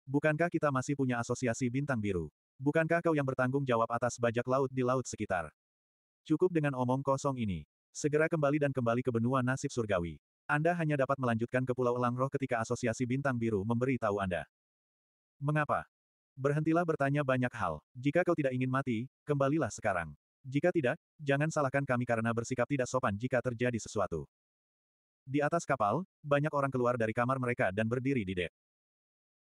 Bukankah kita masih punya asosiasi bintang biru? Bukankah kau yang bertanggung jawab atas bajak laut di laut sekitar? Cukup dengan omong kosong ini. Segera kembali dan kembali ke benua nasib surgawi. Anda hanya dapat melanjutkan ke Pulau Elang Roh ketika Asosiasi Bintang Biru memberi tahu Anda. Mengapa? Berhentilah bertanya banyak hal. Jika kau tidak ingin mati, kembalilah sekarang. Jika tidak, jangan salahkan kami karena bersikap tidak sopan jika terjadi sesuatu. Di atas kapal, banyak orang keluar dari kamar mereka dan berdiri di dek.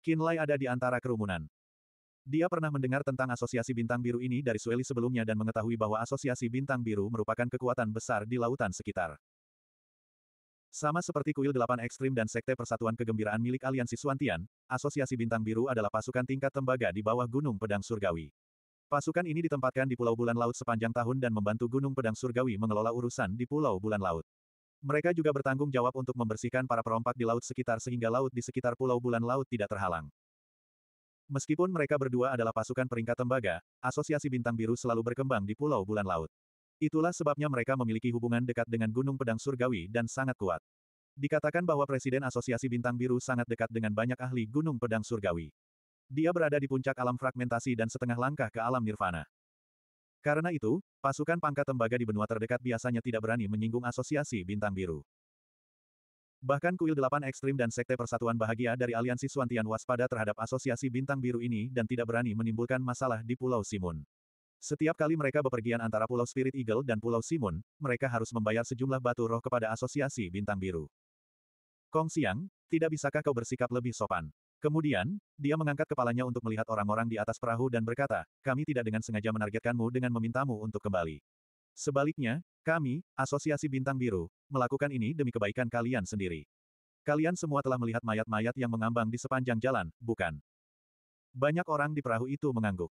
Kinlay ada di antara kerumunan. Dia pernah mendengar tentang asosiasi bintang biru ini dari Sueli sebelumnya dan mengetahui bahwa asosiasi bintang biru merupakan kekuatan besar di lautan sekitar. Sama seperti kuil delapan ekstrim dan sekte persatuan kegembiraan milik aliansi Suantian, asosiasi bintang biru adalah pasukan tingkat tembaga di bawah gunung pedang surgawi. Pasukan ini ditempatkan di Pulau Bulan Laut sepanjang tahun dan membantu Gunung Pedang Surgawi mengelola urusan di Pulau Bulan Laut. Mereka juga bertanggung jawab untuk membersihkan para perompak di laut sekitar sehingga laut di sekitar Pulau Bulan Laut tidak terhalang. Meskipun mereka berdua adalah pasukan peringkat tembaga, asosiasi bintang biru selalu berkembang di Pulau Bulan Laut. Itulah sebabnya mereka memiliki hubungan dekat dengan Gunung Pedang Surgawi dan sangat kuat. Dikatakan bahwa Presiden Asosiasi Bintang Biru sangat dekat dengan banyak ahli Gunung Pedang Surgawi. Dia berada di puncak alam fragmentasi dan setengah langkah ke alam nirvana. Karena itu, pasukan pangkat tembaga di benua terdekat biasanya tidak berani menyinggung asosiasi bintang biru. Bahkan kuil delapan ekstrim dan sekte persatuan bahagia dari aliansi Suantian waspada terhadap asosiasi bintang biru ini dan tidak berani menimbulkan masalah di Pulau Simun. Setiap kali mereka bepergian antara Pulau Spirit Eagle dan Pulau Simun, mereka harus membayar sejumlah batu roh kepada asosiasi bintang biru. Kong Siang, tidak bisakah kau bersikap lebih sopan? Kemudian, dia mengangkat kepalanya untuk melihat orang-orang di atas perahu dan berkata, kami tidak dengan sengaja menargetkanmu dengan memintamu untuk kembali. Sebaliknya, kami, Asosiasi Bintang Biru, melakukan ini demi kebaikan kalian sendiri. Kalian semua telah melihat mayat-mayat yang mengambang di sepanjang jalan, bukan? Banyak orang di perahu itu mengangguk.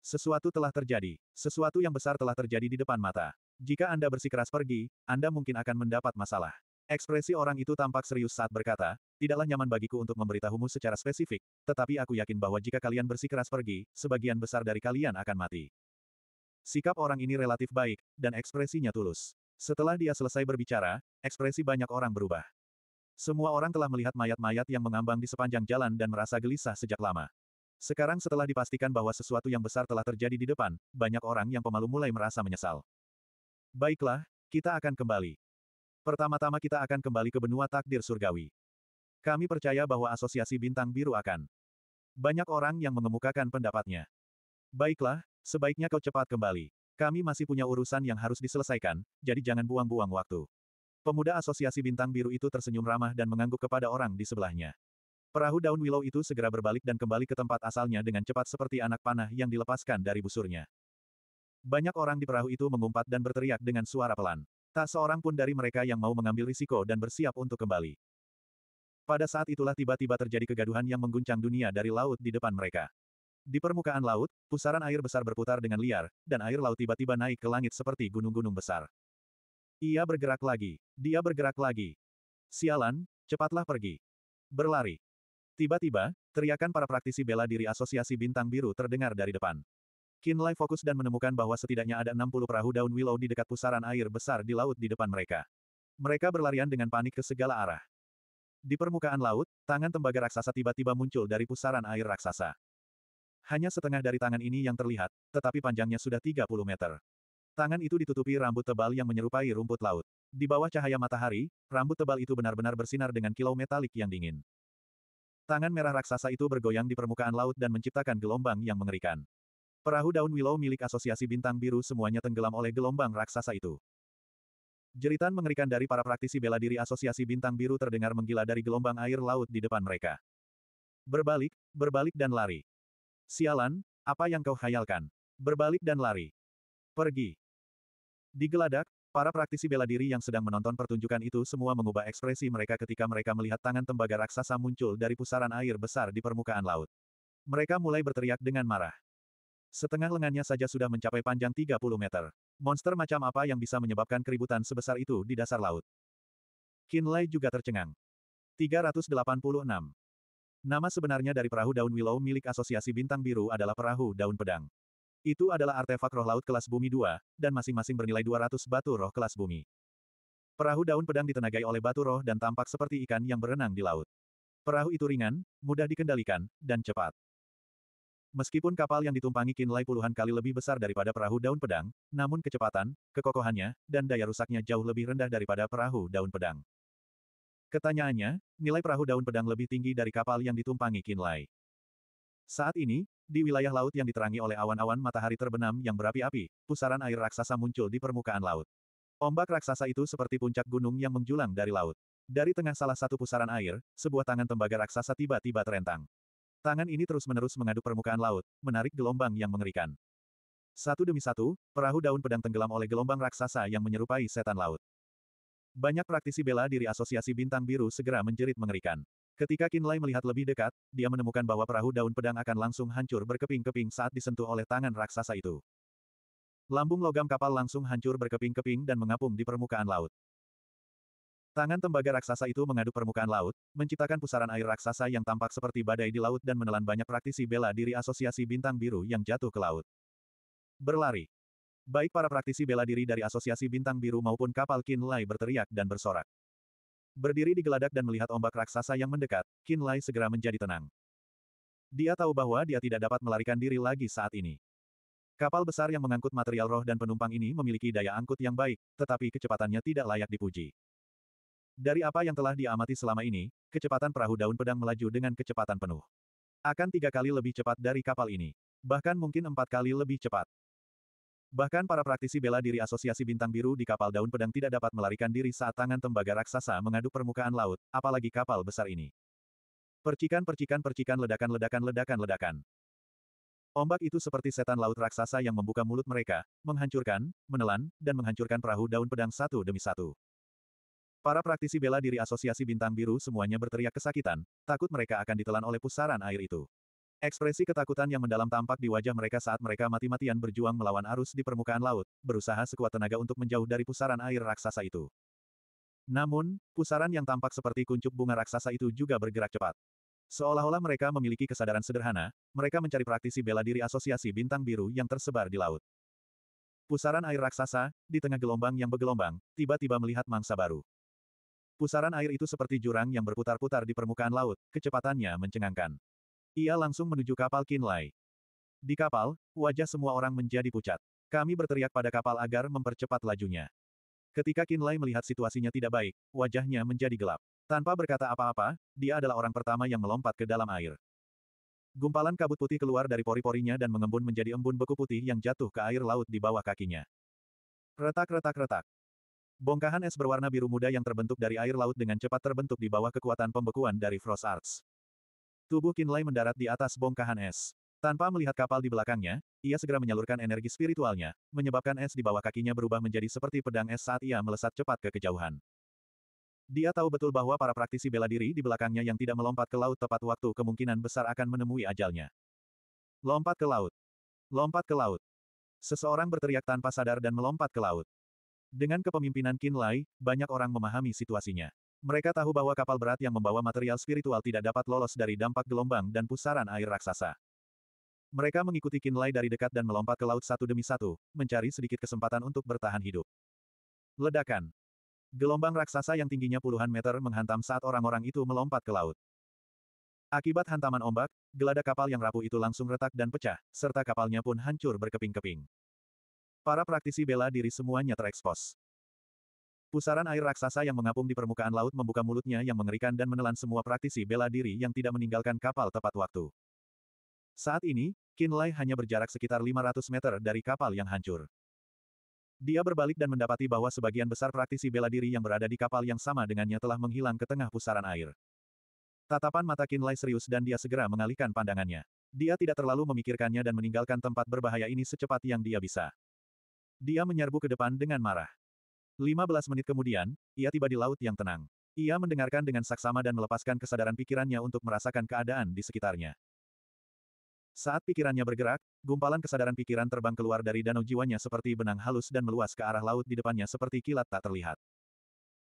Sesuatu telah terjadi, sesuatu yang besar telah terjadi di depan mata. Jika Anda bersikeras pergi, Anda mungkin akan mendapat masalah. Ekspresi orang itu tampak serius saat berkata, tidaklah nyaman bagiku untuk memberitahumu secara spesifik, tetapi aku yakin bahwa jika kalian bersikeras pergi, sebagian besar dari kalian akan mati. Sikap orang ini relatif baik, dan ekspresinya tulus. Setelah dia selesai berbicara, ekspresi banyak orang berubah. Semua orang telah melihat mayat-mayat yang mengambang di sepanjang jalan dan merasa gelisah sejak lama. Sekarang setelah dipastikan bahwa sesuatu yang besar telah terjadi di depan, banyak orang yang pemalu mulai merasa menyesal. Baiklah, kita akan kembali. Pertama-tama kita akan kembali ke benua takdir surgawi. Kami percaya bahwa asosiasi bintang biru akan. Banyak orang yang mengemukakan pendapatnya. Baiklah, Sebaiknya kau cepat kembali. Kami masih punya urusan yang harus diselesaikan, jadi jangan buang-buang waktu. Pemuda asosiasi bintang biru itu tersenyum ramah dan mengangguk kepada orang di sebelahnya. Perahu daun willow itu segera berbalik dan kembali ke tempat asalnya dengan cepat seperti anak panah yang dilepaskan dari busurnya. Banyak orang di perahu itu mengumpat dan berteriak dengan suara pelan. Tak seorang pun dari mereka yang mau mengambil risiko dan bersiap untuk kembali. Pada saat itulah tiba-tiba terjadi kegaduhan yang mengguncang dunia dari laut di depan mereka. Di permukaan laut, pusaran air besar berputar dengan liar, dan air laut tiba-tiba naik ke langit seperti gunung-gunung besar. Ia bergerak lagi. Dia bergerak lagi. Sialan, cepatlah pergi. Berlari. Tiba-tiba, teriakan para praktisi bela diri Asosiasi Bintang Biru terdengar dari depan. Kinlay fokus dan menemukan bahwa setidaknya ada 60 perahu daun willow di dekat pusaran air besar di laut di depan mereka. Mereka berlarian dengan panik ke segala arah. Di permukaan laut, tangan tembaga raksasa tiba-tiba muncul dari pusaran air raksasa. Hanya setengah dari tangan ini yang terlihat, tetapi panjangnya sudah 30 meter. Tangan itu ditutupi rambut tebal yang menyerupai rumput laut. Di bawah cahaya matahari, rambut tebal itu benar-benar bersinar dengan kilau metalik yang dingin. Tangan merah raksasa itu bergoyang di permukaan laut dan menciptakan gelombang yang mengerikan. Perahu daun willow milik Asosiasi Bintang Biru semuanya tenggelam oleh gelombang raksasa itu. Jeritan mengerikan dari para praktisi bela diri Asosiasi Bintang Biru terdengar menggila dari gelombang air laut di depan mereka. Berbalik, berbalik dan lari. Sialan, apa yang kau khayalkan? Berbalik dan lari. Pergi. Di geladak, para praktisi bela diri yang sedang menonton pertunjukan itu semua mengubah ekspresi mereka ketika mereka melihat tangan tembaga raksasa muncul dari pusaran air besar di permukaan laut. Mereka mulai berteriak dengan marah. Setengah lengannya saja sudah mencapai panjang 30 meter. Monster macam apa yang bisa menyebabkan keributan sebesar itu di dasar laut? Kinlay juga tercengang. 386. Nama sebenarnya dari perahu daun willow milik Asosiasi Bintang Biru adalah perahu daun pedang. Itu adalah artefak roh laut kelas bumi 2, dan masing-masing bernilai 200 batu roh kelas bumi. Perahu daun pedang ditenagai oleh batu roh dan tampak seperti ikan yang berenang di laut. Perahu itu ringan, mudah dikendalikan, dan cepat. Meskipun kapal yang ditumpangi kinlay puluhan kali lebih besar daripada perahu daun pedang, namun kecepatan, kekokohannya, dan daya rusaknya jauh lebih rendah daripada perahu daun pedang. Ketanyaannya, nilai perahu daun pedang lebih tinggi dari kapal yang ditumpangi Kinlay. Saat ini, di wilayah laut yang diterangi oleh awan-awan matahari terbenam yang berapi-api, pusaran air raksasa muncul di permukaan laut. Ombak raksasa itu seperti puncak gunung yang menjulang dari laut. Dari tengah salah satu pusaran air, sebuah tangan tembaga raksasa tiba-tiba terentang. Tangan ini terus-menerus mengaduk permukaan laut, menarik gelombang yang mengerikan. Satu demi satu, perahu daun pedang tenggelam oleh gelombang raksasa yang menyerupai setan laut. Banyak praktisi bela diri asosiasi bintang biru segera menjerit mengerikan. Ketika Kinlay melihat lebih dekat, dia menemukan bahwa perahu daun pedang akan langsung hancur berkeping-keping saat disentuh oleh tangan raksasa itu. Lambung logam kapal langsung hancur berkeping-keping dan mengapung di permukaan laut. Tangan tembaga raksasa itu mengadu permukaan laut, menciptakan pusaran air raksasa yang tampak seperti badai di laut dan menelan banyak praktisi bela diri asosiasi bintang biru yang jatuh ke laut. Berlari. Baik para praktisi bela diri dari Asosiasi Bintang Biru maupun kapal Qin Lai berteriak dan bersorak. Berdiri di geladak dan melihat ombak raksasa yang mendekat, Qin Lai segera menjadi tenang. Dia tahu bahwa dia tidak dapat melarikan diri lagi saat ini. Kapal besar yang mengangkut material roh dan penumpang ini memiliki daya angkut yang baik, tetapi kecepatannya tidak layak dipuji. Dari apa yang telah diamati selama ini, kecepatan perahu daun pedang melaju dengan kecepatan penuh. Akan tiga kali lebih cepat dari kapal ini. Bahkan mungkin empat kali lebih cepat. Bahkan para praktisi bela diri Asosiasi Bintang Biru di kapal daun pedang tidak dapat melarikan diri saat tangan tembaga raksasa mengaduk permukaan laut, apalagi kapal besar ini. Percikan-percikan-percikan ledakan-ledakan-ledakan-ledakan. Ombak itu seperti setan laut raksasa yang membuka mulut mereka, menghancurkan, menelan, dan menghancurkan perahu daun pedang satu demi satu. Para praktisi bela diri Asosiasi Bintang Biru semuanya berteriak kesakitan, takut mereka akan ditelan oleh pusaran air itu. Ekspresi ketakutan yang mendalam tampak di wajah mereka saat mereka mati-matian berjuang melawan arus di permukaan laut, berusaha sekuat tenaga untuk menjauh dari pusaran air raksasa itu. Namun, pusaran yang tampak seperti kuncup bunga raksasa itu juga bergerak cepat. Seolah-olah mereka memiliki kesadaran sederhana, mereka mencari praktisi bela diri asosiasi bintang biru yang tersebar di laut. Pusaran air raksasa, di tengah gelombang yang bergelombang, tiba-tiba melihat mangsa baru. Pusaran air itu seperti jurang yang berputar-putar di permukaan laut, kecepatannya mencengangkan. Ia langsung menuju kapal Kinlay. Di kapal, wajah semua orang menjadi pucat. Kami berteriak pada kapal agar mempercepat lajunya. Ketika Kinlay melihat situasinya tidak baik, wajahnya menjadi gelap. Tanpa berkata apa-apa, dia adalah orang pertama yang melompat ke dalam air. Gumpalan kabut putih keluar dari pori-porinya dan mengembun menjadi embun beku putih yang jatuh ke air laut di bawah kakinya. Retak-retak-retak. Bongkahan es berwarna biru muda yang terbentuk dari air laut dengan cepat terbentuk di bawah kekuatan pembekuan dari Frost Arts. Tubuh Kinlay mendarat di atas bongkahan es. Tanpa melihat kapal di belakangnya, ia segera menyalurkan energi spiritualnya, menyebabkan es di bawah kakinya berubah menjadi seperti pedang es saat ia melesat cepat ke kejauhan. Dia tahu betul bahwa para praktisi bela diri di belakangnya yang tidak melompat ke laut tepat waktu kemungkinan besar akan menemui ajalnya. Lompat ke laut. Lompat ke laut. Seseorang berteriak tanpa sadar dan melompat ke laut. Dengan kepemimpinan Kinlay, banyak orang memahami situasinya. Mereka tahu bahwa kapal berat yang membawa material spiritual tidak dapat lolos dari dampak gelombang dan pusaran air raksasa. Mereka mengikuti kinlay dari dekat dan melompat ke laut satu demi satu, mencari sedikit kesempatan untuk bertahan hidup. Ledakan. Gelombang raksasa yang tingginya puluhan meter menghantam saat orang-orang itu melompat ke laut. Akibat hantaman ombak, geladak kapal yang rapuh itu langsung retak dan pecah, serta kapalnya pun hancur berkeping-keping. Para praktisi bela diri semuanya terekspos. Pusaran air raksasa yang mengapung di permukaan laut membuka mulutnya yang mengerikan dan menelan semua praktisi bela diri yang tidak meninggalkan kapal tepat waktu. Saat ini, Lai hanya berjarak sekitar 500 meter dari kapal yang hancur. Dia berbalik dan mendapati bahwa sebagian besar praktisi bela diri yang berada di kapal yang sama dengannya telah menghilang ke tengah pusaran air. Tatapan mata Lai serius dan dia segera mengalihkan pandangannya. Dia tidak terlalu memikirkannya dan meninggalkan tempat berbahaya ini secepat yang dia bisa. Dia menyerbu ke depan dengan marah. 15 menit kemudian, ia tiba di laut yang tenang. Ia mendengarkan dengan saksama dan melepaskan kesadaran pikirannya untuk merasakan keadaan di sekitarnya. Saat pikirannya bergerak, gumpalan kesadaran pikiran terbang keluar dari danau jiwanya seperti benang halus dan meluas ke arah laut di depannya seperti kilat tak terlihat.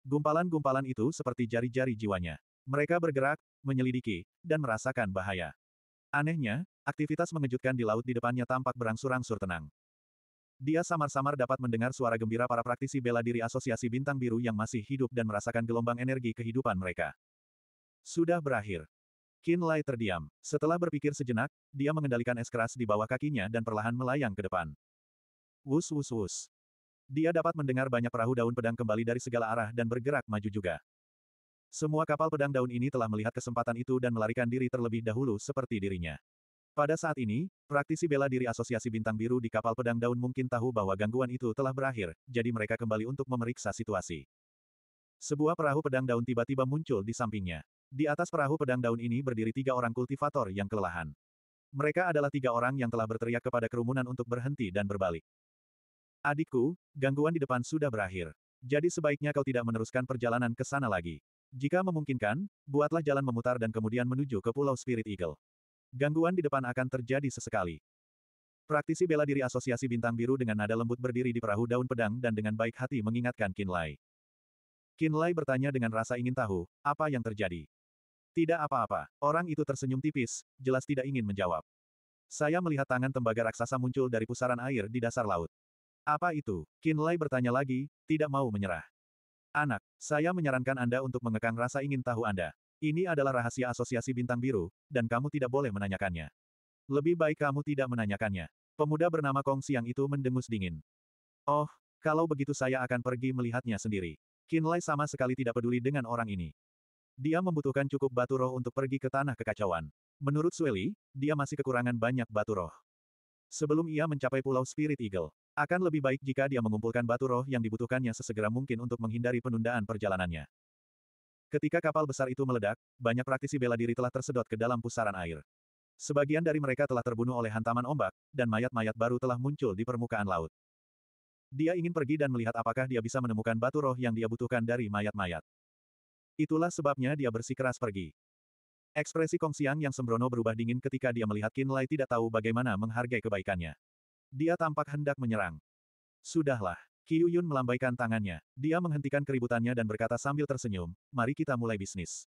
Gumpalan-gumpalan itu seperti jari-jari jiwanya. Mereka bergerak, menyelidiki, dan merasakan bahaya. Anehnya, aktivitas mengejutkan di laut di depannya tampak berangsur-angsur tenang. Dia samar-samar dapat mendengar suara gembira para praktisi bela diri Asosiasi Bintang Biru yang masih hidup dan merasakan gelombang energi kehidupan mereka. Sudah berakhir. Qin Lai terdiam. Setelah berpikir sejenak, dia mengendalikan es keras di bawah kakinya dan perlahan melayang ke depan. Wus wus wus. Dia dapat mendengar banyak perahu daun pedang kembali dari segala arah dan bergerak maju juga. Semua kapal pedang daun ini telah melihat kesempatan itu dan melarikan diri terlebih dahulu seperti dirinya. Pada saat ini, praktisi bela diri Asosiasi Bintang Biru di kapal pedang daun mungkin tahu bahwa gangguan itu telah berakhir, jadi mereka kembali untuk memeriksa situasi. Sebuah perahu pedang daun tiba-tiba muncul di sampingnya. Di atas perahu pedang daun ini berdiri tiga orang kultivator yang kelelahan. Mereka adalah tiga orang yang telah berteriak kepada kerumunan untuk berhenti dan berbalik. Adikku, gangguan di depan sudah berakhir. Jadi sebaiknya kau tidak meneruskan perjalanan ke sana lagi. Jika memungkinkan, buatlah jalan memutar dan kemudian menuju ke Pulau Spirit Eagle. Gangguan di depan akan terjadi sesekali. Praktisi bela diri Asosiasi Bintang Biru dengan nada lembut berdiri di perahu daun pedang dan dengan baik hati mengingatkan Kinlay. Kinlay bertanya dengan rasa ingin tahu, apa yang terjadi? Tidak apa-apa, orang itu tersenyum tipis, jelas tidak ingin menjawab. Saya melihat tangan tembaga raksasa muncul dari pusaran air di dasar laut. Apa itu? Kinlay bertanya lagi, tidak mau menyerah. Anak, saya menyarankan Anda untuk mengekang rasa ingin tahu Anda. Ini adalah rahasia asosiasi bintang biru, dan kamu tidak boleh menanyakannya. Lebih baik kamu tidak menanyakannya. Pemuda bernama Kong Siang itu mendengus dingin. Oh, kalau begitu saya akan pergi melihatnya sendiri. Lai sama sekali tidak peduli dengan orang ini. Dia membutuhkan cukup batu roh untuk pergi ke tanah kekacauan. Menurut Sueli, dia masih kekurangan banyak batu roh. Sebelum ia mencapai pulau Spirit Eagle, akan lebih baik jika dia mengumpulkan batu roh yang dibutuhkannya sesegera mungkin untuk menghindari penundaan perjalanannya. Ketika kapal besar itu meledak, banyak praktisi bela diri telah tersedot ke dalam pusaran air. Sebagian dari mereka telah terbunuh oleh hantaman ombak, dan mayat-mayat baru telah muncul di permukaan laut. Dia ingin pergi dan melihat apakah dia bisa menemukan batu roh yang dia butuhkan dari mayat-mayat. Itulah sebabnya dia bersikeras pergi. Ekspresi Kong Xiang yang sembrono berubah dingin ketika dia melihat Qin Lai tidak tahu bagaimana menghargai kebaikannya. Dia tampak hendak menyerang. Sudahlah. Qiu Yun melambaikan tangannya, dia menghentikan keributannya dan berkata sambil tersenyum, mari kita mulai bisnis.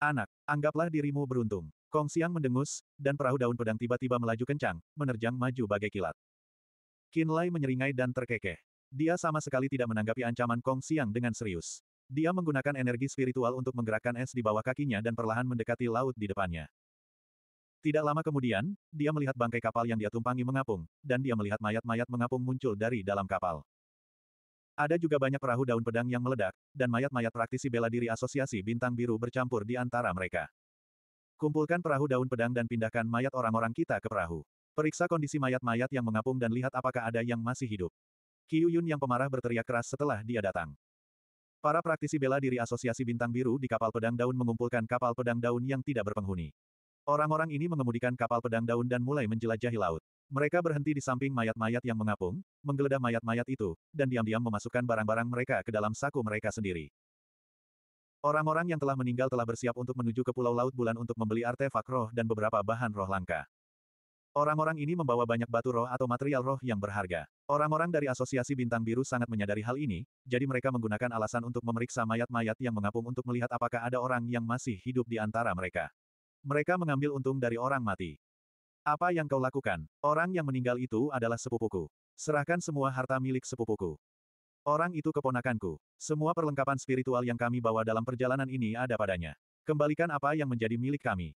Anak, anggaplah dirimu beruntung. Kong Siang mendengus, dan perahu daun pedang tiba-tiba melaju kencang, menerjang maju bagai kilat. Qin Lai menyeringai dan terkekeh. Dia sama sekali tidak menanggapi ancaman Kong Siang dengan serius. Dia menggunakan energi spiritual untuk menggerakkan es di bawah kakinya dan perlahan mendekati laut di depannya. Tidak lama kemudian, dia melihat bangkai kapal yang dia tumpangi mengapung, dan dia melihat mayat-mayat mengapung muncul dari dalam kapal. Ada juga banyak perahu daun pedang yang meledak, dan mayat-mayat praktisi bela diri asosiasi bintang biru bercampur di antara mereka. Kumpulkan perahu daun pedang dan pindahkan mayat orang-orang kita ke perahu. Periksa kondisi mayat-mayat yang mengapung dan lihat apakah ada yang masih hidup. Kiyu Yun yang pemarah berteriak keras setelah dia datang. Para praktisi bela diri asosiasi bintang biru di kapal pedang daun mengumpulkan kapal pedang daun yang tidak berpenghuni. Orang-orang ini mengemudikan kapal pedang daun dan mulai menjelajahi laut. Mereka berhenti di samping mayat-mayat yang mengapung, menggeledah mayat-mayat itu, dan diam-diam memasukkan barang-barang mereka ke dalam saku mereka sendiri. Orang-orang yang telah meninggal telah bersiap untuk menuju ke Pulau Laut Bulan untuk membeli artefak roh dan beberapa bahan roh langka. Orang-orang ini membawa banyak batu roh atau material roh yang berharga. Orang-orang dari Asosiasi Bintang Biru sangat menyadari hal ini, jadi mereka menggunakan alasan untuk memeriksa mayat-mayat yang mengapung untuk melihat apakah ada orang yang masih hidup di antara mereka. Mereka mengambil untung dari orang mati. Apa yang kau lakukan? Orang yang meninggal itu adalah sepupuku. Serahkan semua harta milik sepupuku. Orang itu keponakanku. Semua perlengkapan spiritual yang kami bawa dalam perjalanan ini ada padanya. Kembalikan apa yang menjadi milik kami.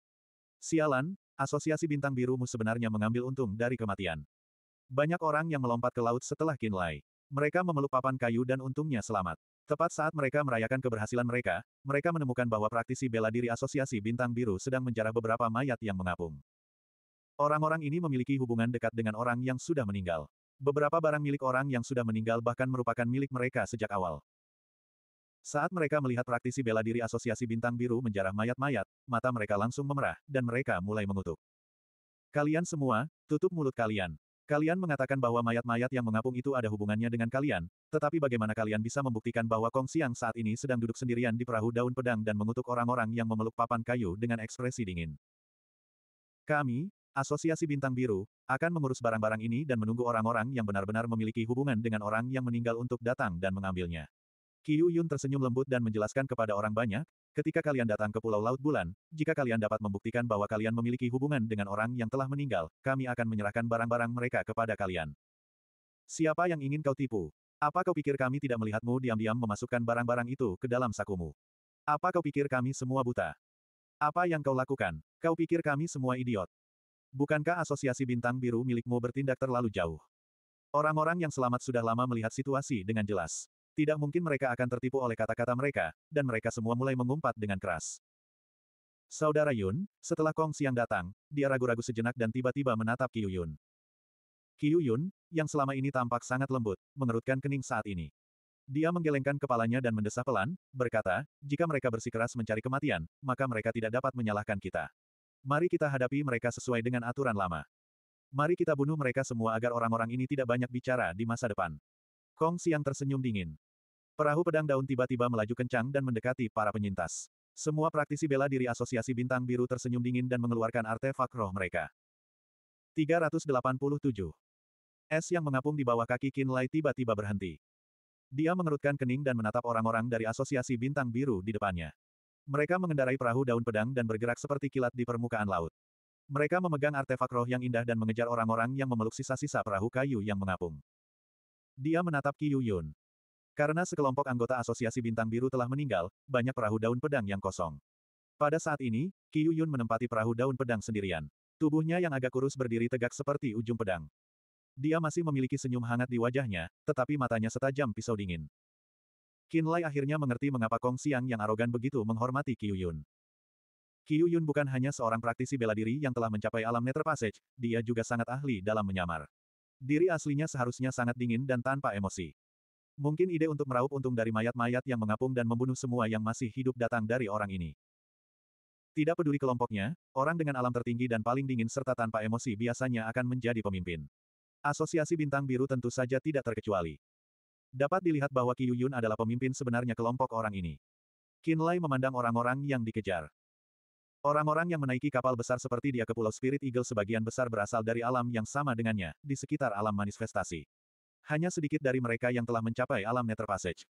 Sialan, asosiasi bintang birumu sebenarnya mengambil untung dari kematian. Banyak orang yang melompat ke laut setelah kinlay. Mereka memeluk papan kayu dan untungnya selamat. Tepat saat mereka merayakan keberhasilan mereka, mereka menemukan bahwa praktisi bela diri asosiasi bintang biru sedang menjarah beberapa mayat yang mengapung. Orang-orang ini memiliki hubungan dekat dengan orang yang sudah meninggal. Beberapa barang milik orang yang sudah meninggal bahkan merupakan milik mereka sejak awal. Saat mereka melihat praktisi bela diri asosiasi bintang biru menjarah mayat-mayat, mata mereka langsung memerah, dan mereka mulai mengutuk. Kalian semua, tutup mulut kalian. Kalian mengatakan bahwa mayat-mayat yang mengapung itu ada hubungannya dengan kalian, tetapi bagaimana kalian bisa membuktikan bahwa Kong Siang saat ini sedang duduk sendirian di perahu daun pedang dan mengutuk orang-orang yang memeluk papan kayu dengan ekspresi dingin? Kami, Asosiasi Bintang Biru, akan mengurus barang-barang ini dan menunggu orang-orang yang benar-benar memiliki hubungan dengan orang yang meninggal untuk datang dan mengambilnya. Qiu Yun tersenyum lembut dan menjelaskan kepada orang banyak, ketika kalian datang ke Pulau Laut Bulan, jika kalian dapat membuktikan bahwa kalian memiliki hubungan dengan orang yang telah meninggal, kami akan menyerahkan barang-barang mereka kepada kalian. Siapa yang ingin kau tipu? Apa kau pikir kami tidak melihatmu diam-diam memasukkan barang-barang itu ke dalam sakumu? Apa kau pikir kami semua buta? Apa yang kau lakukan? Kau pikir kami semua idiot? Bukankah asosiasi bintang biru milikmu bertindak terlalu jauh? Orang-orang yang selamat sudah lama melihat situasi dengan jelas. Tidak mungkin mereka akan tertipu oleh kata-kata mereka, dan mereka semua mulai mengumpat dengan keras. Saudara Yun, setelah Kong Siang datang, dia ragu-ragu sejenak dan tiba-tiba menatap Qiu Yun. Qiu Yun, yang selama ini tampak sangat lembut, mengerutkan kening saat ini. Dia menggelengkan kepalanya dan mendesah pelan, berkata, jika mereka bersikeras mencari kematian, maka mereka tidak dapat menyalahkan kita. Mari kita hadapi mereka sesuai dengan aturan lama. Mari kita bunuh mereka semua agar orang-orang ini tidak banyak bicara di masa depan. Kong Siang tersenyum dingin. Perahu pedang daun tiba-tiba melaju kencang dan mendekati para penyintas. Semua praktisi bela diri asosiasi bintang biru tersenyum dingin dan mengeluarkan artefak roh mereka. 387. Es yang mengapung di bawah kaki Kinlay tiba-tiba berhenti. Dia mengerutkan kening dan menatap orang-orang dari asosiasi bintang biru di depannya. Mereka mengendarai perahu daun pedang dan bergerak seperti kilat di permukaan laut. Mereka memegang artefak roh yang indah dan mengejar orang-orang yang memeluk sisa-sisa perahu kayu yang mengapung. Dia menatap Qiyu Yun. Karena sekelompok anggota Asosiasi Bintang Biru telah meninggal, banyak perahu daun pedang yang kosong. Pada saat ini, Qiyu Yun menempati perahu daun pedang sendirian. Tubuhnya yang agak kurus berdiri tegak seperti ujung pedang. Dia masih memiliki senyum hangat di wajahnya, tetapi matanya setajam pisau dingin. Qin Lai akhirnya mengerti mengapa Kong Xiang yang arogan begitu menghormati Qiu Yun. Qiu Yun bukan hanya seorang praktisi bela diri yang telah mencapai alam nether passage, dia juga sangat ahli dalam menyamar. Diri aslinya seharusnya sangat dingin dan tanpa emosi. Mungkin ide untuk meraup untung dari mayat-mayat yang mengapung dan membunuh semua yang masih hidup datang dari orang ini. Tidak peduli kelompoknya, orang dengan alam tertinggi dan paling dingin serta tanpa emosi biasanya akan menjadi pemimpin. Asosiasi bintang biru tentu saja tidak terkecuali. Dapat dilihat bahwa Qiu Yun adalah pemimpin sebenarnya kelompok orang ini. Qin Lai memandang orang-orang yang dikejar. Orang-orang yang menaiki kapal besar seperti dia ke Pulau Spirit Eagle sebagian besar berasal dari alam yang sama dengannya, di sekitar alam manifestasi. Hanya sedikit dari mereka yang telah mencapai alam Nether Passage.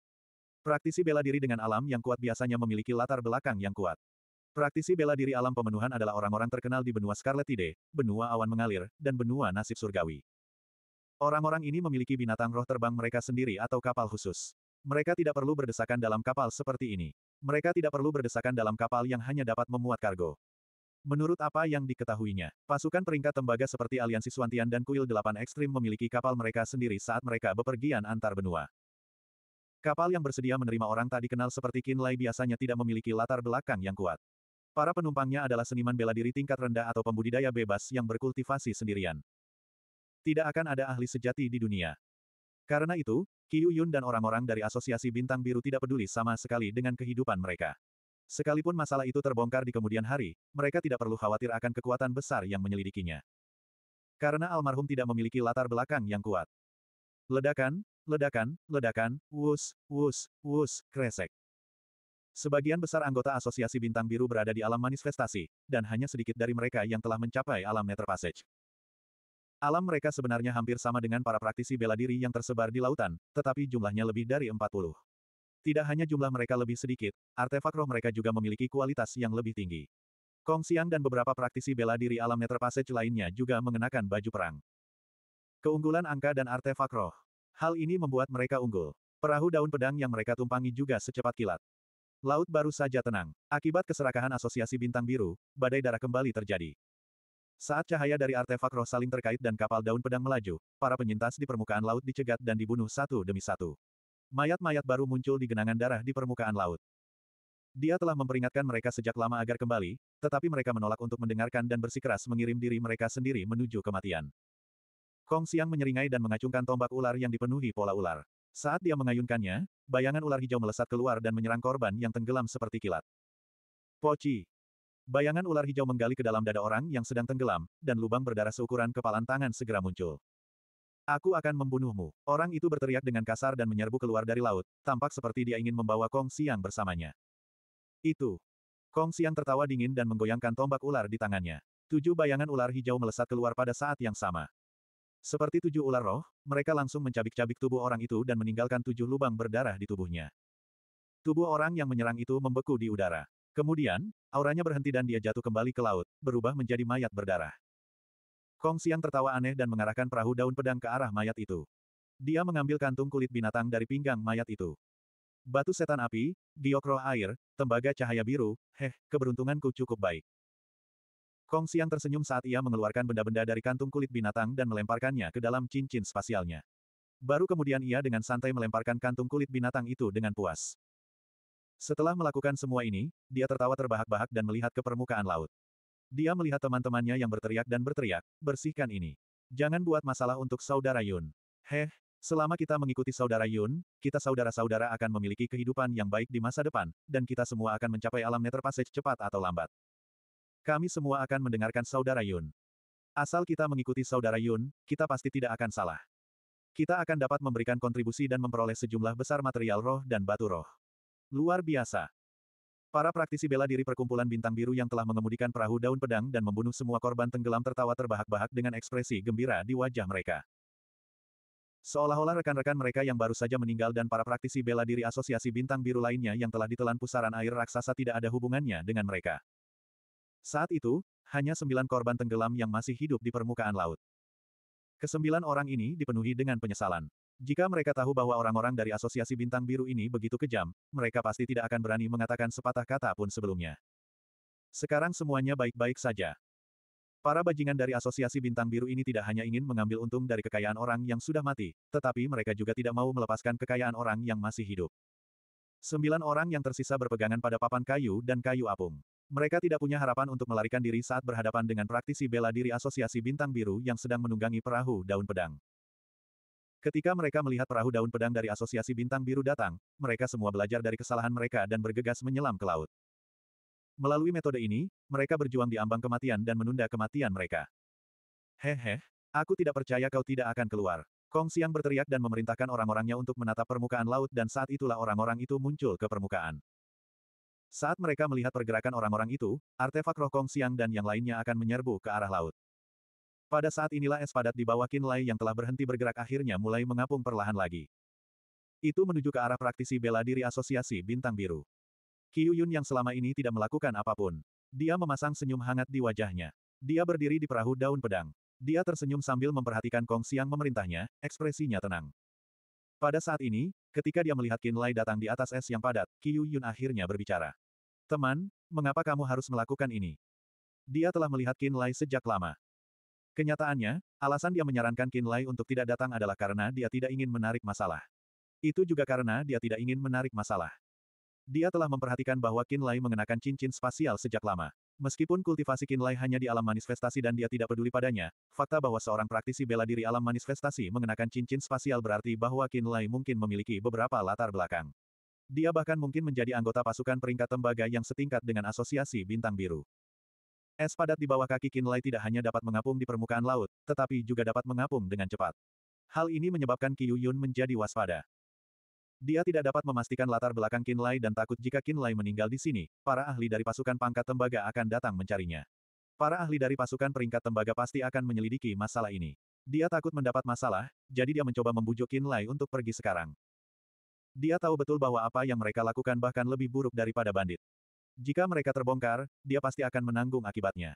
Praktisi bela diri dengan alam yang kuat biasanya memiliki latar belakang yang kuat. Praktisi bela diri alam pemenuhan adalah orang-orang terkenal di benua Scarlet Tide, benua awan mengalir, dan benua nasib surgawi. Orang-orang ini memiliki binatang roh terbang mereka sendiri atau kapal khusus. Mereka tidak perlu berdesakan dalam kapal seperti ini. Mereka tidak perlu berdesakan dalam kapal yang hanya dapat memuat kargo. Menurut apa yang diketahuinya, pasukan peringkat tembaga seperti Aliansi Suantian dan Kuil Delapan Ekstrim memiliki kapal mereka sendiri saat mereka bepergian antar benua. Kapal yang bersedia menerima orang tak dikenal seperti Kinlay biasanya tidak memiliki latar belakang yang kuat. Para penumpangnya adalah seniman bela diri tingkat rendah atau pembudidaya bebas yang berkultivasi sendirian tidak akan ada ahli sejati di dunia. Karena itu, Qiu Yun dan orang-orang dari Asosiasi Bintang Biru tidak peduli sama sekali dengan kehidupan mereka. Sekalipun masalah itu terbongkar di kemudian hari, mereka tidak perlu khawatir akan kekuatan besar yang menyelidikinya. Karena almarhum tidak memiliki latar belakang yang kuat. Ledakan, ledakan, ledakan, wus, wus, wus, kresek. Sebagian besar anggota Asosiasi Bintang Biru berada di alam manifestasi, dan hanya sedikit dari mereka yang telah mencapai alam Nether Passage. Alam mereka sebenarnya hampir sama dengan para praktisi bela diri yang tersebar di lautan, tetapi jumlahnya lebih dari 40. Tidak hanya jumlah mereka lebih sedikit, artefak roh mereka juga memiliki kualitas yang lebih tinggi. Kong Xiang dan beberapa praktisi bela diri alam Passage lainnya juga mengenakan baju perang. Keunggulan angka dan artefak roh. Hal ini membuat mereka unggul. Perahu daun pedang yang mereka tumpangi juga secepat kilat. Laut baru saja tenang. Akibat keserakahan asosiasi bintang biru, badai darah kembali terjadi. Saat cahaya dari artefak roh saling terkait dan kapal daun pedang melaju, para penyintas di permukaan laut dicegat dan dibunuh satu demi satu. Mayat-mayat baru muncul di genangan darah di permukaan laut. Dia telah memperingatkan mereka sejak lama agar kembali, tetapi mereka menolak untuk mendengarkan dan bersikeras mengirim diri mereka sendiri menuju kematian. Kong Siang menyeringai dan mengacungkan tombak ular yang dipenuhi pola ular. Saat dia mengayunkannya, bayangan ular hijau melesat keluar dan menyerang korban yang tenggelam seperti kilat. Poci. Bayangan ular hijau menggali ke dalam dada orang yang sedang tenggelam, dan lubang berdarah seukuran kepalan tangan segera muncul. Aku akan membunuhmu. Orang itu berteriak dengan kasar dan menyerbu keluar dari laut, tampak seperti dia ingin membawa Kong Siang bersamanya. Itu. Kong Siang tertawa dingin dan menggoyangkan tombak ular di tangannya. Tujuh bayangan ular hijau melesat keluar pada saat yang sama. Seperti tujuh ular roh, mereka langsung mencabik-cabik tubuh orang itu dan meninggalkan tujuh lubang berdarah di tubuhnya. Tubuh orang yang menyerang itu membeku di udara. Kemudian, auranya berhenti dan dia jatuh kembali ke laut, berubah menjadi mayat berdarah. Kong Xiang tertawa aneh dan mengarahkan perahu daun pedang ke arah mayat itu. Dia mengambil kantung kulit binatang dari pinggang mayat itu. Batu setan api, diokro air, tembaga cahaya biru, heh, keberuntunganku cukup baik. Kong Xiang tersenyum saat ia mengeluarkan benda-benda dari kantung kulit binatang dan melemparkannya ke dalam cincin spasialnya. Baru kemudian ia dengan santai melemparkan kantung kulit binatang itu dengan puas. Setelah melakukan semua ini, dia tertawa terbahak-bahak dan melihat ke permukaan laut. Dia melihat teman-temannya yang berteriak dan berteriak, bersihkan ini. Jangan buat masalah untuk saudara Yun. Heh, selama kita mengikuti saudara Yun, kita saudara-saudara akan memiliki kehidupan yang baik di masa depan, dan kita semua akan mencapai alam nether passage cepat atau lambat. Kami semua akan mendengarkan saudara Yun. Asal kita mengikuti saudara Yun, kita pasti tidak akan salah. Kita akan dapat memberikan kontribusi dan memperoleh sejumlah besar material roh dan batu roh. Luar biasa. Para praktisi bela diri perkumpulan bintang biru yang telah mengemudikan perahu daun pedang dan membunuh semua korban tenggelam tertawa terbahak-bahak dengan ekspresi gembira di wajah mereka. Seolah-olah rekan-rekan mereka yang baru saja meninggal dan para praktisi bela diri asosiasi bintang biru lainnya yang telah ditelan pusaran air raksasa tidak ada hubungannya dengan mereka. Saat itu, hanya sembilan korban tenggelam yang masih hidup di permukaan laut. Kesembilan orang ini dipenuhi dengan penyesalan. Jika mereka tahu bahwa orang-orang dari asosiasi bintang biru ini begitu kejam, mereka pasti tidak akan berani mengatakan sepatah kata pun sebelumnya. Sekarang semuanya baik-baik saja. Para bajingan dari asosiasi bintang biru ini tidak hanya ingin mengambil untung dari kekayaan orang yang sudah mati, tetapi mereka juga tidak mau melepaskan kekayaan orang yang masih hidup. Sembilan orang yang tersisa berpegangan pada papan kayu dan kayu apung. Mereka tidak punya harapan untuk melarikan diri saat berhadapan dengan praktisi bela diri asosiasi bintang biru yang sedang menunggangi perahu daun pedang. Ketika mereka melihat perahu daun pedang dari Asosiasi Bintang Biru datang, mereka semua belajar dari kesalahan mereka dan bergegas menyelam ke laut. Melalui metode ini, mereka berjuang di ambang kematian dan menunda kematian mereka. Hehe, aku tidak percaya kau tidak akan keluar. Kong Siang berteriak dan memerintahkan orang-orangnya untuk menatap permukaan laut dan saat itulah orang-orang itu muncul ke permukaan. Saat mereka melihat pergerakan orang-orang itu, artefak roh Kong Siang dan yang lainnya akan menyerbu ke arah laut. Pada saat inilah es padat di bawah Kinlay yang telah berhenti bergerak akhirnya mulai mengapung perlahan lagi. Itu menuju ke arah praktisi bela diri asosiasi bintang biru. Qiu Yun yang selama ini tidak melakukan apapun. Dia memasang senyum hangat di wajahnya. Dia berdiri di perahu daun pedang. Dia tersenyum sambil memperhatikan Kong Siang memerintahnya, ekspresinya tenang. Pada saat ini, ketika dia melihat Kinlay datang di atas es yang padat, Qiu Yun akhirnya berbicara. Teman, mengapa kamu harus melakukan ini? Dia telah melihat Kinlay sejak lama. Kenyataannya, alasan dia menyarankan Kinlay untuk tidak datang adalah karena dia tidak ingin menarik masalah. Itu juga karena dia tidak ingin menarik masalah. Dia telah memperhatikan bahwa Kinlay mengenakan cincin spasial sejak lama. Meskipun kultivasi Kinlay hanya di alam manifestasi dan dia tidak peduli padanya, fakta bahwa seorang praktisi bela diri alam manifestasi mengenakan cincin spasial berarti bahwa Kinlay mungkin memiliki beberapa latar belakang. Dia bahkan mungkin menjadi anggota pasukan peringkat tembaga yang setingkat dengan asosiasi bintang biru. Es padat di bawah kaki Kinlay tidak hanya dapat mengapung di permukaan laut, tetapi juga dapat mengapung dengan cepat. Hal ini menyebabkan Qiu Yun menjadi waspada. Dia tidak dapat memastikan latar belakang Kinlay dan takut jika Kinlay meninggal di sini, para ahli dari pasukan pangkat tembaga akan datang mencarinya. Para ahli dari pasukan peringkat tembaga pasti akan menyelidiki masalah ini. Dia takut mendapat masalah, jadi dia mencoba membujuk Kinlay untuk pergi sekarang. Dia tahu betul bahwa apa yang mereka lakukan bahkan lebih buruk daripada bandit. Jika mereka terbongkar, dia pasti akan menanggung akibatnya.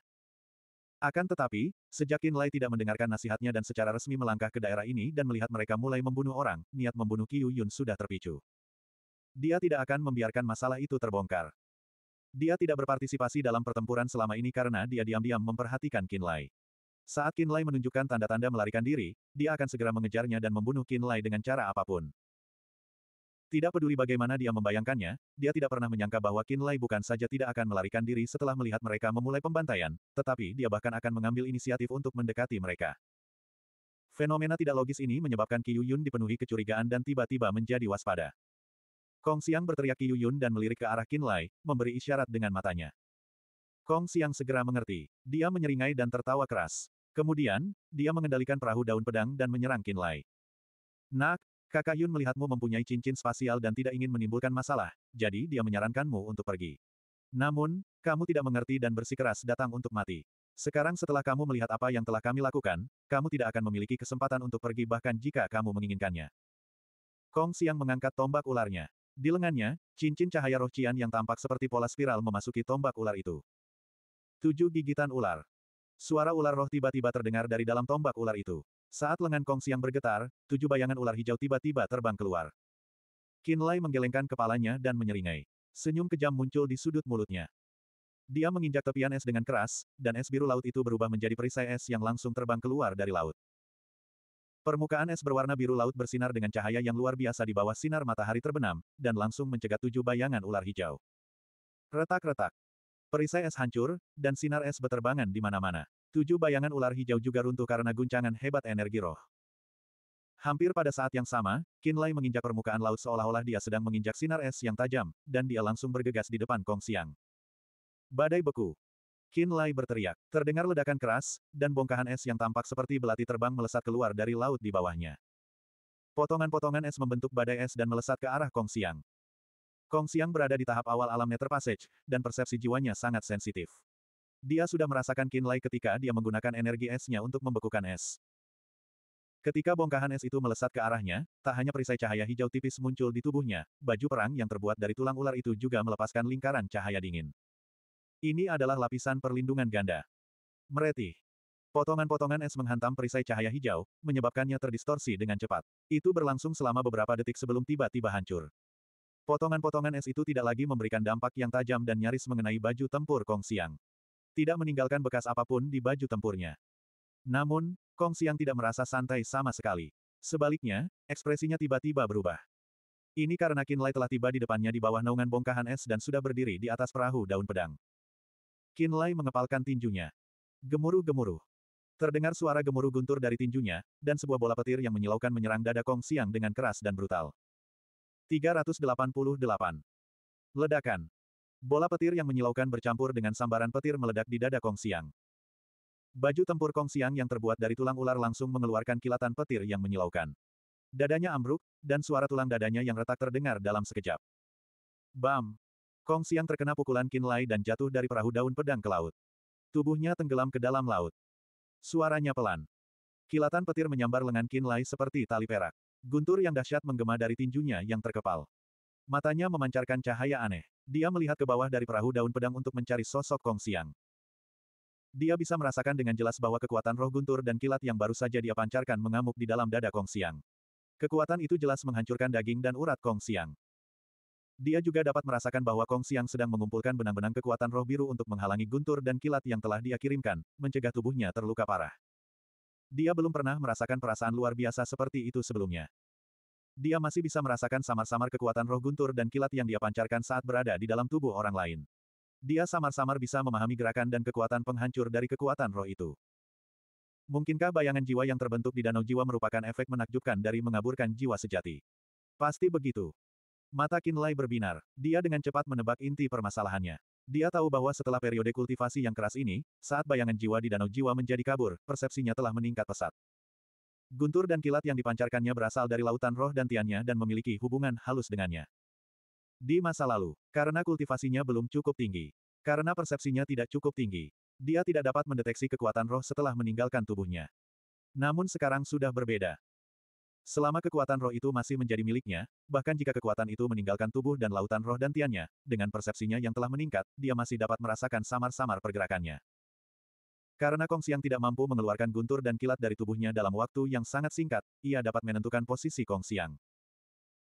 Akan tetapi, sejak Qin Lai tidak mendengarkan nasihatnya dan secara resmi melangkah ke daerah ini dan melihat mereka mulai membunuh orang, niat membunuh Qiu Yun sudah terpicu. Dia tidak akan membiarkan masalah itu terbongkar. Dia tidak berpartisipasi dalam pertempuran selama ini karena dia diam-diam memperhatikan Qin Lai. Saat Qin Lai menunjukkan tanda-tanda melarikan diri, dia akan segera mengejarnya dan membunuh Qin Lai dengan cara apapun. Tidak peduli bagaimana dia membayangkannya, dia tidak pernah menyangka bahwa Qin Lai bukan saja tidak akan melarikan diri setelah melihat mereka memulai pembantaian, tetapi dia bahkan akan mengambil inisiatif untuk mendekati mereka. Fenomena tidak logis ini menyebabkan Qi Yuyun dipenuhi kecurigaan dan tiba-tiba menjadi waspada. Kong Xiang berteriak Qi Yuyun dan melirik ke arah Qin Lai, memberi isyarat dengan matanya. Kong Xiang segera mengerti. Dia menyeringai dan tertawa keras. Kemudian, dia mengendalikan perahu daun pedang dan menyerang Qin Lai. Nak, Kakak Yun melihatmu mempunyai cincin spasial dan tidak ingin menimbulkan masalah, jadi dia menyarankanmu untuk pergi. Namun, kamu tidak mengerti dan bersikeras datang untuk mati. Sekarang setelah kamu melihat apa yang telah kami lakukan, kamu tidak akan memiliki kesempatan untuk pergi bahkan jika kamu menginginkannya. Kong Siang mengangkat tombak ularnya. Di lengannya, cincin cahaya roh Cian yang tampak seperti pola spiral memasuki tombak ular itu. Tujuh gigitan ular. Suara ular roh tiba-tiba terdengar dari dalam tombak ular itu. Saat lengan Kong Siang bergetar, tujuh bayangan ular hijau tiba-tiba terbang keluar. Qin Lai menggelengkan kepalanya dan menyeringai. Senyum kejam muncul di sudut mulutnya. Dia menginjak tepian es dengan keras, dan es biru laut itu berubah menjadi perisai es yang langsung terbang keluar dari laut. Permukaan es berwarna biru laut bersinar dengan cahaya yang luar biasa di bawah sinar matahari terbenam, dan langsung mencegat tujuh bayangan ular hijau. Retak-retak. Perisai es hancur, dan sinar es beterbangan di mana-mana. Tujuh bayangan ular hijau juga runtuh karena guncangan hebat energi roh. Hampir pada saat yang sama, Kinlay menginjak permukaan laut seolah-olah dia sedang menginjak sinar es yang tajam, dan dia langsung bergegas di depan Kong Xiang. Badai beku. Kinlay berteriak. Terdengar ledakan keras, dan bongkahan es yang tampak seperti belati terbang melesat keluar dari laut di bawahnya. Potongan-potongan es membentuk badai es dan melesat ke arah Kong Xiang. Kong Xiang berada di tahap awal alam Nether Passage, dan persepsi jiwanya sangat sensitif. Dia sudah merasakan kinlay ketika dia menggunakan energi esnya untuk membekukan es. Ketika bongkahan es itu melesat ke arahnya, tak hanya perisai cahaya hijau tipis muncul di tubuhnya, baju perang yang terbuat dari tulang ular itu juga melepaskan lingkaran cahaya dingin. Ini adalah lapisan perlindungan ganda. Mereti. Potongan-potongan es menghantam perisai cahaya hijau, menyebabkannya terdistorsi dengan cepat. Itu berlangsung selama beberapa detik sebelum tiba-tiba hancur. Potongan-potongan es itu tidak lagi memberikan dampak yang tajam dan nyaris mengenai baju tempur Kong Siang tidak meninggalkan bekas apapun di baju tempurnya. Namun, Kong Xiang tidak merasa santai sama sekali. Sebaliknya, ekspresinya tiba-tiba berubah. Ini karena Lai telah tiba di depannya di bawah naungan bongkahan es dan sudah berdiri di atas perahu daun pedang. Lai mengepalkan tinjunya. Gemuruh-gemuruh. Terdengar suara gemuruh guntur dari tinjunya, dan sebuah bola petir yang menyilaukan menyerang dada Kong Xiang dengan keras dan brutal. 388. Ledakan. Bola petir yang menyilaukan bercampur dengan sambaran petir meledak di dada Kong Siang. Baju tempur Kong Siang yang terbuat dari tulang ular langsung mengeluarkan kilatan petir yang menyilaukan. Dadanya ambruk, dan suara tulang dadanya yang retak terdengar dalam sekejap. Bam! Kong Siang terkena pukulan Lai dan jatuh dari perahu daun pedang ke laut. Tubuhnya tenggelam ke dalam laut. Suaranya pelan. Kilatan petir menyambar lengan Lai seperti tali perak. Guntur yang dahsyat menggema dari tinjunya yang terkepal. Matanya memancarkan cahaya aneh. Dia melihat ke bawah dari perahu daun pedang untuk mencari sosok Kong Siang. Dia bisa merasakan dengan jelas bahwa kekuatan roh guntur dan kilat yang baru saja dia pancarkan mengamuk di dalam dada Kong Siang. Kekuatan itu jelas menghancurkan daging dan urat Kong Siang. Dia juga dapat merasakan bahwa Kong Siang sedang mengumpulkan benang-benang kekuatan roh biru untuk menghalangi guntur dan kilat yang telah dia kirimkan, mencegah tubuhnya terluka parah. Dia belum pernah merasakan perasaan luar biasa seperti itu sebelumnya. Dia masih bisa merasakan samar-samar kekuatan roh guntur dan kilat yang dia pancarkan saat berada di dalam tubuh orang lain. Dia samar-samar bisa memahami gerakan dan kekuatan penghancur dari kekuatan roh itu. Mungkinkah bayangan jiwa yang terbentuk di danau jiwa merupakan efek menakjubkan dari mengaburkan jiwa sejati? Pasti begitu. Mata Kinlay berbinar. Dia dengan cepat menebak inti permasalahannya. Dia tahu bahwa setelah periode kultivasi yang keras ini, saat bayangan jiwa di danau jiwa menjadi kabur, persepsinya telah meningkat pesat. Guntur dan kilat yang dipancarkannya berasal dari lautan roh dan tiannya dan memiliki hubungan halus dengannya. Di masa lalu, karena kultivasinya belum cukup tinggi, karena persepsinya tidak cukup tinggi, dia tidak dapat mendeteksi kekuatan roh setelah meninggalkan tubuhnya. Namun sekarang sudah berbeda. Selama kekuatan roh itu masih menjadi miliknya, bahkan jika kekuatan itu meninggalkan tubuh dan lautan roh dan tiannya, dengan persepsinya yang telah meningkat, dia masih dapat merasakan samar-samar pergerakannya. Karena Kong Xiang tidak mampu mengeluarkan guntur dan kilat dari tubuhnya dalam waktu yang sangat singkat, ia dapat menentukan posisi Kong Xiang.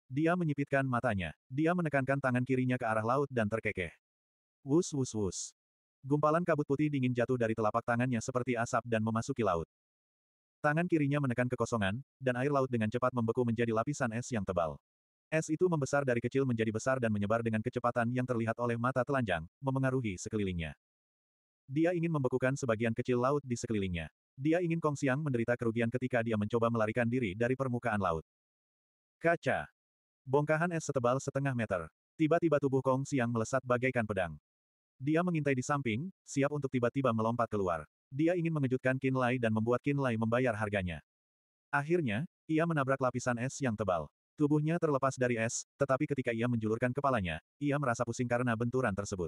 Dia menyipitkan matanya. Dia menekankan tangan kirinya ke arah laut dan terkekeh. Wus wus wus. Gumpalan kabut putih dingin jatuh dari telapak tangannya seperti asap dan memasuki laut. Tangan kirinya menekan kekosongan, dan air laut dengan cepat membeku menjadi lapisan es yang tebal. Es itu membesar dari kecil menjadi besar dan menyebar dengan kecepatan yang terlihat oleh mata telanjang, memengaruhi sekelilingnya. Dia ingin membekukan sebagian kecil laut di sekelilingnya. Dia ingin Kong Xiang menderita kerugian ketika dia mencoba melarikan diri dari permukaan laut. Kaca. Bongkahan es setebal setengah meter. Tiba-tiba tubuh Kong Xiang melesat bagaikan pedang. Dia mengintai di samping, siap untuk tiba-tiba melompat keluar. Dia ingin mengejutkan Qin Lai dan membuat Qin Lai membayar harganya. Akhirnya, ia menabrak lapisan es yang tebal. Tubuhnya terlepas dari es, tetapi ketika ia menjulurkan kepalanya, ia merasa pusing karena benturan tersebut.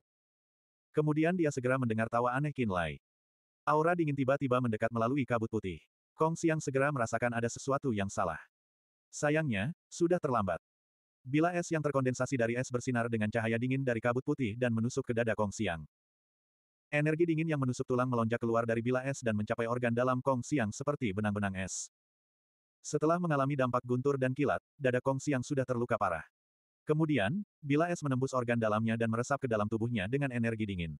Kemudian dia segera mendengar tawa aneh Kinlay. Aura dingin tiba-tiba mendekat melalui kabut putih. Kong Siang segera merasakan ada sesuatu yang salah. Sayangnya, sudah terlambat. Bila es yang terkondensasi dari es bersinar dengan cahaya dingin dari kabut putih dan menusuk ke dada Kong Siang. Energi dingin yang menusuk tulang melonjak keluar dari bila es dan mencapai organ dalam Kong Siang seperti benang-benang es. Setelah mengalami dampak guntur dan kilat, dada Kong Siang sudah terluka parah. Kemudian, bila es menembus organ dalamnya dan meresap ke dalam tubuhnya dengan energi dingin.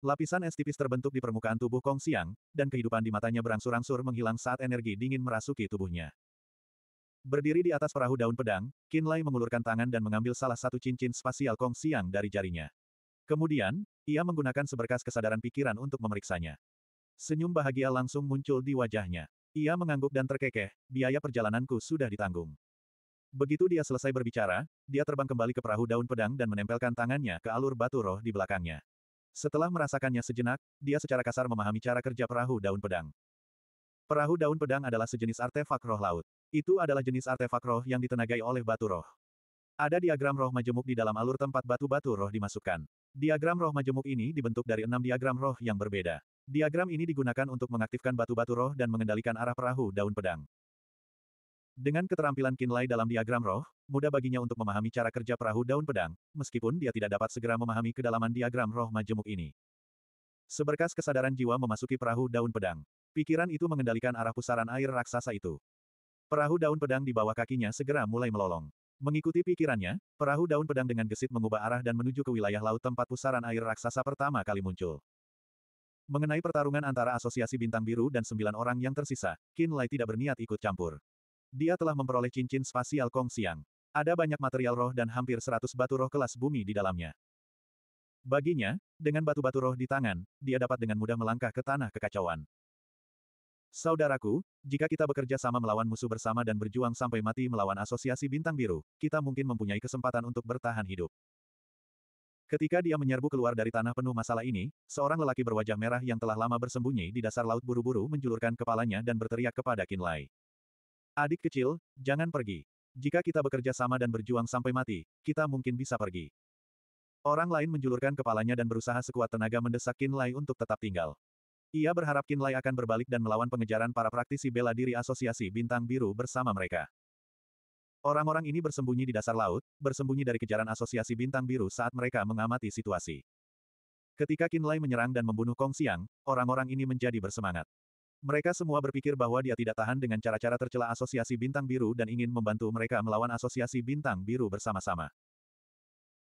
Lapisan es tipis terbentuk di permukaan tubuh Kong Xiang, dan kehidupan di matanya berangsur-angsur menghilang saat energi dingin merasuki tubuhnya. Berdiri di atas perahu daun pedang, Qin Lai mengulurkan tangan dan mengambil salah satu cincin spasial Kong Xiang dari jarinya. Kemudian, ia menggunakan seberkas kesadaran pikiran untuk memeriksanya. Senyum bahagia langsung muncul di wajahnya. Ia mengangguk dan terkekeh, biaya perjalananku sudah ditanggung. Begitu dia selesai berbicara, dia terbang kembali ke perahu daun pedang dan menempelkan tangannya ke alur batu roh di belakangnya. Setelah merasakannya sejenak, dia secara kasar memahami cara kerja perahu daun pedang. Perahu daun pedang adalah sejenis artefak roh laut. Itu adalah jenis artefak roh yang ditenagai oleh batu roh. Ada diagram roh majemuk di dalam alur tempat batu-batu roh dimasukkan. Diagram roh majemuk ini dibentuk dari enam diagram roh yang berbeda. Diagram ini digunakan untuk mengaktifkan batu-batu roh dan mengendalikan arah perahu daun pedang. Dengan keterampilan Kinlay dalam diagram roh, mudah baginya untuk memahami cara kerja perahu daun pedang, meskipun dia tidak dapat segera memahami kedalaman diagram roh majemuk ini. Seberkas kesadaran jiwa memasuki perahu daun pedang. Pikiran itu mengendalikan arah pusaran air raksasa itu. Perahu daun pedang di bawah kakinya segera mulai melolong. Mengikuti pikirannya, perahu daun pedang dengan gesit mengubah arah dan menuju ke wilayah laut tempat pusaran air raksasa pertama kali muncul. Mengenai pertarungan antara asosiasi bintang biru dan sembilan orang yang tersisa, Kinlay tidak berniat ikut campur. Dia telah memperoleh cincin spasial Kong Siang. Ada banyak material roh dan hampir 100 batu roh kelas bumi di dalamnya. Baginya, dengan batu-batu roh di tangan, dia dapat dengan mudah melangkah ke tanah kekacauan. Saudaraku, jika kita bekerja sama melawan musuh bersama dan berjuang sampai mati melawan asosiasi bintang biru, kita mungkin mempunyai kesempatan untuk bertahan hidup. Ketika dia menyerbu keluar dari tanah penuh masalah ini, seorang lelaki berwajah merah yang telah lama bersembunyi di dasar laut buru-buru menjulurkan kepalanya dan berteriak kepada Kinlay. Adik kecil, jangan pergi. Jika kita bekerja sama dan berjuang sampai mati, kita mungkin bisa pergi. Orang lain menjulurkan kepalanya dan berusaha sekuat tenaga mendesak Lai untuk tetap tinggal. Ia berharap Lai akan berbalik dan melawan pengejaran para praktisi bela diri asosiasi bintang biru bersama mereka. Orang-orang ini bersembunyi di dasar laut, bersembunyi dari kejaran asosiasi bintang biru saat mereka mengamati situasi. Ketika Lai menyerang dan membunuh Kong Xiang, orang-orang ini menjadi bersemangat. Mereka semua berpikir bahwa dia tidak tahan dengan cara-cara tercela asosiasi bintang biru dan ingin membantu mereka melawan asosiasi bintang biru bersama-sama.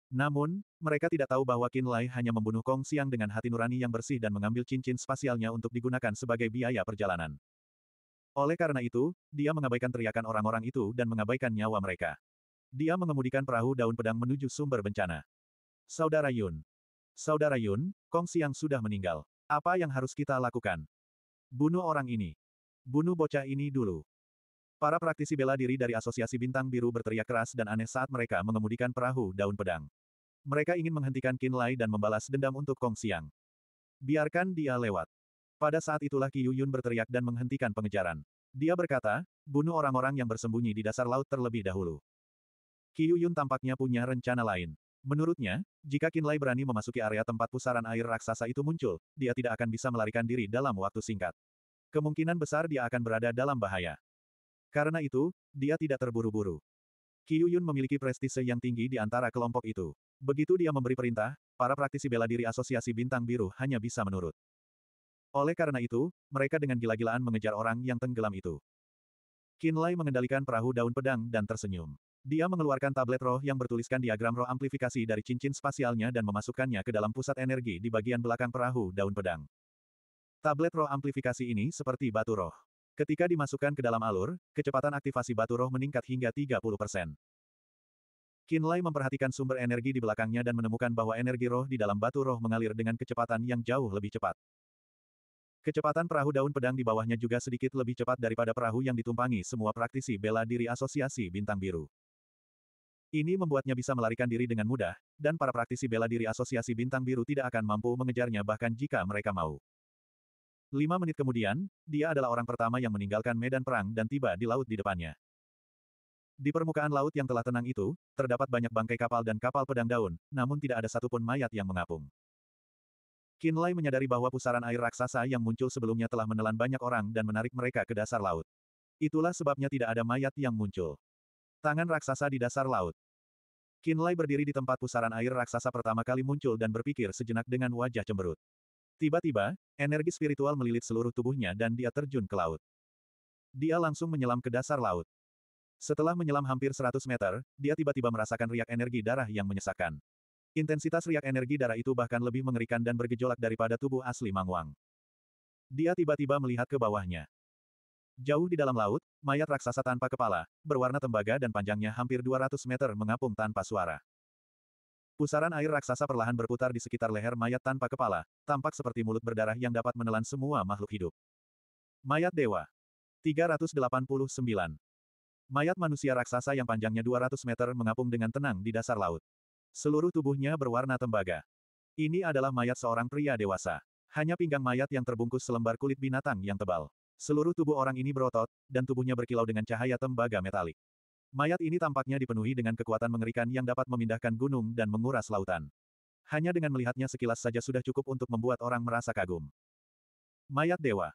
Namun, mereka tidak tahu bahwa Qin Lai hanya membunuh Kong Xiang dengan hati nurani yang bersih dan mengambil cincin spasialnya untuk digunakan sebagai biaya perjalanan. Oleh karena itu, dia mengabaikan teriakan orang-orang itu dan mengabaikan nyawa mereka. Dia mengemudikan perahu daun pedang menuju sumber bencana. Saudara Yun. Saudara Yun, Kong Xiang sudah meninggal. Apa yang harus kita lakukan? Bunuh orang ini. Bunuh bocah ini dulu. Para praktisi bela diri dari Asosiasi Bintang Biru berteriak keras dan aneh saat mereka mengemudikan perahu daun pedang. Mereka ingin menghentikan Qin Lai dan membalas dendam untuk Kong Xiang. Biarkan dia lewat. Pada saat itulah Qi Yuyun berteriak dan menghentikan pengejaran. Dia berkata, bunuh orang-orang yang bersembunyi di dasar laut terlebih dahulu. Qi Yuyun tampaknya punya rencana lain. Menurutnya, jika Kinlay berani memasuki area tempat pusaran air raksasa itu muncul, dia tidak akan bisa melarikan diri dalam waktu singkat. Kemungkinan besar dia akan berada dalam bahaya. Karena itu, dia tidak terburu-buru. Qiu Yun memiliki prestise yang tinggi di antara kelompok itu. Begitu dia memberi perintah, para praktisi bela diri asosiasi bintang biru hanya bisa menurut. Oleh karena itu, mereka dengan gila-gilaan mengejar orang yang tenggelam itu. Kinlay mengendalikan perahu daun pedang dan tersenyum. Dia mengeluarkan tablet roh yang bertuliskan diagram roh amplifikasi dari cincin spasialnya dan memasukkannya ke dalam pusat energi di bagian belakang perahu daun pedang. Tablet roh amplifikasi ini seperti batu roh. Ketika dimasukkan ke dalam alur, kecepatan aktivasi batu roh meningkat hingga 30%. Kinlay memperhatikan sumber energi di belakangnya dan menemukan bahwa energi roh di dalam batu roh mengalir dengan kecepatan yang jauh lebih cepat. Kecepatan perahu daun pedang di bawahnya juga sedikit lebih cepat daripada perahu yang ditumpangi semua praktisi bela diri asosiasi bintang biru. Ini membuatnya bisa melarikan diri dengan mudah, dan para praktisi bela diri asosiasi bintang biru tidak akan mampu mengejarnya bahkan jika mereka mau. Lima menit kemudian, dia adalah orang pertama yang meninggalkan medan perang dan tiba di laut di depannya. Di permukaan laut yang telah tenang itu, terdapat banyak bangkai kapal dan kapal pedang daun, namun tidak ada satupun mayat yang mengapung. Kinlay menyadari bahwa pusaran air raksasa yang muncul sebelumnya telah menelan banyak orang dan menarik mereka ke dasar laut. Itulah sebabnya tidak ada mayat yang muncul. Tangan raksasa di dasar laut. Kinlay berdiri di tempat pusaran air raksasa pertama kali muncul dan berpikir sejenak dengan wajah cemberut. Tiba-tiba, energi spiritual melilit seluruh tubuhnya dan dia terjun ke laut. Dia langsung menyelam ke dasar laut. Setelah menyelam hampir 100 meter, dia tiba-tiba merasakan riak energi darah yang menyesakkan. Intensitas riak energi darah itu bahkan lebih mengerikan dan bergejolak daripada tubuh asli Mangwang. Dia tiba-tiba melihat ke bawahnya. Jauh di dalam laut, mayat raksasa tanpa kepala, berwarna tembaga dan panjangnya hampir 200 meter mengapung tanpa suara. Pusaran air raksasa perlahan berputar di sekitar leher mayat tanpa kepala, tampak seperti mulut berdarah yang dapat menelan semua makhluk hidup. Mayat Dewa 389 Mayat manusia raksasa yang panjangnya 200 meter mengapung dengan tenang di dasar laut. Seluruh tubuhnya berwarna tembaga. Ini adalah mayat seorang pria dewasa. Hanya pinggang mayat yang terbungkus selembar kulit binatang yang tebal. Seluruh tubuh orang ini berotot, dan tubuhnya berkilau dengan cahaya tembaga metalik. Mayat ini tampaknya dipenuhi dengan kekuatan mengerikan yang dapat memindahkan gunung dan menguras lautan. Hanya dengan melihatnya sekilas saja sudah cukup untuk membuat orang merasa kagum. Mayat Dewa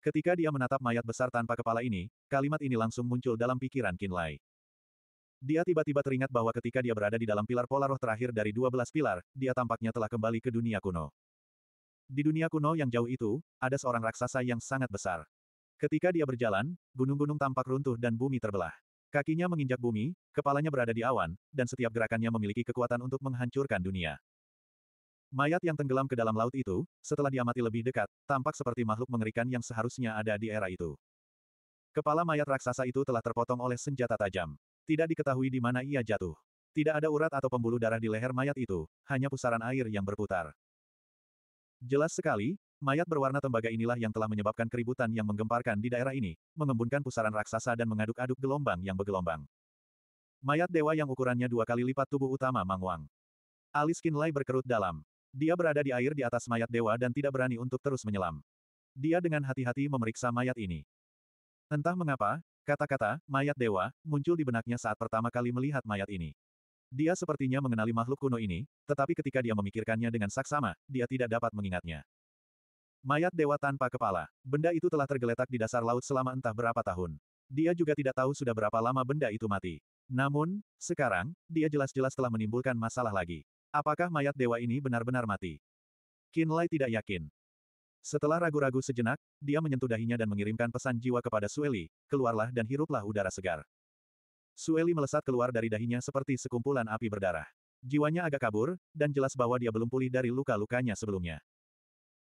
Ketika dia menatap mayat besar tanpa kepala ini, kalimat ini langsung muncul dalam pikiran Kinlay. Dia tiba-tiba teringat bahwa ketika dia berada di dalam pilar pola roh terakhir dari 12 pilar, dia tampaknya telah kembali ke dunia kuno. Di dunia kuno yang jauh itu, ada seorang raksasa yang sangat besar. Ketika dia berjalan, gunung-gunung tampak runtuh dan bumi terbelah. Kakinya menginjak bumi, kepalanya berada di awan, dan setiap gerakannya memiliki kekuatan untuk menghancurkan dunia. Mayat yang tenggelam ke dalam laut itu, setelah diamati lebih dekat, tampak seperti makhluk mengerikan yang seharusnya ada di era itu. Kepala mayat raksasa itu telah terpotong oleh senjata tajam. Tidak diketahui di mana ia jatuh. Tidak ada urat atau pembuluh darah di leher mayat itu, hanya pusaran air yang berputar. Jelas sekali, Mayat berwarna tembaga inilah yang telah menyebabkan keributan yang menggemparkan di daerah ini, mengembunkan pusaran raksasa dan mengaduk-aduk gelombang yang bergelombang. Mayat dewa yang ukurannya dua kali lipat tubuh utama Mang Wang. Alis Kinlay berkerut dalam. Dia berada di air di atas mayat dewa dan tidak berani untuk terus menyelam. Dia dengan hati-hati memeriksa mayat ini. Entah mengapa, kata-kata, mayat dewa, muncul di benaknya saat pertama kali melihat mayat ini. Dia sepertinya mengenali makhluk kuno ini, tetapi ketika dia memikirkannya dengan saksama, dia tidak dapat mengingatnya. Mayat dewa tanpa kepala. Benda itu telah tergeletak di dasar laut selama entah berapa tahun. Dia juga tidak tahu sudah berapa lama benda itu mati. Namun, sekarang, dia jelas-jelas telah menimbulkan masalah lagi. Apakah mayat dewa ini benar-benar mati? Kinlay tidak yakin. Setelah ragu-ragu sejenak, dia menyentuh dahinya dan mengirimkan pesan jiwa kepada Sueli, keluarlah dan hiruplah udara segar. Sueli melesat keluar dari dahinya seperti sekumpulan api berdarah. Jiwanya agak kabur, dan jelas bahwa dia belum pulih dari luka-lukanya sebelumnya.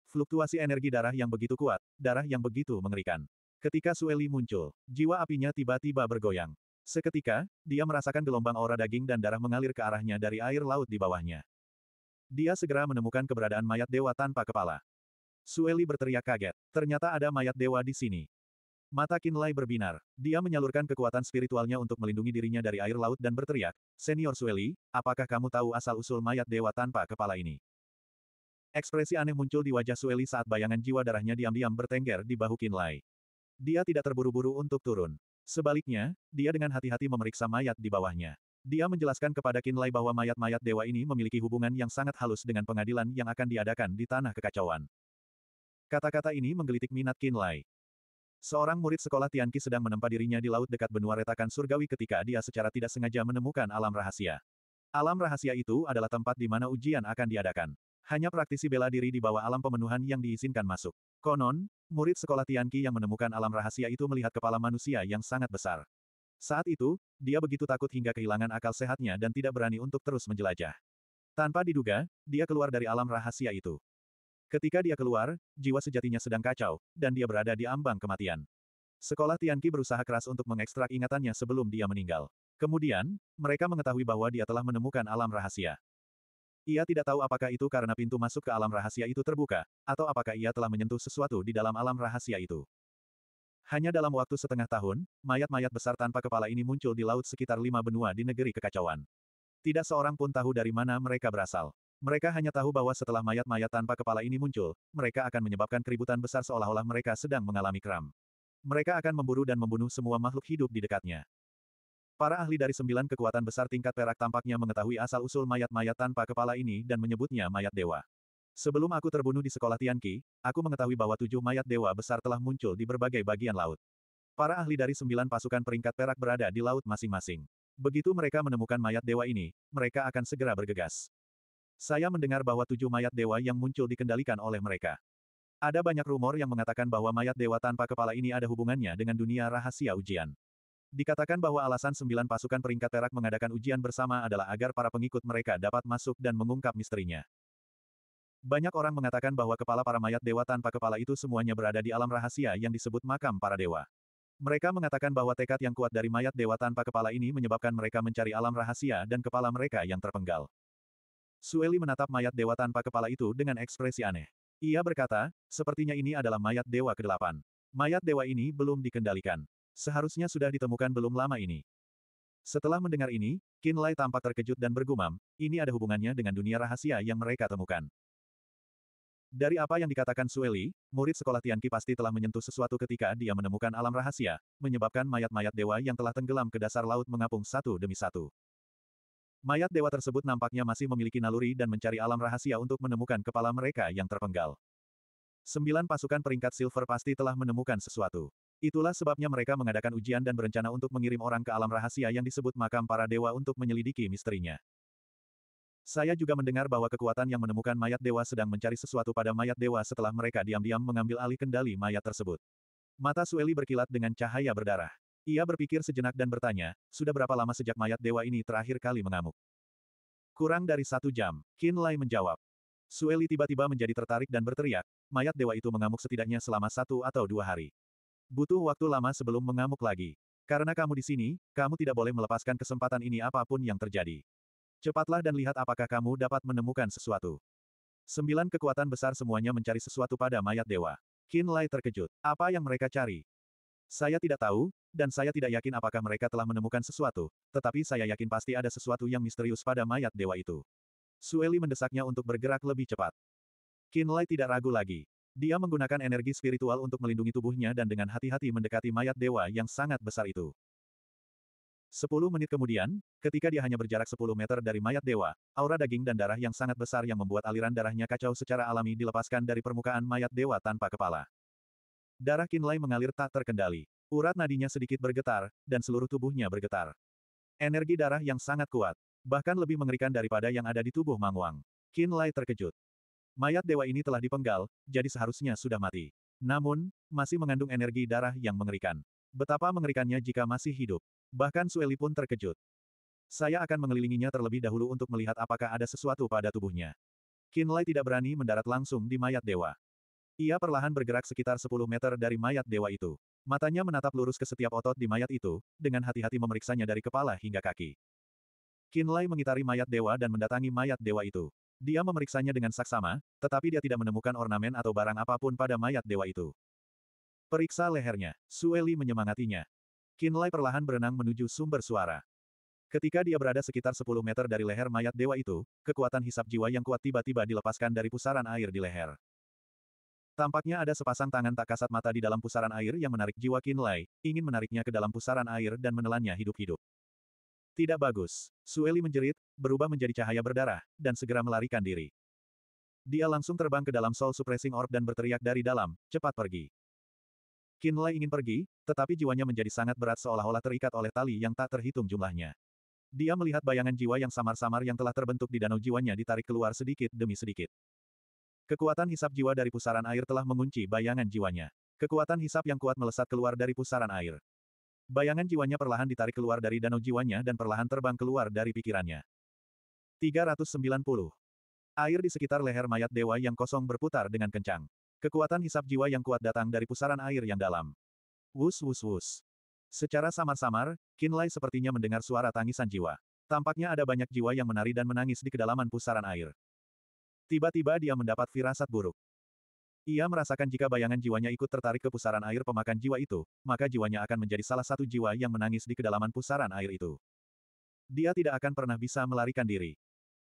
Fluktuasi energi darah yang begitu kuat, darah yang begitu mengerikan. Ketika Sueli muncul, jiwa apinya tiba-tiba bergoyang. Seketika, dia merasakan gelombang aura daging dan darah mengalir ke arahnya dari air laut di bawahnya. Dia segera menemukan keberadaan mayat dewa tanpa kepala. Sueli berteriak kaget. Ternyata ada mayat dewa di sini. Mata Kinlay berbinar. Dia menyalurkan kekuatan spiritualnya untuk melindungi dirinya dari air laut dan berteriak, Senior Sueli, apakah kamu tahu asal-usul mayat dewa tanpa kepala ini? Ekspresi aneh muncul di wajah Sueli saat bayangan jiwa darahnya diam-diam bertengger di bahu Kinlay. Dia tidak terburu-buru untuk turun. Sebaliknya, dia dengan hati-hati memeriksa mayat di bawahnya. Dia menjelaskan kepada Kinlay bahwa mayat-mayat dewa ini memiliki hubungan yang sangat halus dengan pengadilan yang akan diadakan di tanah kekacauan. Kata-kata ini menggelitik minat Kinlay. Seorang murid sekolah Tianqi sedang menempa dirinya di laut dekat benua retakan surgawi ketika dia secara tidak sengaja menemukan alam rahasia. Alam rahasia itu adalah tempat di mana ujian akan diadakan. Hanya praktisi bela diri di bawah alam pemenuhan yang diizinkan masuk. Konon, murid sekolah Tianqi yang menemukan alam rahasia itu melihat kepala manusia yang sangat besar. Saat itu, dia begitu takut hingga kehilangan akal sehatnya dan tidak berani untuk terus menjelajah. Tanpa diduga, dia keluar dari alam rahasia itu. Ketika dia keluar, jiwa sejatinya sedang kacau, dan dia berada di ambang kematian. Sekolah Tianqi berusaha keras untuk mengekstrak ingatannya sebelum dia meninggal. Kemudian, mereka mengetahui bahwa dia telah menemukan alam rahasia. Ia tidak tahu apakah itu karena pintu masuk ke alam rahasia itu terbuka, atau apakah ia telah menyentuh sesuatu di dalam alam rahasia itu. Hanya dalam waktu setengah tahun, mayat-mayat besar tanpa kepala ini muncul di laut sekitar lima benua di negeri kekacauan. Tidak seorang pun tahu dari mana mereka berasal. Mereka hanya tahu bahwa setelah mayat-mayat tanpa kepala ini muncul, mereka akan menyebabkan keributan besar seolah-olah mereka sedang mengalami kram. Mereka akan memburu dan membunuh semua makhluk hidup di dekatnya. Para ahli dari sembilan kekuatan besar tingkat perak tampaknya mengetahui asal-usul mayat-mayat tanpa kepala ini dan menyebutnya mayat dewa. Sebelum aku terbunuh di sekolah Tianqi, aku mengetahui bahwa tujuh mayat dewa besar telah muncul di berbagai bagian laut. Para ahli dari sembilan pasukan peringkat perak berada di laut masing-masing. Begitu mereka menemukan mayat dewa ini, mereka akan segera bergegas. Saya mendengar bahwa tujuh mayat dewa yang muncul dikendalikan oleh mereka. Ada banyak rumor yang mengatakan bahwa mayat dewa tanpa kepala ini ada hubungannya dengan dunia rahasia ujian. Dikatakan bahwa alasan sembilan pasukan peringkat perak mengadakan ujian bersama adalah agar para pengikut mereka dapat masuk dan mengungkap misterinya. Banyak orang mengatakan bahwa kepala para mayat dewa tanpa kepala itu semuanya berada di alam rahasia yang disebut makam para dewa. Mereka mengatakan bahwa tekad yang kuat dari mayat dewa tanpa kepala ini menyebabkan mereka mencari alam rahasia dan kepala mereka yang terpenggal. Sueli menatap mayat dewa tanpa kepala itu dengan ekspresi aneh. Ia berkata, sepertinya ini adalah mayat dewa ke-8. Mayat dewa ini belum dikendalikan. Seharusnya sudah ditemukan belum lama ini. Setelah mendengar ini, Qin Lai tampak terkejut dan bergumam, ini ada hubungannya dengan dunia rahasia yang mereka temukan. Dari apa yang dikatakan Sueli, murid sekolah Tianqi pasti telah menyentuh sesuatu ketika dia menemukan alam rahasia, menyebabkan mayat-mayat dewa yang telah tenggelam ke dasar laut mengapung satu demi satu. Mayat dewa tersebut nampaknya masih memiliki naluri dan mencari alam rahasia untuk menemukan kepala mereka yang terpenggal. Sembilan pasukan peringkat silver pasti telah menemukan sesuatu. Itulah sebabnya mereka mengadakan ujian dan berencana untuk mengirim orang ke alam rahasia yang disebut makam para dewa untuk menyelidiki misterinya. Saya juga mendengar bahwa kekuatan yang menemukan mayat dewa sedang mencari sesuatu pada mayat dewa setelah mereka diam-diam mengambil alih kendali mayat tersebut. Mata Sueli berkilat dengan cahaya berdarah. Ia berpikir sejenak dan bertanya, sudah berapa lama sejak mayat dewa ini terakhir kali mengamuk? Kurang dari satu jam, Qin Lai menjawab. Sueli tiba-tiba menjadi tertarik dan berteriak, mayat dewa itu mengamuk setidaknya selama satu atau dua hari. Butuh waktu lama sebelum mengamuk lagi. Karena kamu di sini, kamu tidak boleh melepaskan kesempatan ini apapun yang terjadi. Cepatlah dan lihat apakah kamu dapat menemukan sesuatu. Sembilan kekuatan besar semuanya mencari sesuatu pada mayat dewa. Qin Lai terkejut. Apa yang mereka cari? Saya tidak tahu, dan saya tidak yakin apakah mereka telah menemukan sesuatu, tetapi saya yakin pasti ada sesuatu yang misterius pada mayat dewa itu. Sueli mendesaknya untuk bergerak lebih cepat. Qin Lai tidak ragu lagi. Dia menggunakan energi spiritual untuk melindungi tubuhnya dan dengan hati-hati mendekati mayat dewa yang sangat besar itu. Sepuluh menit kemudian, ketika dia hanya berjarak sepuluh meter dari mayat dewa, aura daging dan darah yang sangat besar yang membuat aliran darahnya kacau secara alami dilepaskan dari permukaan mayat dewa tanpa kepala. Darah Kinlay mengalir tak terkendali. Urat nadinya sedikit bergetar, dan seluruh tubuhnya bergetar. Energi darah yang sangat kuat, bahkan lebih mengerikan daripada yang ada di tubuh Mangwang. Kinlay terkejut. Mayat dewa ini telah dipenggal, jadi seharusnya sudah mati. Namun, masih mengandung energi darah yang mengerikan. Betapa mengerikannya jika masih hidup. Bahkan Sueli pun terkejut. Saya akan mengelilinginya terlebih dahulu untuk melihat apakah ada sesuatu pada tubuhnya. Kinlay tidak berani mendarat langsung di mayat dewa. Ia perlahan bergerak sekitar 10 meter dari mayat dewa itu. Matanya menatap lurus ke setiap otot di mayat itu, dengan hati-hati memeriksanya dari kepala hingga kaki. Kinlay mengitari mayat dewa dan mendatangi mayat dewa itu. Dia memeriksanya dengan saksama, tetapi dia tidak menemukan ornamen atau barang apapun pada mayat dewa itu. Periksa lehernya. Sueli menyemangatinya. Kinlay perlahan berenang menuju sumber suara. Ketika dia berada sekitar 10 meter dari leher mayat dewa itu, kekuatan hisap jiwa yang kuat tiba-tiba dilepaskan dari pusaran air di leher. Tampaknya ada sepasang tangan tak kasat mata di dalam pusaran air yang menarik jiwa Kinlay, ingin menariknya ke dalam pusaran air dan menelannya hidup-hidup. Tidak bagus. Sueli menjerit, berubah menjadi cahaya berdarah, dan segera melarikan diri. Dia langsung terbang ke dalam Soul Suppressing Orb dan berteriak dari dalam, cepat pergi. Kinlay ingin pergi, tetapi jiwanya menjadi sangat berat seolah-olah terikat oleh tali yang tak terhitung jumlahnya. Dia melihat bayangan jiwa yang samar-samar yang telah terbentuk di danau jiwanya ditarik keluar sedikit demi sedikit. Kekuatan hisap jiwa dari pusaran air telah mengunci bayangan jiwanya. Kekuatan hisap yang kuat melesat keluar dari pusaran air. Bayangan jiwanya perlahan ditarik keluar dari danau jiwanya dan perlahan terbang keluar dari pikirannya. 390. Air di sekitar leher mayat dewa yang kosong berputar dengan kencang. Kekuatan hisap jiwa yang kuat datang dari pusaran air yang dalam. Wus wus wus. Secara samar-samar, Kinlay sepertinya mendengar suara tangisan jiwa. Tampaknya ada banyak jiwa yang menari dan menangis di kedalaman pusaran air. Tiba-tiba dia mendapat firasat buruk. Ia merasakan jika bayangan jiwanya ikut tertarik ke pusaran air pemakan jiwa itu, maka jiwanya akan menjadi salah satu jiwa yang menangis di kedalaman pusaran air itu. Dia tidak akan pernah bisa melarikan diri.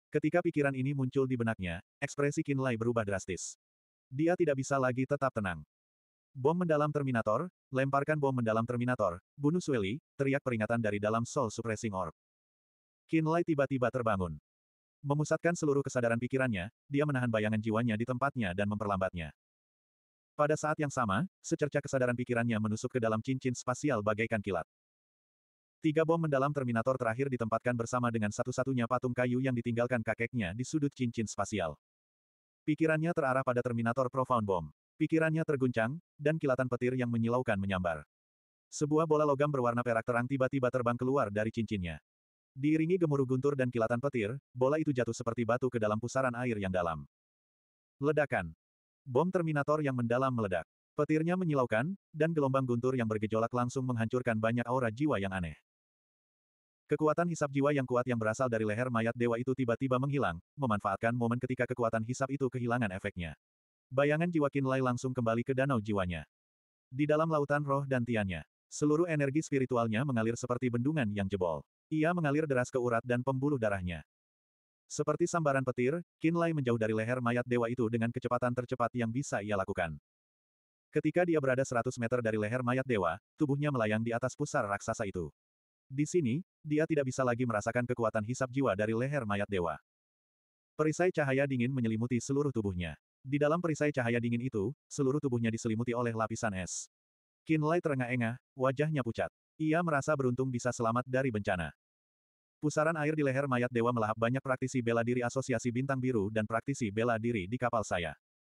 Ketika pikiran ini muncul di benaknya, ekspresi Kinlay berubah drastis. Dia tidak bisa lagi tetap tenang. Bom mendalam Terminator, lemparkan bom mendalam Terminator, bunuh Sueli, teriak peringatan dari dalam Soul Suppressing Orb. Kinlay tiba-tiba terbangun. Memusatkan seluruh kesadaran pikirannya, dia menahan bayangan jiwanya di tempatnya dan memperlambatnya. Pada saat yang sama, secerca kesadaran pikirannya menusuk ke dalam cincin spasial bagaikan kilat. Tiga bom mendalam Terminator terakhir ditempatkan bersama dengan satu-satunya patung kayu yang ditinggalkan kakeknya di sudut cincin spasial. Pikirannya terarah pada Terminator Profound Bomb. Pikirannya terguncang, dan kilatan petir yang menyilaukan menyambar. Sebuah bola logam berwarna perak terang tiba-tiba terbang keluar dari cincinnya. Diiringi gemuruh guntur dan kilatan petir, bola itu jatuh seperti batu ke dalam pusaran air yang dalam. Ledakan. Bom Terminator yang mendalam meledak. Petirnya menyilaukan, dan gelombang guntur yang bergejolak langsung menghancurkan banyak aura jiwa yang aneh. Kekuatan hisap jiwa yang kuat yang berasal dari leher mayat dewa itu tiba-tiba menghilang, memanfaatkan momen ketika kekuatan hisap itu kehilangan efeknya. Bayangan jiwa Kinlay langsung kembali ke danau jiwanya. Di dalam lautan roh dan tiannya, seluruh energi spiritualnya mengalir seperti bendungan yang jebol. Ia mengalir deras ke urat dan pembuluh darahnya. Seperti sambaran petir, Kinlay menjauh dari leher mayat dewa itu dengan kecepatan tercepat yang bisa ia lakukan. Ketika dia berada 100 meter dari leher mayat dewa, tubuhnya melayang di atas pusar raksasa itu. Di sini, dia tidak bisa lagi merasakan kekuatan hisap jiwa dari leher mayat dewa. Perisai cahaya dingin menyelimuti seluruh tubuhnya. Di dalam perisai cahaya dingin itu, seluruh tubuhnya diselimuti oleh lapisan es. Kinlay terengah-engah, wajahnya pucat. Ia merasa beruntung bisa selamat dari bencana. Pusaran air di leher mayat dewa melahap banyak praktisi bela diri asosiasi bintang biru dan praktisi bela diri di kapal saya.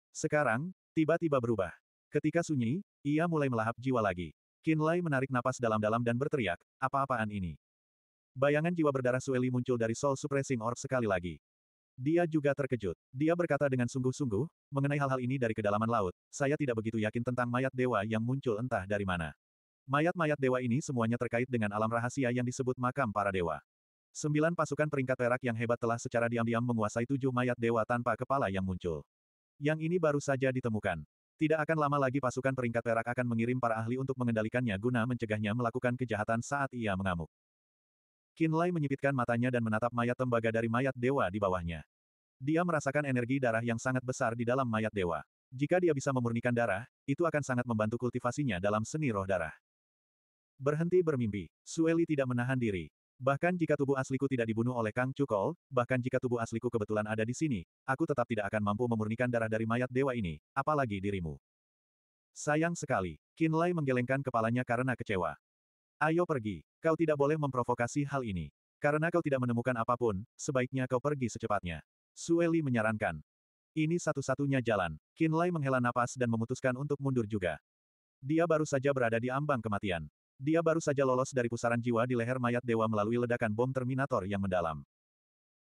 Sekarang, tiba-tiba berubah. Ketika sunyi, ia mulai melahap jiwa lagi. Kinlay menarik napas dalam-dalam dan berteriak, apa-apaan ini? Bayangan jiwa berdarah Sueli muncul dari Soul Suppressing Orb sekali lagi. Dia juga terkejut. Dia berkata dengan sungguh-sungguh, mengenai hal-hal ini dari kedalaman laut, saya tidak begitu yakin tentang mayat dewa yang muncul entah dari mana. Mayat-mayat dewa ini semuanya terkait dengan alam rahasia yang disebut makam para dewa. Sembilan pasukan peringkat perak yang hebat telah secara diam-diam menguasai tujuh mayat dewa tanpa kepala yang muncul. Yang ini baru saja ditemukan. Tidak akan lama lagi pasukan peringkat perak akan mengirim para ahli untuk mengendalikannya guna mencegahnya melakukan kejahatan saat ia mengamuk. Kinlay menyipitkan matanya dan menatap mayat tembaga dari mayat dewa di bawahnya. Dia merasakan energi darah yang sangat besar di dalam mayat dewa. Jika dia bisa memurnikan darah, itu akan sangat membantu kultivasinya dalam seni roh darah. Berhenti bermimpi, Sueli tidak menahan diri. Bahkan jika tubuh asliku tidak dibunuh oleh Kang Cukol, bahkan jika tubuh asliku kebetulan ada di sini, aku tetap tidak akan mampu memurnikan darah dari mayat dewa ini, apalagi dirimu. Sayang sekali, Kinlay menggelengkan kepalanya karena kecewa. Ayo pergi, kau tidak boleh memprovokasi hal ini. Karena kau tidak menemukan apapun, sebaiknya kau pergi secepatnya. Sueli menyarankan. Ini satu-satunya jalan. Kinlay menghela napas dan memutuskan untuk mundur juga. Dia baru saja berada di ambang kematian. Dia baru saja lolos dari pusaran jiwa di leher mayat dewa melalui ledakan bom Terminator yang mendalam.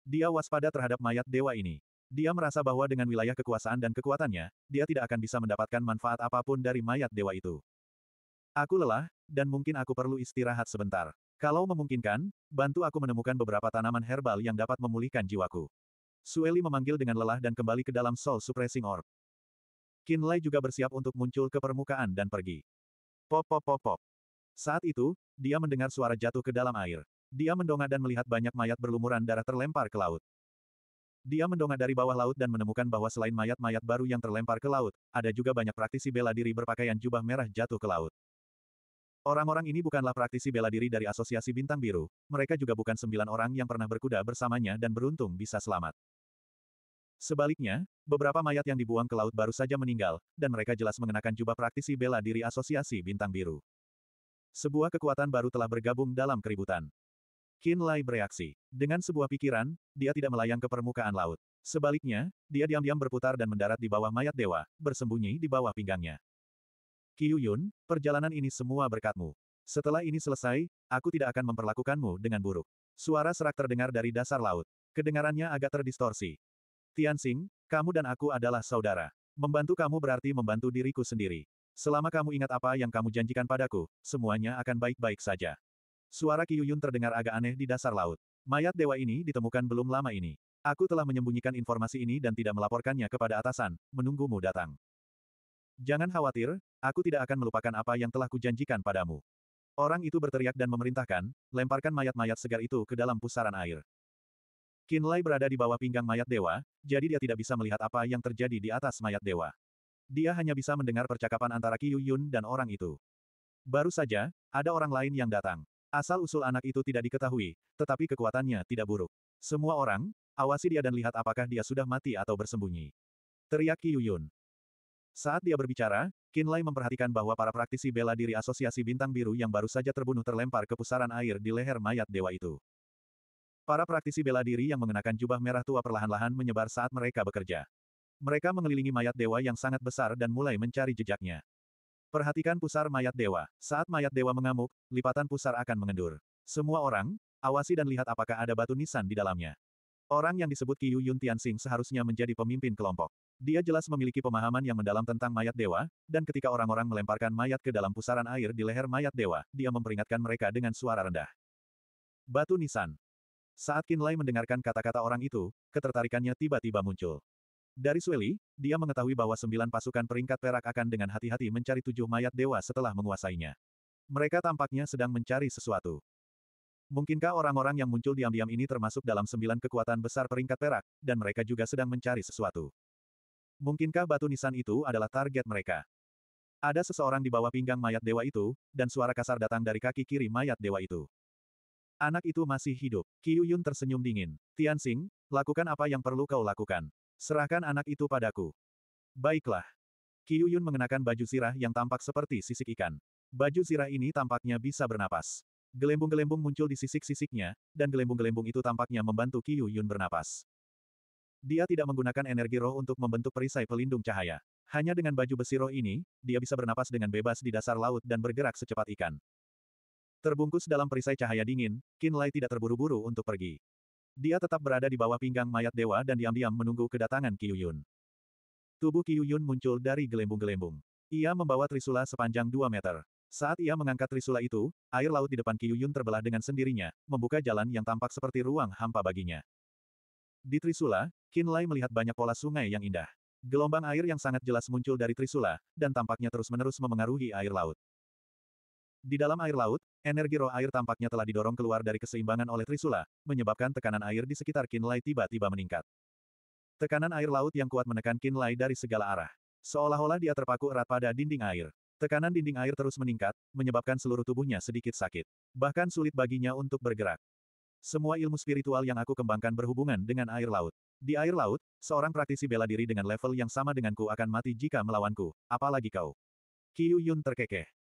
Dia waspada terhadap mayat dewa ini. Dia merasa bahwa dengan wilayah kekuasaan dan kekuatannya, dia tidak akan bisa mendapatkan manfaat apapun dari mayat dewa itu. Aku lelah, dan mungkin aku perlu istirahat sebentar. Kalau memungkinkan, bantu aku menemukan beberapa tanaman herbal yang dapat memulihkan jiwaku. Sueli memanggil dengan lelah dan kembali ke dalam Soul Suppressing Orb. Kinlay juga bersiap untuk muncul ke permukaan dan pergi. Pop pop pop pop. Saat itu, dia mendengar suara jatuh ke dalam air. Dia mendongak dan melihat banyak mayat berlumuran darah terlempar ke laut. Dia mendongak dari bawah laut dan menemukan bahwa selain mayat-mayat baru yang terlempar ke laut, ada juga banyak praktisi bela diri berpakaian jubah merah jatuh ke laut. Orang-orang ini bukanlah praktisi bela diri dari Asosiasi Bintang Biru, mereka juga bukan sembilan orang yang pernah berkuda bersamanya dan beruntung bisa selamat. Sebaliknya, beberapa mayat yang dibuang ke laut baru saja meninggal, dan mereka jelas mengenakan jubah praktisi bela diri Asosiasi Bintang Biru. Sebuah kekuatan baru telah bergabung dalam keributan. Qin Lai bereaksi. Dengan sebuah pikiran, dia tidak melayang ke permukaan laut. Sebaliknya, dia diam-diam berputar dan mendarat di bawah mayat dewa, bersembunyi di bawah pinggangnya. Qiu perjalanan ini semua berkatmu. Setelah ini selesai, aku tidak akan memperlakukanmu dengan buruk. Suara serak terdengar dari dasar laut. Kedengarannya agak terdistorsi. Tian Tianxing, kamu dan aku adalah saudara. Membantu kamu berarti membantu diriku sendiri. Selama kamu ingat apa yang kamu janjikan padaku, semuanya akan baik-baik saja. Suara Kiyuyun terdengar agak aneh di dasar laut. Mayat dewa ini ditemukan belum lama ini. Aku telah menyembunyikan informasi ini dan tidak melaporkannya kepada atasan, menunggumu datang. Jangan khawatir, aku tidak akan melupakan apa yang telah kujanjikan padamu. Orang itu berteriak dan memerintahkan, lemparkan mayat-mayat segar itu ke dalam pusaran air. Kinlay berada di bawah pinggang mayat dewa, jadi dia tidak bisa melihat apa yang terjadi di atas mayat dewa. Dia hanya bisa mendengar percakapan antara Qiu Yun dan orang itu. Baru saja, ada orang lain yang datang. Asal-usul anak itu tidak diketahui, tetapi kekuatannya tidak buruk. Semua orang, awasi dia dan lihat apakah dia sudah mati atau bersembunyi. Teriak Qiu Yun. Saat dia berbicara, Lai memperhatikan bahwa para praktisi bela diri asosiasi bintang biru yang baru saja terbunuh terlempar ke pusaran air di leher mayat dewa itu. Para praktisi bela diri yang mengenakan jubah merah tua perlahan-lahan menyebar saat mereka bekerja. Mereka mengelilingi mayat dewa yang sangat besar dan mulai mencari jejaknya. Perhatikan pusar mayat dewa. Saat mayat dewa mengamuk, lipatan pusar akan mengendur. Semua orang, awasi dan lihat apakah ada batu nisan di dalamnya. Orang yang disebut Qiyu Yun Tianxing seharusnya menjadi pemimpin kelompok. Dia jelas memiliki pemahaman yang mendalam tentang mayat dewa, dan ketika orang-orang melemparkan mayat ke dalam pusaran air di leher mayat dewa, dia memperingatkan mereka dengan suara rendah. Batu nisan. Saat Qin Lai mendengarkan kata-kata orang itu, ketertarikannya tiba-tiba muncul. Dari Sueli, dia mengetahui bahwa sembilan pasukan peringkat perak akan dengan hati-hati mencari tujuh mayat dewa setelah menguasainya. Mereka tampaknya sedang mencari sesuatu. Mungkinkah orang-orang yang muncul diam-diam ini termasuk dalam sembilan kekuatan besar peringkat perak, dan mereka juga sedang mencari sesuatu? Mungkinkah batu nisan itu adalah target mereka? Ada seseorang di bawah pinggang mayat dewa itu, dan suara kasar datang dari kaki kiri mayat dewa itu. Anak itu masih hidup. Qiu Yun tersenyum dingin. Tian Xing, lakukan apa yang perlu kau lakukan. Serahkan anak itu padaku. Baiklah. Kiyuyun mengenakan baju sirah yang tampak seperti sisik ikan. Baju sirah ini tampaknya bisa bernapas. Gelembung-gelembung muncul di sisik-sisiknya, dan gelembung-gelembung itu tampaknya membantu Kiyuyun bernapas. Dia tidak menggunakan energi roh untuk membentuk perisai pelindung cahaya. Hanya dengan baju besi roh ini, dia bisa bernapas dengan bebas di dasar laut dan bergerak secepat ikan. Terbungkus dalam perisai cahaya dingin, Kinlay tidak terburu-buru untuk pergi. Dia tetap berada di bawah pinggang mayat dewa dan diam-diam menunggu kedatangan Yun. Tubuh Yun muncul dari gelembung-gelembung. Ia membawa trisula sepanjang 2 meter. Saat ia mengangkat trisula itu, air laut di depan Yun terbelah dengan sendirinya, membuka jalan yang tampak seperti ruang hampa baginya. Di trisula, Kinlay melihat banyak pola sungai yang indah. Gelombang air yang sangat jelas muncul dari trisula, dan tampaknya terus-menerus memengaruhi air laut. Di dalam air laut, energi roh air tampaknya telah didorong keluar dari keseimbangan oleh Trisula, menyebabkan tekanan air di sekitar kinlay tiba-tiba meningkat. Tekanan air laut yang kuat menekan kinlay dari segala arah. Seolah-olah dia terpaku erat pada dinding air. Tekanan dinding air terus meningkat, menyebabkan seluruh tubuhnya sedikit sakit. Bahkan sulit baginya untuk bergerak. Semua ilmu spiritual yang aku kembangkan berhubungan dengan air laut. Di air laut, seorang praktisi bela diri dengan level yang sama denganku akan mati jika melawanku, apalagi kau. Kiyu Yun terkekeh.